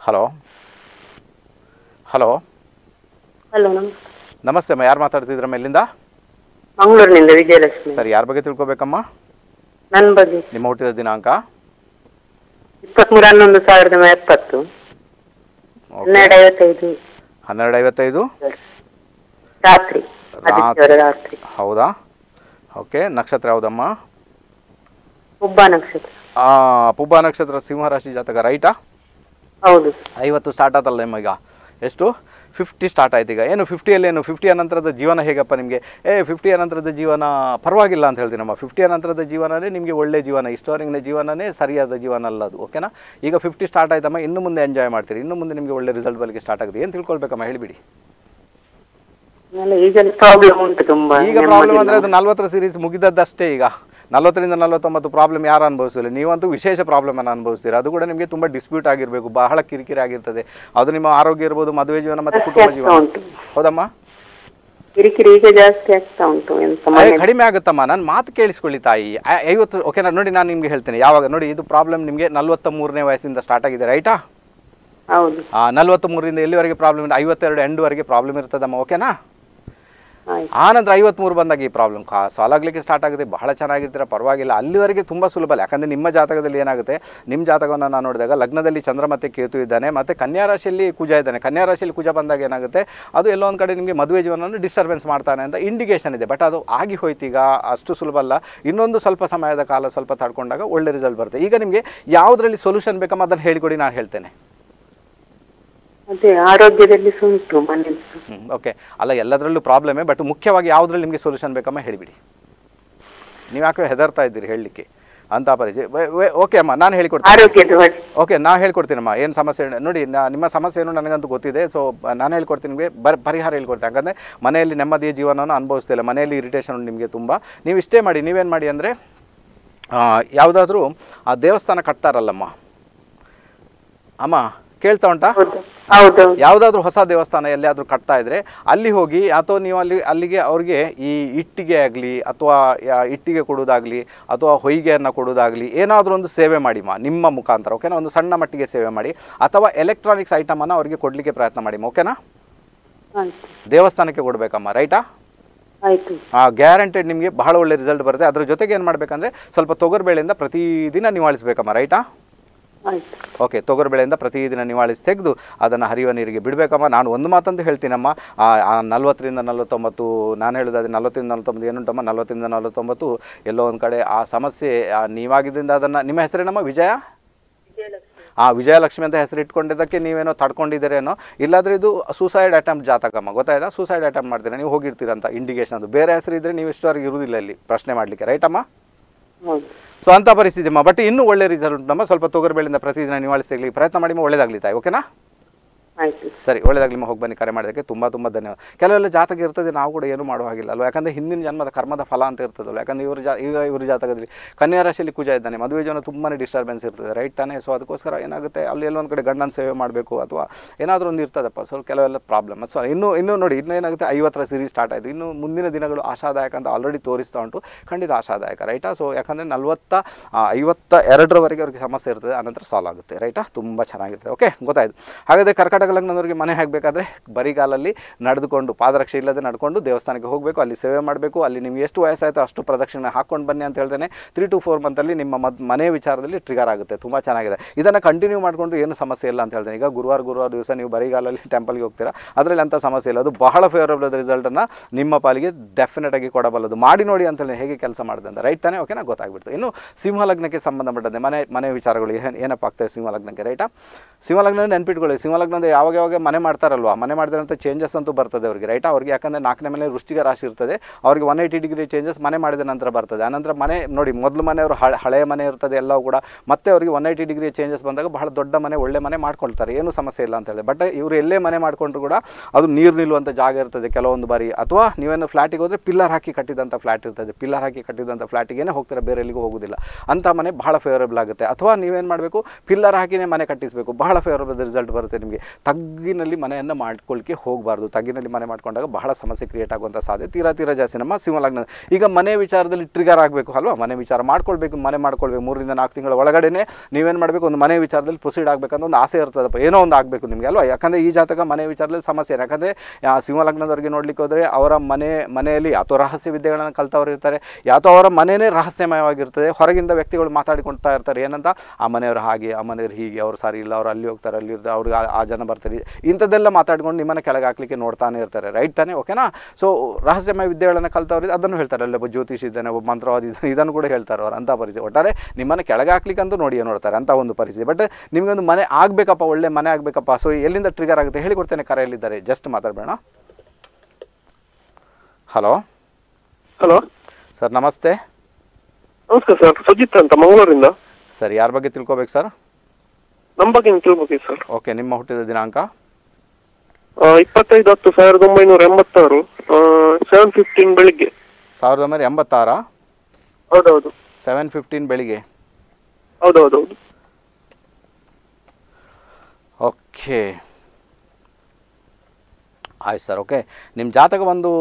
ಹಲೋ ಹಲೋ ಹಲೋ ನಮಸ್ತೆ ಅಮ್ಮ ಯಾರು ಮಾತಾಡ್ತಿದ್ರ ಮೇಲಿಂದ ಮಂಗಳೂರಿನಿಂದ ವಿಜಯಲಕ್ಷ್ಮಿ ಸರ್ ಯಾರ ಬಗ್ಗೆ ತಿಳ್ಕೊಬೇಕಮ್ಮ ನನ್ನ ಬಗ್ಗೆ ನಿಮ್ಮ ಹುಟ್ಟಿದ ದಿನಾಂಕ ಇಪ್ಪತ್ಮೂರು ಹನ್ನೊಂದು ಸಾವಿರದ ಎಪ್ಪತ್ತು ಹನ್ನೆರಡು ಐವತ್ತೈದು ರಾತ್ರಿ ಹೌದಾ ಓಕೆ ನಕ್ಷತ್ರ ಯಾವುದಮ್ಮ ಪುಬ್ಬ ನಕ್ಷತ್ರ ನಕ್ಷತ್ರ ಸಿಂಹರಾಶಿ ಜಾತಕ ರೈಟಾ ಹೌದು ಐವತ್ತು ಸ್ಟಾರ್ಟ್ ಆತಲ್ಲ ನಿಮಗ ಎಷ್ಟು ಫಿಫ್ಟಿ ಸ್ಟಾರ್ಟ್ ಆಯ್ತು ಈಗ ಏನು ಫಿಫ್ಟಿಯಲ್ಲಿ ಏನು ಫಿಫ್ಟಿ ಅನಂತರದ ಜೀವನ ಹೇಗಪ್ಪ ನಿಮಗೆ ಏ ಫಿಫ್ಟಿ ಅನಂತರದ ಜೀವನ ಪರವಾಗಿಲ್ಲ ಅಂತ ಹೇಳ್ತೀನಿ ನಮ್ಮ ಫಿಫ್ಟಿ ಅನಂತರದ ಜೀವನನೇ ನಿಮಗೆ ಒಳ್ಳೆ ಜೀವನ ಇಷ್ಟೋರಿಂಗ್ನ ಜೀವನನೇ ಸರಿಯಾದ ಜೀವನ ಅಲ್ಲ ಅದು ಓಕೆನಾ ಈಗ ಫಿಫ್ಟಿ ಸ್ಟಾರ್ಟ್ ಆಯ್ತಮ್ಮ ಇನ್ನು ಮುಂದೆ ಎಂಜಾಯ್ ಮಾಡ್ತೀರಿ ಇನ್ನು ಮುಂದೆ ನಿಮಗೆ ಒಳ್ಳೆ ರಿಸಲ್ಟ್ ಬರಲಿಕ್ಕೆ ಸ್ಟಾರ್ಟ್ ಆಗುತ್ತೆ ಏನು ತಿಳ್ಕೊಳ್ಬೇಕಮ್ಮ ಹೇಳಿಬಿಡಿ ಈಗ ಪ್ರಾಬ್ಲಮ್ ಅಂದರೆ ಅದು ನಲ್ವತ್ತರ ಸೀರೀಸ್ ಮುಗಿದದ್ದಷ್ಟೇ ಈಗ ನಲವತ್ತರಿಂದ ನಲವತ್ತೊಂಬತ್ತು ಪ್ರಾಬ್ಲಮ್ ಯಾರು ಅನುಭವಿಸಿಲ್ಲ ನೀವಂತೂ ವಿಶೇಷ ಪ್ರಾಬ್ಲಮ್ ಪ್ರಾಬ್ಲಮನ್ನು ಅನುಭವಿಸ್ತೀರಿ ಅದು ಕೂಡ ನಿಮಗೆ ತುಂಬ ಡಿಸ್ಪ್ಯೂಟ್ ಆಗಿರಬೇಕು ಬಹಳ ಕಿರಿಕಿರಿ ಆಗಿರ್ತದೆ ಅದು ನಿಮ್ಮ ಆರೋಗ್ಯ ಇರ್ಬೋದು ಮದುವೆ ಜೀವನ ಮತ್ತು ಕುಟುಂಬ ಜೀವನ ಹೌದಮ್ಮ ಕಡಿಮೆ ಆಗುತ್ತಮ್ಮ ನಾನು ಮಾತು ಕೇಳಿಸ್ಕೊಳ್ಳಿ ತಾಯಿ ಐವತ್ತು ಓಕೆ ನೋಡಿ ನಾನು ನಿಮ್ಗೆ ಹೇಳ್ತೇನೆ ಯಾವಾಗ ನೋಡಿ ಇದು ಪ್ರಾಬ್ಲಮ್ ನಿಮಗೆ ನಲವತ್ತ ಮೂರನೇ ವಯಸ್ಸಿಂದ ಸ್ಟಾರ್ಟ್ ಆಗಿದೆ ರೈಟಾ ನಲವತ್ತ ಮೂರರಿಂದ ಎಲ್ಲಿವರೆಗೆ ಪ್ರಾಬ್ಲಮ್ ಇದೆ ಐವತ್ತೆರಡು ಎಂಡ್ವರೆಗೆ ಪ್ರಾಬ್ಲಮ್ ಇರ್ತದಮ್ಮ ಓಕೆನಾ ಆ ನಂತರ ಮೂರು ಬಂದಾಗ ಈ ಪ್ರಾಬ್ಲಮ್ ಸಾಲ್ ಆಗಲಿಕ್ಕೆ ಸ್ಟಾರ್ಟ್ ಆಗುತ್ತೆ ಬಹಳ ಚೆನ್ನಾಗಿರ್ತೀರ ಪರವಾಗಿಲ್ಲ ಅಲ್ಲಿವರೆಗೆ ತುಂಬ ಸುಲಭ ಯಾಕಂದರೆ ನಿಮ್ಮ ಜಾತಕದಲ್ಲಿ ಏನಾಗುತ್ತೆ ನಿಮ್ಮ ಜಾತಕವನ್ನು ನಾನು ನೋಡಿದಾಗ ಲಗ್ನದಲ್ಲಿ ಚಂದ್ರ ಮತ್ತೆ ಕೇತು ಇದ್ದಾನೆ ಮತ್ತೆ ಕನ್ಯಾ ರಾಶಿಯಲ್ಲಿ ಪೂಜಾ ಇದ್ದಾನೆ ಕನ್ಯಾ ರಾಶಿಯಲ್ಲಿ ಬಂದಾಗ ಏನಾಗುತ್ತೆ ಅದು ಎಲ್ಲೋ ಒಂದ್ ಕಡೆ ನಿಮಗೆ ಮದುವೆ ಜೀವನವನ್ನು ಡಿಸ್ಟರ್ಬೆನ್ಸ್ ಮಾಡ್ತಾನೆ ಅಂತ ಇಂಡಿಕೇಶನ್ ಇದೆ ಬಟ್ ಅದು ಆಗಿ ಹೋಯ್ತೀಗ ಅಷ್ಟು ಸುಲಭ ಅಲ್ಲ ಇನ್ನೊಂದು ಸ್ವಲ್ಪ ಸಮಯದ ಕಾಲ ಸ್ವಲ್ಪ ತಡ್ಕೊಂಡಾಗ ಒಳ್ಳೆ ರಿಸಲ್ಟ್ ಬರುತ್ತೆ ಈಗ ನಿಮಗೆ ಯಾವುದ್ರಲ್ಲಿ ಸೊಲ್ಯೂಷನ್ ಬೇಕಮ್ಮ ಅದನ್ನು ಹೇಳಿಕೊಡಿ ನಾನು ಹೇಳ್ತೇನೆ ಆರೋಗ್ಯದಲ್ಲಿ ಓಕೆ ಅಲ್ಲ ಎಲ್ಲದರಲ್ಲೂ ಪ್ರಾಬ್ಲಮೇ ಬಟ್ ಮುಖ್ಯವಾಗಿ ಯಾವುದ್ರಲ್ಲಿ ನಿಮಗೆ ಸೊಲ್ಯೂಷನ್ ಬೇಕಮ್ಮ ಹೇಳಿಬಿಡಿ ನೀವು ಯಾಕೆ ಹೆದರ್ತಾ ಇದ್ದೀರಿ ಹೇಳಲಿಕ್ಕೆ ಅಂತ ಪರಿಚಯ ಓಕೆ ಅಮ್ಮ ನಾನು ಹೇಳಿಕೊಡ್ತೀನಿ ಓಕೆ ನಾ ಹೇಳ್ಕೊಡ್ತೀನಮ್ಮ ಏನು ಸಮಸ್ಯೆ ನೋಡಿ ನಿಮ್ಮ ಸಮಸ್ಯೆ ಏನು ನನಗಂತೂ ಗೊತ್ತಿದೆ ಸೊ ನಾನು ಹೇಳ್ಕೊಡ್ತೀನಿ ನಿಮಗೆ ಬರ್ ಪರಿಹಾರ ಹೇಳ್ಕೊಡ್ತೀನಿ ಯಾಕಂದರೆ ಮನೆಯಲ್ಲಿ ನೆಮ್ಮದಿಯ ಜೀವನವನ್ನು ಅನುಭವಿಸ್ತಿಲ್ಲ ಮನೆಯಲ್ಲಿ ಇರಿಟೇಷನ್ ನಿಮಗೆ ತುಂಬ ನೀವು ಇಷ್ಟೇ ಮಾಡಿ ನೀವೇನು ಮಾಡಿ ಅಂದರೆ ಯಾವುದಾದ್ರೂ ಆ ದೇವಸ್ಥಾನ ಕಟ್ತಾರಲ್ಲಮ್ಮ ಅಮ್ಮ ಕೇಳ್ತಾ ಉಂಟಾ ಯಾವ್ದಾದ್ರು ಹೊಸ ದೇವಸ್ಥಾನ ಎಲ್ಲಿಯಾದ್ರೂ ಕಟ್ತಾ ಇದ್ರೆ ಅಲ್ಲಿ ಹೋಗಿ ಅಥವಾ ನೀವು ಅಲ್ಲಿ ಅಲ್ಲಿಗೆ ಅವ್ರಿಗೆ ಈ ಇಟ್ಟಿಗೆ ಆಗಲಿ ಅಥವಾ ಇಟ್ಟಿಗೆ ಕೊಡೋದಾಗ್ಲಿ ಅಥವಾ ಹೊಯ್ಗೆಯನ್ನು ಕೊಡೋದಾಗ್ಲಿ ಏನಾದರೂ ಒಂದು ಸೇವೆ ಮಾಡಿ ನಿಮ್ಮ ಮುಖಾಂತರ ಓಕೆನಾ ಒಂದು ಸಣ್ಣ ಮಟ್ಟಿಗೆ ಸೇವೆ ಮಾಡಿ ಅಥವಾ ಎಲೆಕ್ಟ್ರಾನಿಕ್ಸ್ ಐಟಮನ್ನು ಅವ್ರಿಗೆ ಕೊಡಲಿಕ್ಕೆ ಪ್ರಯತ್ನ ಮಾಡಿ ಓಕೆನಾ ದೇವಸ್ಥಾನಕ್ಕೆ ಕೊಡಬೇಕಮ್ಮ ರೈಟಾ ಆ ಗ್ಯಾರಂಟೆಡ್ ನಿಮಗೆ ಬಹಳ ಒಳ್ಳೆ ರಿಸಲ್ಟ್ ಬರುತ್ತೆ ಅದ್ರ ಜೊತೆಗೆ ಏನು ಮಾಡ್ಬೇಕಂದ್ರೆ ಸ್ವಲ್ಪ ತೊಗರ್ಬೇಳೆಯಿಂದ ಪ್ರತಿದಿನ ನಿವಾಳಿಸ್ಬೇಕಮ್ಮ ರೈಟಾ ಓಕೆ ತೊಗರು ಬೆಳೆಯಿಂದ ಪ್ರತಿದಿನ ನಿವಾಳಿಸಿ ತೆಗೆದು ಅದನ್ನು ಹರಿಯುವ ನೀರಿಗೆ ಬಿಡಬೇಕಮ್ಮ ನಾನು ಒಂದು ಮಾತಂತ ಹೇಳ್ತೀನಮ್ಮ ನಲ್ವತ್ತರಿಂದ ನಲ್ವತ್ತೊಂಬತ್ತು ನಾನು ಹೇಳಿದ್ರೆ ನಲ್ವತ್ತರಿಂದ ನಲ್ವತ್ತೊಂಬತ್ತು ಏನುಂಟಮ್ಮ ನಲ್ವತ್ತರಿಂದ ನಲವತ್ತೊಂಬತ್ತು ಎಲ್ಲೋ ಒಂದು ಕಡೆ ಆ ಸಮಸ್ಯೆ ನೀವಾಗಿದ್ದರಿಂದ ಅದನ್ನು ನಿಮ್ಮ ಹೆಸರೇನಮ್ಮ ವಿಜಯ ಆ ವಿಜಯಲಕ್ಷ್ಮಿ ಅಂತ ಹೆಸರು ಇಟ್ಕೊಂಡಿದ್ದಕ್ಕೆ ನೀವೇನೋ ತಡ್ಕೊಂಡಿದ್ದೀರೇನೋ ಇಲ್ಲಾದರೆ ಇದು ಸೂಸೈಡ್ ಅಟೆಂಪ್ಟ್ ಜಾತಕಮ್ಮ ಗೊತ್ತಾಯ್ತಾ ಸೂಸೈಡ್ ಅಟೆಂಪ್ಟ್ ಮಾಡ್ತೀರಾ ನೀವು ಹೋಗಿರ್ತೀರಂತ ಇಂಡಿಕೇಶನ್ ಅದು ಬೇರೆ ಹೆಸರು ಇದ್ದರೆ ನೀವು ಇಷ್ಟವರೆಗೆ ಇರುವುದಿಲ್ಲ ಇಲ್ಲಿ ಪ್ರಶ್ನೆ ಮಾಡಲಿಕ್ಕೆ ರೈಟಮ್ಮ ಸೊ ಅಂಥ ಪರಿಸ್ಥಿತಿ ಅಮ್ಮ ಬಟ್ ಇನ್ನೂ ಒಳ್ಳೆ ರಿಸಲ್ಟ್ ನಮ್ಮ ಸ್ವಲ್ಪ ತೊಗರಿಬೇಳೆಯಿಂದ ಪ್ರತಿದಿನ ನಿವಾಳಿಸಲಿಕ್ಕೆ ಪ್ರಯತ್ನ ಮಾಡಿ ಒಳ್ಳೇದಾಗಲಿ ತಾಯಿ ಓಕೆನಾ ಸರಿ ಒಳ್ಳೇದಾಗಲಿ ನಿಮ್ಮ ಹೋಗಿ ಬನ್ನಿ ಕರೆ ಮಾಡೋದಕ್ಕೆ ತುಂಬ ತುಂಬ ಧನ್ಯವಾದ ಕೆಲವೆಲ್ಲ ಜಾತಕ ಇರ್ತದೆ ನಾವು ಕೂಡ ಏನು ಮಾಡೋ ಹಾಗಿಲ್ಲ ಅಲ್ವಾ ಯಾಕಂದರೆ ಹಿಂದಿನ ಜನ್ಮದ ಕರ್ಮದ ಫಲ ಅಂತ ಇರ್ತದಲ್ಲ ಯಾಕಂದರೆ ಇವರು ಜಾ ಈಗ ಇವರು ಜಾತಕದಲ್ಲಿ ಕನ್ಯಾ ರಾಶಿಯಲ್ಲಿ ಕುಜ ಇದ್ದಾನೆ ಮದುವೆ ಜನ ತುಂಬಾ ಡಿಸ್ಟರ್ಬೆನ್ಸ್ ಇರ್ತದೆ ರೈಟ್ ತಾನೇ ಸೊ ಅದಕ್ಕೋಸ್ಕರ ಏನಾಗುತ್ತೆ ಅಲ್ಲಿ ಎಲ್ಲೊಂದು ಕಡೆ ಗಂಡನ ಸೇವೆ ಮಾಡಬೇಕು ಅಥವಾ ಏನಾದರೂ ಒಂದು ಇರ್ತದಪ್ಪ ಸೊ ಕೆಲವೆಲ್ಲ ಪ್ರಾಬ್ಲಮ್ ಸೊ ಇನ್ನೂ ಇನ್ನೂ ನೋಡಿ ಇನ್ನೂ ಏನಾಗುತ್ತೆ ಐವತ್ತರ ಸೀರೀಸ್ ಸ್ಟಾರ್ಟ್ ಆಯಿತು ಇನ್ನು ಮುಂದಿನ ದಿನಗಳು ಆಶಾದಾಯಕ ಅಂತ ಆಲ್ರೆಡಿ ತೋರಿಸ್ತಾ ಉಂಟು ಖಂಡಿತ ಆಶಾದಾಯಕ ರೈಟಾ ಸೊ ಯಾಕಂದರೆ ನಲವತ್ತ ಐವತ್ತ ಎರಡರವರೆಗೆ ಅವ್ರಿಗೆ ಸಮಸ್ಯೆ ಇರ್ತದೆ ಆನಂತರ ಸಾಲ್ವ್ ಆಗುತ್ತೆ ರೈಟಾ ತುಂಬ ಚೆನ್ನಾಗಿರ್ತದೆ ಓಕೆ ಗೊತ್ತಾಯ್ತು ಹಾಗಾದರೆ ಕರ್ಕಟ ಕರ್ನಾಟಕ ಲಗ್ನದವರಿಗೆ ಮನೆ ಹಾಕಬೇಕಾದ್ರೆ ಬರಿಗಾಲಲ್ಲಿ ನಡೆದುಕೊಂಡು ಪಾದರಕ್ಷೆ ಇಲ್ಲದೆ ನಡ್ಕೊಂಡು ದೇವಸ್ಥಾನಕ್ಕೆ ಹೋಗಬೇಕು ಅಲ್ಲಿ ಸೇವೆ ಮಾಡಬೇಕು ಅಲ್ಲಿ ನಿಮ್ಗೆ ಎಷ್ಟು ವಯಸ್ಸಾಯಿತೋ ಅಷ್ಟು ಪ್ರದಕ್ಷಿಣೆ ಹಾಕ್ಕೊಂಡು ಬನ್ನಿ ಅಂತ ಹೇಳ್ತೇನೆ ತ್ರೀ ಟು ಫೋರ್ ಮಂತಲ್ಲಿ ನಿಮ್ಮ ಮದ್ ಮನೆ ವಿಚಾರದಲ್ಲಿ ಟ್ರಿಗರ್ ಆಗುತ್ತೆ ತುಂಬ ಚೆನ್ನಾಗಿದೆ ಇದನ್ನು ಕಂಟಿನ್ಯೂ ಮಾಡಿಕೊಂಡು ಏನು ಸಮಸ್ಯೆ ಇಲ್ಲ ಅಂತ ಹೇಳ್ತೇನೆ ಈಗ ಗುರುವಾರ ಗುರುವಾರ ದಿವಸ ನೀವು ಬರಿಗಾಲಲ್ಲಿ ಟೆಂಪಲ್ಗೆ ಹೋಗ್ತೀರಾ ಅದರಲ್ಲಿ ಅಂಥ ಸಮಸ್ಯೆ ಇಲ್ಲ ಅದು ಬಹಳ ಫೇವರಬಲ್ ರಿಸಲ್ಟನ್ನು ನಿಮ್ಮ ಪಾಲಿಗೆ ಡೆಫಿನೆಟ್ ಆಗಿ ಕೊಡಬಲ್ಲದು ಮಾಡಿ ನೋಡಿ ಅಂತೇಳಿ ಹೇಗೆ ಕೆಲಸ ಮಾಡಿದೆ ಅಂತ ರೈಟ್ ತಾನೇ ಓಕೆನಾ ಗೊತ್ತಾಗ್ಬಿಡ್ತು ಇನ್ನು ಸಿಂಹಲಗ್ನಕ್ಕೆ ಸಂಬಂಧಪಟ್ಟಂತೆ ಮನೆ ಮನೆ ವಿಚಾರಗಳು ಏನು ಏನಪ್ಪ ಆಗ್ತವೆ ಸಿಂಹಲಗ್ನಕ್ಕೆ ರೈಟಾ ಸಿಂಹಲಗ್ನ ನೆನ್ಪಿಟ್ಕೊಳ್ಳಿ ಸಿಂಹಲಗ್ನದ ಯಾವಾಗ ಯಾವಾಗ ಮನೆ ಮಾಡ್ತಾರಲ್ವಾ ಮನೆ ಮಾಡಿದಂಥ ಚೇಂಜಸ್ ಅಂತೂ ಬರ್ತದೆ ಅವರಿಗೆ ರೈಟ್ ಅವ್ರಿಗೆ ಯಾಕಂದರೆ ನಾಲ್ಕನೇ ಮನೆ ವೃಷ್ಟಿಕ ರಾಶಿ ಇರ್ತದೆ ಅವ್ರಿಗೆ ಒನ್ ಏಯ್ಟಿ ಡಿಗ್ರಿ ಚೇಂಜಸ್ ಮನೆ ಮಾಡಿದ ನಂತರ ಬರ್ತದೆ ಆನಂತರ ಮನೆ ನೋಡಿ ಮೊದಲು ಮನೆ ಅವರು ಹಳೆಯ ಮನೆ ಇರ್ತದೆ ಎಲ್ಲವೂ ಕೂಡ ಮತ್ತೆ ಅವರಿಗೆ ಒನ್ ಏಯ್ಟಿ ಡಿಗ್ರಿ ಚೇಂಜಸ್ ಬಂದಾಗ ಬಹಳ ದೊಡ್ಡ ಮನೆ ಒಳ್ಳೆ ಮನೆ ಮಾಡ್ಕೊಳ್ತಾರೆ ಏನು ಸಮಸ್ಯೆ ಇಲ್ಲ ಅಂತ ಹೇಳಿ ಬಟ್ ಇವರು ಎಲ್ಲೇ ಮನೆ ಮಾಡಿಕೊಂಡ್ರು ಕೂಡ ಅದು ನೀರು ನಿಲ್ಲುವಂಥ ಜಾಗ ಇರ್ತದೆ ಕೆಲವೊಂದು ಬಾರಿ ಅಥವಾ ನೀವೇನು ಫ್ಲಾಟಿಗೆ ಹೋದರೆ ಪಿಲ್ಲರ್ ಹಾಕಿ ಕಟ್ಟಿದಂಥ ಫ್ಲಾಟ್ ಇರ್ತದೆ ಪಿಲ್ಲರ್ ಹಾಕಿ ಕಟ್ಟಿದಂಥ ಫ್ಲಾಟಿಗೇನೆ ಹೋಗ್ತಾರೆ ಬೇರೆ ಎಲ್ಲಿಗೂ ಹೋಗೋದಿಲ್ಲ ಅಂಥ ಮನೆ ಬಹಳ ಫೇವರೇಬಲ್ ಆಗುತ್ತೆ ಅಥವಾ ನೀವೇನು ಮಾಡಬೇಕು ಪಿಲ್ಲರ್ ಹಾಕಿನೇ ಮನೆ ಕಟ್ಟಿಸಬೇಕು ಬಹಳ ಫೇವರೇಬಲ್ ರಿಸಲ್ಟ್ ಬರುತ್ತೆ ನಿಮಗೆ ತಗ್ಗಿನಲ್ಲಿ ಮನೆಯನ್ನು ಮಾಡ್ಕೊಳ್ಳಿಕ್ಕೆ ಹೋಗಬಾರ್ದು ತಗ್ಗಿನಲ್ಲಿ ಮನೆ ಮಾಡ್ಕೊಂಡಾಗ ಬಹಳ ಸಮಸ್ಯೆ ಕ್ರಿಯೇಟ್ ಆಗುವಂಥ ಸಾಧ್ಯ ತೀರಾ ತೀರಾ ಜಾಸ್ತಿ ನಮ್ಮ ಸಿಂಹಲಗ್ನ ಈಗ ಮನೆ ವಿಚಾರದಲ್ಲಿ ಟ್ರಿಗರ್ ಆಗಬೇಕು ಅಲ್ವಾ ಮನೆ ವಿಚಾರ ಮಾಡ್ಕೊಳ್ಬೇಕು ಮನೆ ಮಾಡ್ಕೊಳ್ಬೇಕು ಮೂರರಿಂದ ನಾಲ್ಕು ತಿಂಗಳ ಒಳಗಡೆನೇ ನೀವೇನು ಮಾಡಬೇಕು ಒಂದು ಮನೆ ವಿಚಾರದಲ್ಲಿ ಪ್ರೊಸೀಡ್ ಆಗಬೇಕಂತ ಒಂದು ಆಸೆ ಇರ್ತದಪ್ಪ ಏನೋ ಒಂದು ಆಗಬೇಕು ನಿಮಗೆ ಅಲ್ವಾ ಯಾಕಂದರೆ ಈ ಜಾತಕ ಮನೆ ವಿಚಾರದಲ್ಲಿ ಸಮಸ್ಯೆ ಯಾಕಂದರೆ ಸಿಂಹಲಗ್ನದವರಿಗೆ ನೋಡ್ಲಿಕ್ಕೆ ಹೋದರೆ ಅವರ ಮನೆ ಮನೆಯಲ್ಲಿ ಯಾತೋ ರಹಸ್ಯ ವಿದ್ಯೆಗಳನ್ನು ಕಲ್ತವ್ರು ಇರ್ತಾರೆ ಯಾತೋ ಅವರ ಮನೆಯೇ ರಹಸ್ಯಮಯವಾಗಿರ್ತದೆ ಹೊರಗಿಂದ ವ್ಯಕ್ತಿಗಳು ಮಾತಾಡಿಕೊಳ್ತಾ ಇರ್ತಾರೆ ಏನಂತ ಆ ಮನೆಯವರು ಹಾಗೆ ಆ ಮನೆಯವರು ಹೀಗೆ ಅವ್ರು ಸಾರಿ ಇಲ್ಲ ಅವ್ರು ಅಲ್ಲಿ ಹೋಗ್ತಾರೆ ಅಲ್ಲಿ ಇರ್ತಾರೆ ಅವ್ರಿಗೆ ಆ ಜನ ಬರ್ತಾರೆ ಇಂಥದ್ದೆಲ್ಲ ಮಾತಾಡ್ಕೊಂಡು ನಿಮ್ಮನ್ನ ಕೆಳಗೆ ಹಾಕ್ಲಿಕ್ಕೆ ನೋಡ್ತಾನೆ ಇರ್ತಾರೆ ರೈಟ್ ತಾನೆ ಓಕೆನಾ ಸೊ ರಹಸ್ಯಮಯ ವಿದ್ಯೆಗಳನ್ನು ಕಲ್ತವ್ರಿ ಅದನ್ನು ಹೇಳ್ತಾರೆ ಅಲ್ಲೊಬ್ಬ ಜ್ಯೋತಿಷ್ ಇದ್ದಾನೆ ಒಬ್ಬ ಮಂತ್ರವಾದಿ ಇದ್ದಾನೆ ಇದನ್ನು ಕೂಡ ಹೇಳ್ತಾರೆ ಅವ್ರು ಅಂಥ ಪರಿಸ್ಥಿತಿ ಒಟ್ಟಾರೆ ನಿಮ್ಮನ್ನು ಕೆಳಗೆ ಹಾಕ್ಲಿಕ್ಕಂತೂ ನೋಡಿ ನೋಡ್ತಾರೆ ಅಂತ ಒಂದು ಪರಿಸ್ಥಿತಿ ಬಟ್ ಒಂದು ಮನೆ ಆಗಬೇಕಪ್ಪ ಒಳ್ಳೆ ಮನೆ ಆಗಬೇಕಪ್ಪ ಸೊ ಎಲ್ಲಿಂದ ಟ್ರಿಗರ್ ಆಗುತ್ತೆ ಹೇಳಿಕೊಡ್ತೇನೆ ಕರೆಯಲ್ಲಿದ್ದಾರೆ ಜಸ್ಟ್ ಮಾತಾಡಬೇಡ ಹಲೋ ಹಲೋ ಸರ್ ನಮಸ್ತೆ ನಮಸ್ಕಾರ ಸರ್ ಸುಜಿತ್ ಅಂತ ಮಂಗಳೂರಿಂದ ಸರ್ ಯಾರ ಬಗ್ಗೆ ತಿಳ್ಕೊಬೇಕು ಸರ್ ನಮ್ಮ ಬಗ್ಗೆ ತಿಳ್ಬೇಕಿತ್ತು ಸರ್ ಓಕೆ ನಿಮ್ಮ ಹುಟ್ಟಿದ ದಿನಾಂಕ ಇಪ್ಪತ್ತೈದು ಹತ್ತು ಸಾವಿರದ ಒಂಬೈನೂರ ಎಂಬತ್ತಾರು ಸೆವೆನ್ ಫಿಫ್ಟೀನ್ ಬೆಳಿಗ್ಗೆ ಸಾವಿರದ ಒಂಬೈನೂರ ಎಂಬತ್ತಾರಾ ಹೌದೌದು ಸೆವೆನ್ ಫಿಫ್ಟೀನ್ ಬೆಳಿಗ್ಗೆ ಹೌದೌದೌದು ಓಕೆ ಆಯ್ತು ಸರ್ ಓಕೆ ನಿಮ್ಮ ಜಾತಕ ಬಂದು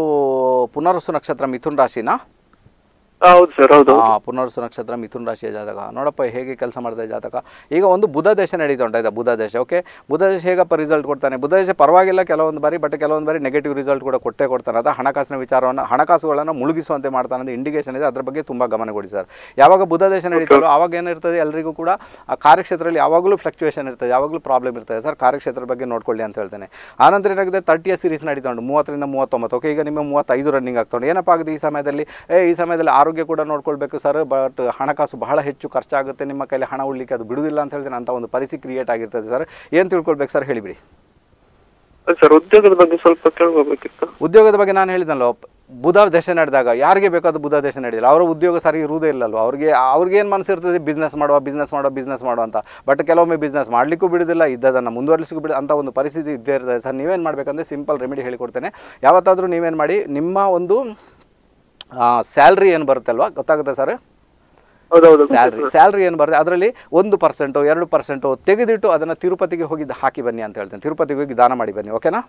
ಪುನರ್ವಸು ನಕ್ಷತ್ರ ಮಿಥುನ್ ರಾಶಿನಾ ಪುನರ್ಸು ನಕ್ಷತ್ರ ಮಿಥುನ್ ರಾಶಿಯ ಜಾತಕ ನೋಡಪ್ಪ ಹೇಗೆ ಕೆಲಸ ಮಾಡಿದೆ ಜಾತಕ ಈಗ ಒಂದು ಬುಧ ದೇಶ ನಡೀತಾ ಇದೆ ಬುಧ ದೇಶ ಓಕೆ ಬುಧ ದೇಶ ಹೇಗಪ್ಪ ರಿಸಲ್ಟ್ ಕೊಡ್ತಾನೆ ಬುಧ ದೇಶ ಪರವಾಗಿಲ್ಲ ಕೆಲವೊಂದು ಬಾರಿ ಬಟ್ ಕೆಲವೊಂದು ಬಾರಿ ನೆಗೆಟಿವ್ ರಿಸಲ್ಟ್ ಕೂಡ ಕೊಟ್ಟೇ ಕೊಡ್ತಾನೆ ಅದು ಹಣಕಾಸಿನ ವಿಚಾರವನ್ನು ಹಣಕಾಸುಗಳನ್ನು ಮುಳುಗಿಸುವಂತೆ ಮಾಡ್ತಾನೆ ಅಂತ ಇಂಡಿಕೇಶನ್ ಇದೆ ಅದ್ರ ಬಗ್ಗೆ ತುಂಬ ಗಮನ ಕೊಡಿ ಸರ್ ಯಾವಾಗ ಬುಧ ದೇಶ ನಡೀತಾರೋ ಅವಾಗ ಏನಿರ್ತದೆ ಎಲ್ಲರಿಗೂ ಕೂಡ ಆ ಕಾರ್ಯಕ್ಷೇತ್ರದಲ್ಲಿ ಯಾವಾಗಲೂ ಫ್ಲಕ್ಚುಯೇಷನ್ ಇರ್ತದೆ ಯಾವಾಗಲೂ ಪ್ರಾಬ್ಲಮ್ ಇರ್ತದೆ ಸರ್ ಕಾರ್ಯಕ್ಷೇತ್ರದ ಬಗ್ಗೆ ನೋಡ್ಕೊಳ್ಳಿ ಅಂತ ಹೇಳ್ತೇನೆ ಆನಂತರ ಏನಾಗಿದೆ ತರ್ಟಿಯ ಸೀರೀಸ್ ನಡೀತಾ ಉಂಟು ಮೂವತ್ತರಿಂದ ಮೂವತ್ತೊಂಬತ್ತು ಓಕೆ ಈಗ ನಿಮ್ಮ ಮೂವತ್ತೈದು ರನ್ನಿಂಗ್ ಆಗ್ತಾ ಉಂಟು ಏನಪ್ಪ ಆಗಿದೆ ಈ ಸಮಯದಲ್ಲಿ ಈ ಸಮಯದಲ್ಲಿ ಆರು ಆರೋಗ್ಯ ಕೂಡ ನೋಡ್ಕೊಳ್ಬೇಕು ಸರ್ ಬಟ್ ಹಣಕಾಸು ಬಹಳ ಹೆಚ್ಚು ಖರ್ಚಾಗುತ್ತೆ ನಿಮ್ಮ ಕೈಲಿ ಹಣ ಉಳಿಲಿಕ್ಕೆ ಅದು ಬಿಡುವುದಿಲ್ಲ ಅಂತ ಹೇಳ್ತೀನಿ ಅಂತ ಒಂದು ಪರಿಸ್ಥಿತಿ ಕ್ರಿಯೇಟ್ ಆಗಿರ್ತದೆ ಸರ್ ಏನು ತಿಳ್ಕೊಳ್ಬೇಕು ಸರ್ ಹೇಳಿಬಿಡಿ ಸರ್ ಉದ್ಯೋಗದ ಬಗ್ಗೆ ಸ್ವಲ್ಪ ಉದ್ಯೋಗದ ಬಗ್ಗೆ ನಾನು ಹೇಳಿದನಲ್ಲ ಬುಧ ದೇಶ ನಡೆದಾಗ ಯಾರಿಗೆ ಬೇಕಾದ ಬುಧ ದೇಶ ನಡೆದಿಲ್ಲ ಅವರ ಉದ್ಯೋಗ ಸರಿ ಇರುವುದೇ ಇಲ್ಲಲ್ವ ಅವ್ರಿಗೆ ಅವ್ರಿಗೆ ಮನಸ್ಸು ಇರ್ತದೆ ಬಿಸ್ನೆಸ್ ಮಾಡುವ ಬಿಸ್ನೆಸ್ ಮಾಡುವ ಬಿಸ್ನೆಸ್ ಮಾಡುವ ಅಂತ ಬಟ್ ಕೆಲವೊಮ್ಮೆ ಬಿಸ್ನೆಸ್ ಮಾಡ್ಲಿಕ್ಕೂ ಬಿಡುದಿಲ್ಲ ಇದ್ದದನ್ನು ಮುಂದುವರಿಸಲಿಕ್ಕೂ ಬಿಡ ಅಂತ ಒಂದು ಪರಿಸ್ಥಿತಿ ಇದ್ದೇ ಇರ್ತದೆ ಸರ್ ನೀವೇನು ಮಾಡಬೇಕಂದ್ರೆ ಸಿಂಪಲ್ ರೆಮಿಡಿ ಹೇಳಿಕೊಡ್ತೇನೆ ಯಾವತ್ತಾದರೂ ನೀವೇನು ಮಾಡಿ ನಿಮ್ಮ ಒಂದು ಸ್ಯಾಲ್ರಿ ಏನು ಅಲ್ವಾ ಗೊತ್ತಾಗುತ್ತೆ ಸರ್ ಸ್ಯಾಲ್ರಿ ಸ್ಯಾಲ್ರಿ ಏನು ಬರುತ್ತೆ ಅದರಲ್ಲಿ ಒಂದು ಪರ್ಸೆಂಟು ಎರಡು ಪರ್ಸೆಂಟು ತೆಗೆದಿಟ್ಟು ಅದನ್ನು ತಿರುಪತಿಗೆ ಹೋಗಿ ಹಾಕಿ ಬನ್ನಿ ಅಂತ ಹೇಳ್ತೇನೆ ತಿರುಪತಿಗೆ ಹೋಗಿ ದಾನ ಮಾಡಿ ಬನ್ನಿ ಓಕೆನಾ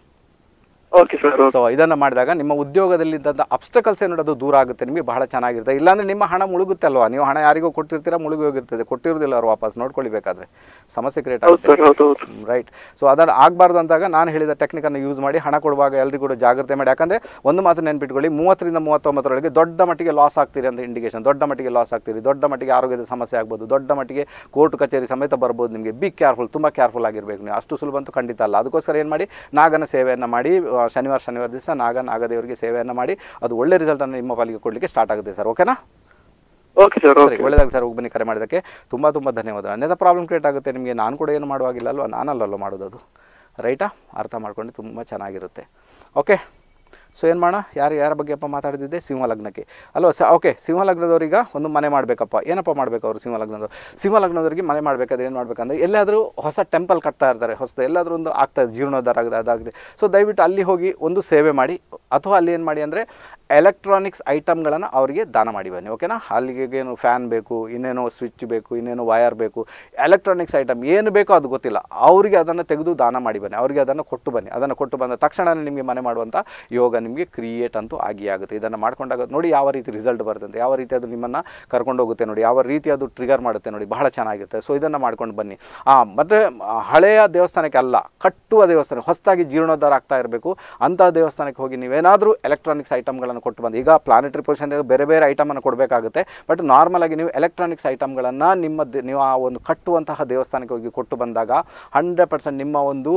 ಓಕೆ ಸೊ ಇದನ್ನ ಮಾಡಿದಾಗ ನಿಮ್ಮ ಉದ್ಯೋಗದಲ್ಲಿದ್ದಂಥ ಅಬ್ಸ್ಟಕಲ್ಸ್ ಏನೋ ಅದು ದೂರ ಆಗುತ್ತೆ ನಿಮಗೆ ಬಹಳ ಚೆನ್ನಾಗಿರುತ್ತೆ ಇಲ್ಲಾಂದ್ರೆ ನಿಮ್ಮ ಹಣ ಮುಳುಗುತ್ತೆ ಅಲ್ವಾ ನೀವು ಹಣ ಯಾರಿಗೂ ಕೊಟ್ಟಿರ್ತೀರಾ ಮುಳುಗಿ ಹೋಗಿರ್ತದೆ ಕೊಟ್ಟಿರೋದಿಲ್ಲ ಅವ್ರು ವಾಪಸ್ ನೋಡ್ಕೊಳ್ಬೇಕಾದ್ರೆ ಸಮಸ್ಯೆ ಕ್ರಿಯೇಟ್ ಆಗುತ್ತೆ ರೈಟ್ ಸೊ ಅದನ್ನು ಆಗಬಾರ್ದು ಅಂದಾಗ ನಾನು ಹೇಳಿದ ಅನ್ನು ಯೂಸ್ ಮಾಡಿ ಹಣ ಕೊಡುವಾಗ ಎಲ್ಲರಿಗೂ ಕೂಡ ಜಾಗ್ರತೆ ಮಾಡಿ ಯಾಕಂದ್ರೆ ಒಂದು ಮಾತು ನೆನ್ಪಿಟ್ಕೊಳ್ಳಿ ಮೂವತ್ತರಿಂದ ಮೂವತ್ತೊಂಬತ್ತರೊಳಗೆ ದೊಡ್ಡ ಮಟ್ಟಿಗೆ ಲಾಸ್ ಆಗ್ತೀರಿ ಅಂತ ಇಂಡಿಕೇಶನ್ ದೊಡ್ಡ ಮಟ್ಟಿಗೆ ಲಾಸ್ ಆಗ್ತೀರಿ ದೊಡ್ಡ ಮಟ್ಟಿಗೆ ಆರೋಗ್ಯದ ಸಮಸ್ಯೆ ಆಗ್ಬೋದು ದೊಡ್ಡ ಮಟ್ಟಿಗೆ ಕೋರ್ಟ್ ಕಚೇರಿ ಸಮೇತ ಬರ್ಬೋದು ನಿಮಗೆ ಬಿ ಕೇರ್ಫುಲ್ ತುಂಬ ಕೇರ್ಫುಲ್ ಆಗಿರಬೇಕು ನೀವು ಅಷ್ಟು ಸುಲಭ ಅಂತೂ ಖಂಡಿತ ಅಲ್ಲ ಅದಕ್ಕೋಸ್ಕರ ಏನು ಮಾಡಿ ನಾಗನ ಸೇವೆಯನ್ನು ಮಾಡಿ ಶನಿವಾರ ಶನಿವಾರ ದಿವಸ ನಾಗ ನಾಗದೇವರಿಗೆ ಸೇವೆಯನ್ನು ಮಾಡಿ ಅದು ಒಳ್ಳೆ ಅನ್ನು ನಿಮ್ಮ ಪಾಲಿಗೆ ಕೊಡಲಿಕ್ಕೆ ಸ್ಟಾರ್ಟ್ ಆಗುತ್ತೆ ಸರ್ ಓಕೆನಾ ಓಕೆ ಸರ್ ಸರ್ ಹೋಗಿ ಬನ್ನಿ ಕರೆ ಮಾಡೋದಕ್ಕೆ ತುಂಬ ತುಂಬ ಧನ್ಯವಾದ ಅನ್ಯದ ಪ್ರಾಬ್ಲಮ್ ಕ್ರಿಯೇಟ್ ಆಗುತ್ತೆ ನಿಮಗೆ ನಾನು ಕೂಡ ಏನು ಮಾಡುವಾಗಿಲ್ಲ ಅಲ್ವಾ ನಾನಲ್ಲಲ್ಲೋ ಮಾಡೋದು ಅದು ರೈಟಾ ಅರ್ಥ ಮಾಡ್ಕೊಂಡು ತುಂಬ ಚೆನ್ನಾಗಿರುತ್ತೆ ಓಕೆ ಸೊ ಏನು ಮಾಡೋಣ ಯಾರು ಯಾರ ಬಗ್ಗೆಪ್ಪ ಮಾತಾಡ್ತಿದ್ದೆ ಸಿಂಹ ಲಗ್ನಕ್ಕೆ ಅಲ್ವಾ ಸ ಓಕೆ ಸಿಂಹ ಲಗ್ನದವ್ರೀಗ ಒಂದು ಮನೆ ಮಾಡಬೇಕಪ್ಪ ಏನಪ್ಪ ಮಾಡಬೇಕು ಅವರು ಸಿಂಹ ಲಗ್ನದವರು ಸಿಂಹ ಲಗ್ನದವ್ರಿಗೆ ಮನೆ ಮಾಡಬೇಕಾದ್ರೆ ಏನು ಮಾಡಬೇಕಂದ್ರೆ ಎಲ್ಲಾದರೂ ಹೊಸ ಟೆಂಪಲ್ ಕಟ್ತಾ ಇರ್ತಾರೆ ಹೊಸದು ಎಲ್ಲಾದರೂ ಒಂದು ಇದೆ ಜೀರ್ಣೋದ್ಧಾರ ಆಗಿದೆ ಅದಾಗಿದೆ ಸೊ ದಯವಿಟ್ಟು ಅಲ್ಲಿ ಹೋಗಿ ಒಂದು ಸೇವೆ ಮಾಡಿ ಅಥವಾ ಅಲ್ಲಿ ಏನು ಮಾಡಿ ಅಂದರೆ ಎಲೆಕ್ಟ್ರಾನಿಕ್ಸ್ ಐಟಮ್ಗಳನ್ನು ಅವರಿಗೆ ದಾನ ಮಾಡಿ ಬನ್ನಿ ಓಕೆನಾ ಅಲ್ಲಿಗೇನು ಫ್ಯಾನ್ ಬೇಕು ಇನ್ನೇನೋ ಸ್ವಿಚ್ ಬೇಕು ಇನ್ನೇನೋ ವೈರ್ ಬೇಕು ಎಲೆಕ್ಟ್ರಾನಿಕ್ಸ್ ಐಟಮ್ ಏನು ಬೇಕೋ ಅದು ಗೊತ್ತಿಲ್ಲ ಅವರಿಗೆ ಅದನ್ನು ತೆಗೆದು ದಾನ ಮಾಡಿ ಬನ್ನಿ ಅವರಿಗೆ ಅದನ್ನು ಕೊಟ್ಟು ಬನ್ನಿ ಅದನ್ನು ಕೊಟ್ಟು ಬಂದ ತಕ್ಷಣ ನಿಮಗೆ ಮನೆ ಮಾಡುವಂಥ ಯೋಗ ನಿಮಗೆ ಕ್ರಿಯೇಟ್ ಅಂತೂ ಆಗಿ ಆಗುತ್ತೆ ಇದನ್ನು ಮಾಡ್ಕೊಂಡಾಗ ನೋಡಿ ಯಾವ ರೀತಿ ರಿಸಲ್ಟ್ ಬರುತ್ತಂತೆ ಯಾವ ರೀತಿ ಅದು ನಿಮ್ಮನ್ನು ಕರ್ಕೊಂಡೋಗುತ್ತೆ ನೋಡಿ ಯಾವ ರೀತಿ ಅದು ಟ್ರಿಗರ್ ಮಾಡುತ್ತೆ ನೋಡಿ ಬಹಳ ಚೆನ್ನಾಗಿರುತ್ತೆ ಸೊ ಇದನ್ನು ಮಾಡ್ಕೊಂಡು ಬನ್ನಿ ಮತ್ತು ಹಳೆಯ ದೇವಸ್ಥಾನಕ್ಕೆ ಅಲ್ಲ ಕಟ್ಟುವ ದೇವಸ್ಥಾನ ಹೊಸದಾಗಿ ಜೀರ್ಣೋದ್ಧಾರ ಆಗ್ತಾ ಇರಬೇಕು ಅಂಥ ದೇವಸ್ಥಾನಕ್ಕೆ ಹೋಗಿ ನೀವೇನಾದರೂ ಎಲೆಕ್ಟ್ರಾನಿಕ್ಸ್ ಐಟಮ್ಗಳನ್ನು ಕೊಟ್ಟು ಬಂದು ಈಗ ಪ್ಲಾನೆಟರಿ ಪೊಸಿಷನ್ ಬೇರೆ ಬೇರೆ ಐಟಮನ್ನು ಕೊಡಬೇಕಾಗುತ್ತೆ ಬಟ್ ನಾರ್ಮಲ್ ಆಗಿ ನೀವು ಎಲೆಕ್ಟ್ರಾನಿಕ್ಸ್ ಐಟಮ್ಗಳನ್ನು ನಿಮ್ಮ ನೀವು ಆ ಒಂದು ಕಟ್ಟುವಂತಹ ದೇವಸ್ಥಾನಕ್ಕೆ ಹೋಗಿ ಕೊಟ್ಟು ಬಂದಾಗ ಹಂಡ್ರೆಡ್ ಪರ್ಸೆಂಟ್ ನಿಮ್ಮ ಒಂದು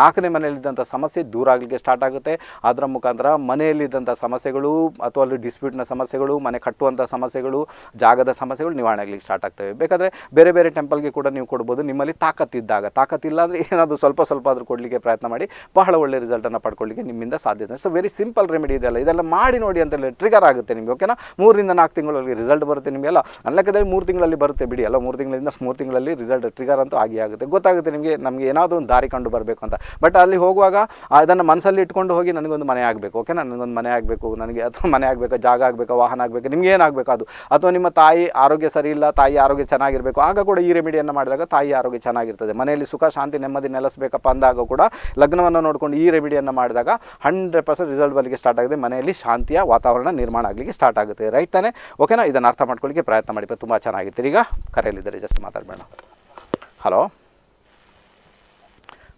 ನಾಲ್ಕನೇ ಮನೆಯಲ್ಲಿದ್ದಂಥ ಸಮಸ್ಯೆ ದೂರ ಆಗಲಿಕ್ಕೆ ಸ್ಟಾರ್ಟ್ ಆಗುತ್ತೆ ಅದರ ಮುಖಾಂತರ ಮನೆಯಲ್ಲಿದ್ದಂಥ ಸಮಸ್ಯೆಗಳು ಅಥವಾ ಅಲ್ಲಿ ಡಿಸ್ಪ್ಯೂಟ್ನ ಸಮಸ್ಯೆಗಳು ಮನೆ ಕಟ್ಟುವಂಥ ಸಮಸ್ಯೆಗಳು ಜಾಗದ ಸಮಸ್ಯೆಗಳು ನಿವಾರಣೆ ಆಗಲಿಕ್ಕೆ ಸ್ಟಾರ್ಟ್ ಆಗ್ತವೆ ಬೇಕಾದರೆ ಬೇರೆ ಬೇರೆ ಟೆಂಪಲ್ಗೆ ಕೂಡ ನೀವು ಕೊಡ್ಬೋದು ನಿಮ್ಮಲ್ಲಿ ತಾಕತ್ತಿದ್ದಾಗ ತಾಕತ್ತಿಲ್ಲ ಅಂದರೆ ಏನಾದರೂ ಸ್ವಲ್ಪ ಸ್ವಲ್ಪ ಆದರೂ ಕೊಡಲಿಕ್ಕೆ ಪ್ರಯತ್ನ ಮಾಡಿ ಬಹಳ ಒಳ್ಳೆ ರಿಸಲ್ಟನ್ನು ಪಡ್ಕೊಳ್ಳಿಕ್ಕೆ ನಿಮ್ಮಿಂದ ಸಾಧ್ಯತೆ ಸೊ ವೆರಿ ಸಿಂಪಲ್ ರೆಮಿಡಿ ಇದೆಲ್ಲ ಇದೆಲ್ಲ ಮಾಡಿ ಮಾಡಿ ನೋಡಿ ಅಂತ ಹೇಳಿ ಟ್ರಿಗರ್ ಆಗುತ್ತೆ ನಿಮಗೆ ಓಕೆನಾ ಮೂರಿಂದ ನಾಲ್ಕು ತಿಂಗಳಲ್ಲಿ ರಿಸಲ್ಟ್ ಬರುತ್ತೆ ನಿಮಗೆಲ್ಲ ನನ್ನ ಲೆಕ್ಕದಲ್ಲಿ ಮೂರು ತಿಂಗಳಲ್ಲಿ ಬರುತ್ತೆ ಬಿಡಿ ಅಲ್ಲ ಮೂರು ತಿಂಗಳಿಂದ ಮೂರು ತಿಂಗಳಲ್ಲಿ ರಿಸಲ್ಟ್ ಟ್ರಿಗರ್ ಅಂತೂ ಆಗಿ ಆಗುತ್ತೆ ಗೊತ್ತಾಗುತ್ತೆ ನಿಮಗೆ ನಮಗೆ ಏನಾದರೂ ಒಂದು ದಾರಿ ಕಂಡು ಬರಬೇಕು ಅಂತ ಬಟ್ ಅಲ್ಲಿ ಹೋಗುವಾಗ ಅದನ್ನು ಮನಸ್ಸಲ್ಲಿ ಇಟ್ಕೊಂಡು ಹೋಗಿ ನನಗೊಂದು ಮನೆ ಆಗಬೇಕು ಓಕೆನಾ ನನಗೊಂದು ಮನೆ ಆಗಬೇಕು ನನಗೆ ಅಥವಾ ಮನೆ ಆಗಬೇಕು ಜಾಗ ಆಗಬೇಕು ವಾಹನ ಆಗಬೇಕು ನಿಮ್ಗೆ ಏನಾಗಬೇಕು ಅದು ಅಥವಾ ನಿಮ್ಮ ತಾಯಿ ಆರೋಗ್ಯ ಸರಿ ಇಲ್ಲ ತಾಯಿ ಆರೋಗ್ಯ ಚೆನ್ನಾಗಿರಬೇಕು ಆಗ ಕೂಡ ಈ ರೆಮಿಡಿಯನ್ನು ಮಾಡಿದಾಗ ತಾಯಿ ಆರೋಗ್ಯ ಚೆನ್ನಾಗಿರ್ತದೆ ಮನೆಯಲ್ಲಿ ಸುಖ ಶಾಂತಿ ನೆಮ್ಮದಿ ನೆಲೆಸಬೇಕಪ್ಪ ಅಂದಾಗ ಕೂಡ ಲಗ್ನವನ್ನು ನೋಡಿಕೊಂಡು ಈ ರೆಮಿಡಿಯನ್ನು ಮಾಡಿದಾಗ ಹಂಡ್ರೆಡ್ ಪರ್ಸೆಂಟ್ ರಿಸಲ್ಟ್ ಬಲಿಗೆ ಸ್ಟಾರ್ಟ್ ಆಗಿದೆ ಮನೆಯಲ್ಲಿ ಶಾಂತಿ ಶಾಂತಿಯ ವಾತಾವರಣ ನಿರ್ಮಾಣ ಆಗಲಿಕ್ಕೆ ಸ್ಟಾರ್ಟ್ ಆಗುತ್ತೆ ರೈಟ್ ತಾನೆ ಓಕೆನಾ ಇದನ್ನು ಅರ್ಥ ಮಾಡ್ಕೊಳ್ಳಿಕ್ಕೆ ಪ್ರಯತ್ನ ಮಾಡಿ ತುಂಬ ಚೆನ್ನಾಗಿರ್ತೀರಿ ಈಗ ಕರೆಯಲ್ಲಿದ್ದಾರೆ ಜಸ್ಟ್ ಮಾತಾಡಬೇಡ ಹಲೋ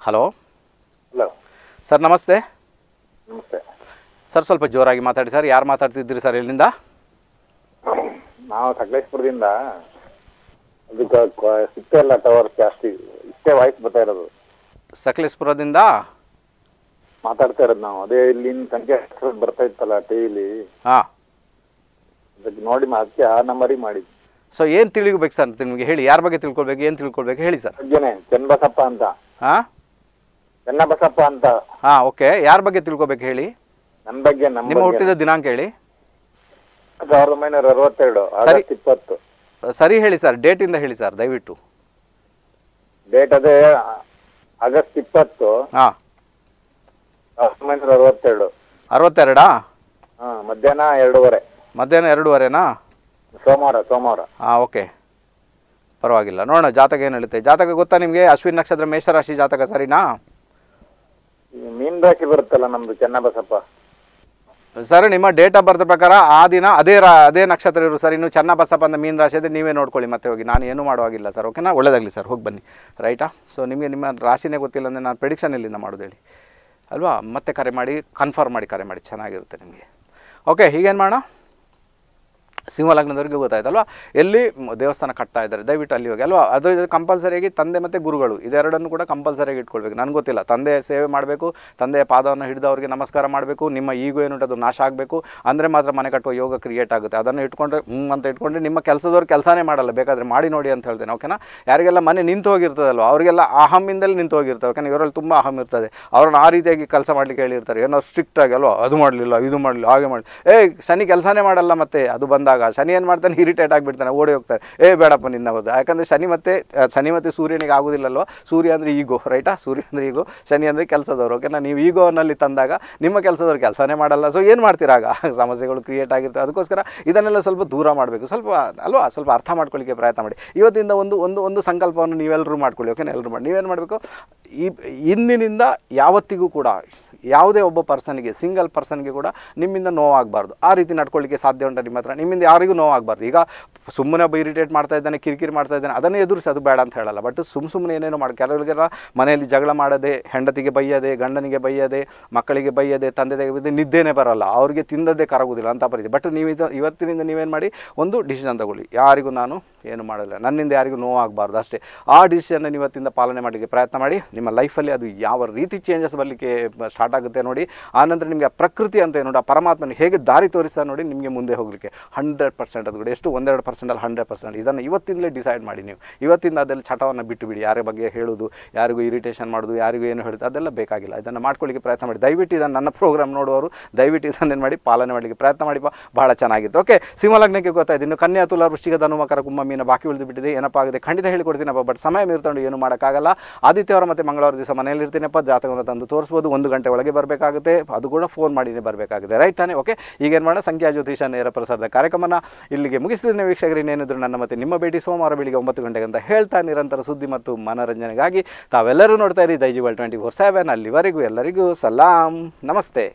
ಹಲೋ ಹಲೋ ಸರ್ ನಮಸ್ತೆ ನಮಸ್ತೆ ಸರ್ ಸ್ವಲ್ಪ ಜೋರಾಗಿ ಮಾತಾಡಿ ಸರ್ ಯಾರು ಮಾತಾಡ್ತಿದ್ದೀರಿ ಸರ್ ಇಲ್ಲಿಂದ ನಾವು ಸಕಲೇಶ್ಪುರದಿಂದ ಅದಕ್ಕೆ ಸಿಗ್ತಾ ಇಲ್ಲ ಟವರ್ ಜಾಸ್ತಿ ಇಷ್ಟೇ ವಾಯ್ಸ್ ಬರ್ತಾ ಇರೋದು ಸಕಲೇಶ್ಪುರದಿಂದ ಮಾತಾಡ್ತಾ ಇರೋದು ನಾವು ಅದೇ ಇಲ್ಲಿ ಸಂಖ್ಯೆ ಬರ್ತಾ ಇತ್ತಲ್ಲ ಟಿವಿಲಿ ಹಾ ಅದಕ್ಕೆ ನೋಡಿ ಅದಕ್ಕೆ ಆ ನಂಬರಿ ಮಾಡಿ ಸೊ ಏನ್ ತಿಳಿಬೇಕು ಸರ್ ನಿಮ್ಗೆ ಹೇಳಿ ಯಾರ ಬಗ್ಗೆ ತಿಳ್ಕೊಳ್ಬೇಕು ಏನ್ ತಿಳ್ಕೊಳ್ಬೇಕು ಹೇಳಿ ಸರ್ ಚನ್ನಬಸಪ್ಪ ಅಂತ ಹಾ ಚೆನ್ನಬಸಪ್ಪ ಅಂತ ಹಾ ಓಕೆ ಯಾರ ಬಗ್ಗೆ ತಿಳ್ಕೊಬೇಕು ಹೇಳಿ ನಮ್ ಬಗ್ಗೆ ನಿಮ್ಮ ಹುಟ್ಟಿದ ದಿನಾಂಕ ಹೇಳಿ ಸಾವಿರದ ಒಂಬೈನೂರ ಅರವತ್ತೆರಡು ಆಗಸ್ಟ್ ಇಪ್ಪತ್ತು ಸರಿ ಹೇಳಿ ಸರ್ ಡೇಟ್ ಇಂದ ಹೇಳಿ ಸರ್ ದಯವಿಟ್ಟು ಡೇಟ್ ಅದೇ ಆಗಸ್ಟ್ ಇಪ್ಪತ್ತು ಹಾ ಅರವತ್ತೆರಡು ಅರವತ್ತೆರಡಾ ಹಾಂ ಮಧ್ಯಾಹ್ನ ಎರಡೂವರೆ ಮಧ್ಯಾಹ್ನ ಎರಡೂವರೆನಾ ಸೋಮವಾರ ಸೋಮವಾರ ಹಾಂ ಓಕೆ ಪರವಾಗಿಲ್ಲ ನೋಡೋಣ ಜಾತಕ ಏನು ಹೇಳುತ್ತೆ ಜಾತಕ ಗೊತ್ತಾ ನಿಮಗೆ ಅಶ್ವಿನ್ ನಕ್ಷತ್ರ ಮೇಷರಾಶಿ ಜಾತಕ ಸರಿನಾ ಈ ಮೀನ್ ರಾಶಿ ಬರುತ್ತಲ್ಲ ನಮ್ದು ಚೆನ್ನಬಸಪ್ಪ ಸರ್ ನಿಮ್ಮ ಡೇಟ್ ಆಫ್ ಬರ್ತ್ ಪ್ರಕಾರ ಆ ದಿನ ಅದೇ ರಾ ಅದೇ ನಕ್ಷತ್ರ ಇರು ಸರ್ ಇನ್ನು ಚೆನ್ನಬಸಪ್ಪ ಅಂದ ಮೀನು ರಾಶಿ ಇದ್ದರೆ ನೀವೇ ನೋಡ್ಕೊಳ್ಳಿ ಮತ್ತೆ ಹೋಗಿ ನಾನು ಏನೂ ಮಾಡುವಾಗಿಲ್ಲ ಸರ್ ಓಕೆನಾ ಒಳ್ಳೆಯದಾಗಲಿ ಸರ್ ಹೋಗಿ ಬನ್ನಿ ರೈಟಾ ಸೊ ನಿಮಗೆ ನಿಮ್ಮ ರಾಶಿನೇ ಗೊತ್ತಿಲ್ಲ ಅಂದರೆ ನಾನು ಪ್ರಿಡಿಕ್ಷನ್ ಇಲ್ಲಿಂದ ಮಾಡೋದು ಹೇಳಿ ಅಲ್ವಾ ಮತ್ತೆ ಕರೆ ಮಾಡಿ ಕನ್ಫರ್ಮ್ ಮಾಡಿ ಕರೆ ಮಾಡಿ ಚೆನ್ನಾಗಿರುತ್ತೆ ನಿಮಗೆ ಓಕೆ ಹೀಗೇನು ಮಾಡೋಣ ಸಿಂಹಲಗ್ನದವರಿಗೆ ಗೊತ್ತಾಯ್ತಲ್ವಾ ಎಲ್ಲಿ ದೇವಸ್ಥಾನ ಕಟ್ತಾ ಇದ್ದಾರೆ ದಯವಿಟ್ಟು ಅಲ್ಲಿ ಹೋಗಿ ಅಲ್ವಾ ಅದ್ರ ಕಂಪಲ್ಸರಿಯಾಗಿ ತಂದೆ ಮತ್ತು ಗುರುಗಳು ಇದೆರಡನ್ನು ಕೂಡ ಕಂಪಲ್ಸರಿಯಾಗಿ ಇಟ್ಕೊಳ್ಬೇಕು ನನಗೆ ಗೊತ್ತಿಲ್ಲ ತಂದೆ ಸೇವೆ ಮಾಡಬೇಕು ತಂದೆಯ ಪಾದವನ್ನು ಹಿಡಿದು ಅವರಿಗೆ ನಮಸ್ಕಾರ ಮಾಡಬೇಕು ನಿಮ್ಮ ಏನು ಉಂಟು ಅದು ನಾಶ ಆಗಬೇಕು ಅಂದರೆ ಮಾತ್ರ ಮನೆ ಕಟ್ಟುವ ಯೋಗ ಕ್ರಿಯೇಟ್ ಆಗುತ್ತೆ ಅದನ್ನು ಇಟ್ಕೊಂಡ್ರೆ ಹ್ಞೂ ಅಂತ ಇಟ್ಕೊಂಡ್ರೆ ನಿಮ್ಮ ಕೆಲಸದವ್ರು ಕೆಲಸನೇ ಮಾಡಲ್ಲ ಬೇಕಾದರೆ ಮಾಡಿ ನೋಡಿ ಅಂತ ಹೇಳ್ತೇನೆ ಓಕೆನಾ ಯಾರಿಗೆಲ್ಲ ಮನೆ ನಿಂತು ಹೋಗಿರ್ತದಲ್ವ ಅವರಿಗೆಲ್ಲ ಅಹಮ್ಮಿಂದಲೇ ನಿಂತು ಹೋಗಿರ್ತವೆ ಓಕೆನಾ ಇವರಲ್ಲಿ ತುಂಬ ಅಹಮ್ ಇರ್ತದೆ ಅವ್ರನ್ನ ಆ ರೀತಿಯಾಗಿ ಕೆಲಸ ಮಾಡಲಿಕ್ಕೆ ಹೇಳಿರ್ತಾರೆ ಏನೋ ಸ್ಟ್ರಿಕ್ಟಾಗಿ ಅಲ್ವಾ ಅದು ಮಾಡಲಿಲ್ಲ ಇದು ಮಾಡಲಿಲ್ಲ ಹಾಗೆ ಮಾಡಿ ಏ ಶನಿ ಕೆಲಸನೇ ಮಾಡಲ್ಲ ಮತ್ತೆ ಅದು ಬಂದಾಗ ಶನಿ ಏನು ಮಾಡ್ತಾನೆ ಇರಿಟೇಟ್ ಆಗಿಬಿಡ್ತಾನೆ ಓಡಿ ಹೋಗ್ತಾರೆ ಏ ಬೇಡಪ್ಪ ನಿನ್ನ ಯಾಕಂದ್ರೆ ಯಾಕಂದರೆ ಶನಿ ಮತ್ತೆ ಶನಿ ಮತ್ತು ಸೂರ್ಯನಿಗೆ ಆಗೋದಿಲ್ಲಲ್ವ ಸೂರ್ಯ ಅಂದರೆ ಈಗೋ ರೈಟಾ ಸೂರ್ಯ ಅಂದರೆ ಈಗೋ ಶನಿ ಅಂದರೆ ಕೆಲಸದವರು ಓಕೆನಾ ನೀವು ಈಗೋನಲ್ಲಿ ತಂದಾಗ ನಿಮ್ಮ ಕೆಲಸದವ್ರು ಕೆಲಸನೇ ಮಾಡಲ್ಲ ಸೊ ಏನು ಮಾಡ್ತೀರ ಆಗ ಸಮಸ್ಯೆಗಳು ಕ್ರಿಯೇಟ್ ಆಗಿರ್ತವೆ ಅದಕ್ಕೋಸ್ಕರ ಇದನ್ನೆಲ್ಲ ಸ್ವಲ್ಪ ದೂರ ಮಾಡಬೇಕು ಸ್ವಲ್ಪ ಅಲ್ವಾ ಸ್ವಲ್ಪ ಅರ್ಥ ಮಾಡ್ಕೊಳ್ಳಿಕ್ಕೆ ಪ್ರಯತ್ನ ಮಾಡಿ ಇವತ್ತಿಂದ ಒಂದು ಒಂದು ಒಂದು ಸಂಕಲ್ಪವನ್ನು ನೀವೆಲ್ಲರೂ ಮಾಡ್ಕೊಳ್ಳಿ ಓಕೆನಾ ಎಲ್ಲರೂ ಮಾಡಿ ನೀವೇನು ಮಾಡಬೇಕು ಈ ಇಂದಿನಿಂದ ಯಾವತ್ತಿಗೂ ಕೂಡ ಯಾವುದೇ ಒಬ್ಬ ಪರ್ಸನ್ಗೆ ಸಿಂಗಲ್ ಪರ್ಸನ್ಗೆ ಕೂಡ ನಿಮ್ಮಿಂದ ನೋವಾಗಬಾರ್ದು ಆ ರೀತಿ ನಡ್ಕೊಳ್ಳಿಕ್ಕೆ ಸಾಧ್ಯ ಉಂಟು ನಿಮ್ಮ ಹತ್ರ ನಿಮ್ಮಿಂದ ಯಾರಿಗೂ ನೋವಾಗಬಾರ್ದು ಈಗ ಸುಮ್ಮನೆ ಒಬ್ಬ ಇರಿಟೇಟ್ ಮಾಡ್ತಾ ಇದ್ದಾನೆ ಕಿರಿಕಿರಿ ಮಾಡ್ತಾ ಇದ್ದಾನೆ ಅದನ್ನೇ ಎದುರಿಸಿ ಅದು ಬೇಡ ಅಂತ ಹೇಳಲ್ಲ ಬಟ್ ಸುಮ್ಮ ಸುಮ್ಮನೆ ಏನೇನು ಮಾಡಿ ಕೆಲವರಿಗೆಲ್ಲ ಮನೆಯಲ್ಲಿ ಜಗಳ ಮಾಡದೆ ಹೆಂಡತಿಗೆ ಬೈಯದೆ ಗಂಡನಿಗೆ ಬೈಯದೆ ಮಕ್ಕಳಿಗೆ ಬೈಯದೆ ತಂದೆ ತೆಗೆದು ನಿದ್ದೇನೆ ಬರಲ್ಲ ಅವರಿಗೆ ತಿಂದದ್ದೇ ಕರಗುವುದಿಲ್ಲ ಅಂತ ಪರಿಸ್ಥಿತಿ ಬಟ್ ನೀವು ಇದು ಇವತ್ತಿನಿಂದ ನೀವೇನು ಮಾಡಿ ಒಂದು ಡಿಸಿಷನ್ ತಗೊಳ್ಳಿ ಯಾರಿಗೂ ನಾನು ಏನು ಮಾಡಲ್ಲ ನನ್ನಿಂದ ಯಾರಿಗೂ ನೋವಾಗಬಾರ್ದು ಅಷ್ಟೇ ಆ ಡಿಸಿಷನ್ನ ಇವತ್ತಿಂದ ಪಾಲನೆ ಮಾಡಲಿಕ್ಕೆ ಪ್ರಯತ್ನ ಮಾಡಿ ನಿಮ್ಮ ಲೈಫಲ್ಲಿ ಅದು ಯಾವ ರೀತಿ ಚೇಂಜಸ್ ಬರಲಿಕ್ಕೆ ಸ್ಟಾರ್ಟ್ ಸ್ಟಾರ್ಟ್ ಆಗುತ್ತೆ ನೋಡಿ ಆನಂತರ ನಿಮಗೆ ಆ ಪ್ರಕೃತಿ ಅಂತ ಏನು ನೋಡಿ ಆ ಪರಮಾತ್ಮನಿಗೆ ಹೇಗೆ ದಾರಿ ತೋರಿಸ್ತಾ ನೋಡಿ ನಿಮಗೆ ಮುಂದೆ ಹೋಗಲಿಕ್ಕೆ ಹಂಡ್ರೆಡ್ ಪರ್ಸೆಂಟ್ ಅದು ಕೂಡ ಎಷ್ಟು ಒಂದೆರಡು ಪರ್ಸೆಂಟಲ್ಲಿ ಹಂಡ್ರೆಡ್ ಪರ್ಸೆಂಟ್ ಇದನ್ನು ಇವತ್ತಿಂದಲೇ ಡಿಸೈಡ್ ಮಾಡಿ ನೀವು ಇವತ್ತಿಂದ ಅದರಲ್ಲಿ ಚಟವನ್ನು ಬಿಟ್ಟು ಬಿಡಿ ಯಾರ ಬಗ್ಗೆ ಹೇಳೋದು ಯಾರಿಗೂ ಇರಿಟೇಷನ್ ಮಾಡೋದು ಯಾರಿಗೂ ಏನು ಹೇಳೋದು ಅದೆಲ್ಲ ಬೇಕಾಗಿಲ್ಲ ಇದನ್ನು ಮಾಡ್ಕೊಳ್ಳಿಕ್ಕೆ ಪ್ರಯತ್ನ ಮಾಡಿ ದಯವಿಟ್ಟು ಇದನ್ನು ನನ್ನ ಪ್ರೋಗ್ರಾಮ್ ನೋಡುವವರು ದಯವಿಟ್ಟು ಏನು ಮಾಡಿ ಪಾಲನೆ ಮಾಡಲಿಕ್ಕೆ ಪ್ರಯತ್ನ ಮಾಡಿ ಬಹಳ ಚೆನ್ನಾಗಿತ್ತು ಓಕೆ ಸಿಂಹಲಗ್ನಕ್ಕೆ ಗೊತ್ತಾಯ್ತು ಇನ್ನು ಕನ್ಯಾ ತುಲಾ ವೃಶ್ಚಿಕ ಧನುಮಕರ ಕುಂಭ ಮೀನ ಬಾಕಿ ಉಳಿದು ಬಿಟ್ಟಿದೆ ಏನಪ್ಪ ಆಗಿದೆ ಖಂಡಿತ ಹೇಳಿಕೊಡ್ತೀನಪ್ಪ ಬಟ್ ಸಮಯ ಮೀರ್ತಂಡು ಏನು ಮಾಡೋಕ್ಕಾಗಲ್ಲ ಆದಿತ್ಯವಾರ ಮತ್ತೆ ಮಂಗಳವಾರ ದಿವಸ ಮನೆಯಲ್ಲಿ ಇರ್ತೀನಪ್ಪ ಜಾತಕವನ್ನು ತಂದು ತೋರಿಸ್ಬೋದು ಒಂದು ಗಂಟೆ ಒಳಗೆ ಬರಬೇಕಾಗುತ್ತೆ ಅದು ಕೂಡ ಫೋನ್ ಮಾಡಿನೇ ಬರಬೇಕಾಗುತ್ತೆ ರೈಟ್ ತಾನೇ ಓಕೆ ಈಗ ಏನು ಮಾಡೋಣ ಸಂಖ್ಯಾ ಜ್ಯೋತಿಷ ನೇರ ಪ್ರಸಾರದ ಕಾರ್ಯಕ್ರಮನ ಇಲ್ಲಿಗೆ ಮುಗಿಸ್ತಿದ್ದೇನೆ ವೀಕ್ಷಕರು ಇನ್ನೇನಿದ್ರು ನನ್ನ ಮತ್ತೆ ನಿಮ್ಮ ಭೇಟಿ ಸೋಮವಾರ ಬೆಳಿಗ್ಗೆ ಒಂಬತ್ತು ಗಂಟೆಗೆ ಅಂತ ಹೇಳ್ತಾ ನಿರಂತರ ಸುದ್ದಿ ಮತ್ತು ಮನೋರಂಜನೆಗಾಗಿ ತಾವೆಲ್ಲರೂ ನೋಡ್ತಾ ಇರಿ ದೈಜಿವಲ್ ಟ್ವೆಂಟಿ ಫೋರ್ ಸೆವೆನ್ ಅಲ್ಲಿವರೆಗೂ ಎಲ್ಲರಿಗೂ ಸಲಾಂ ನಮಸ್ತೆ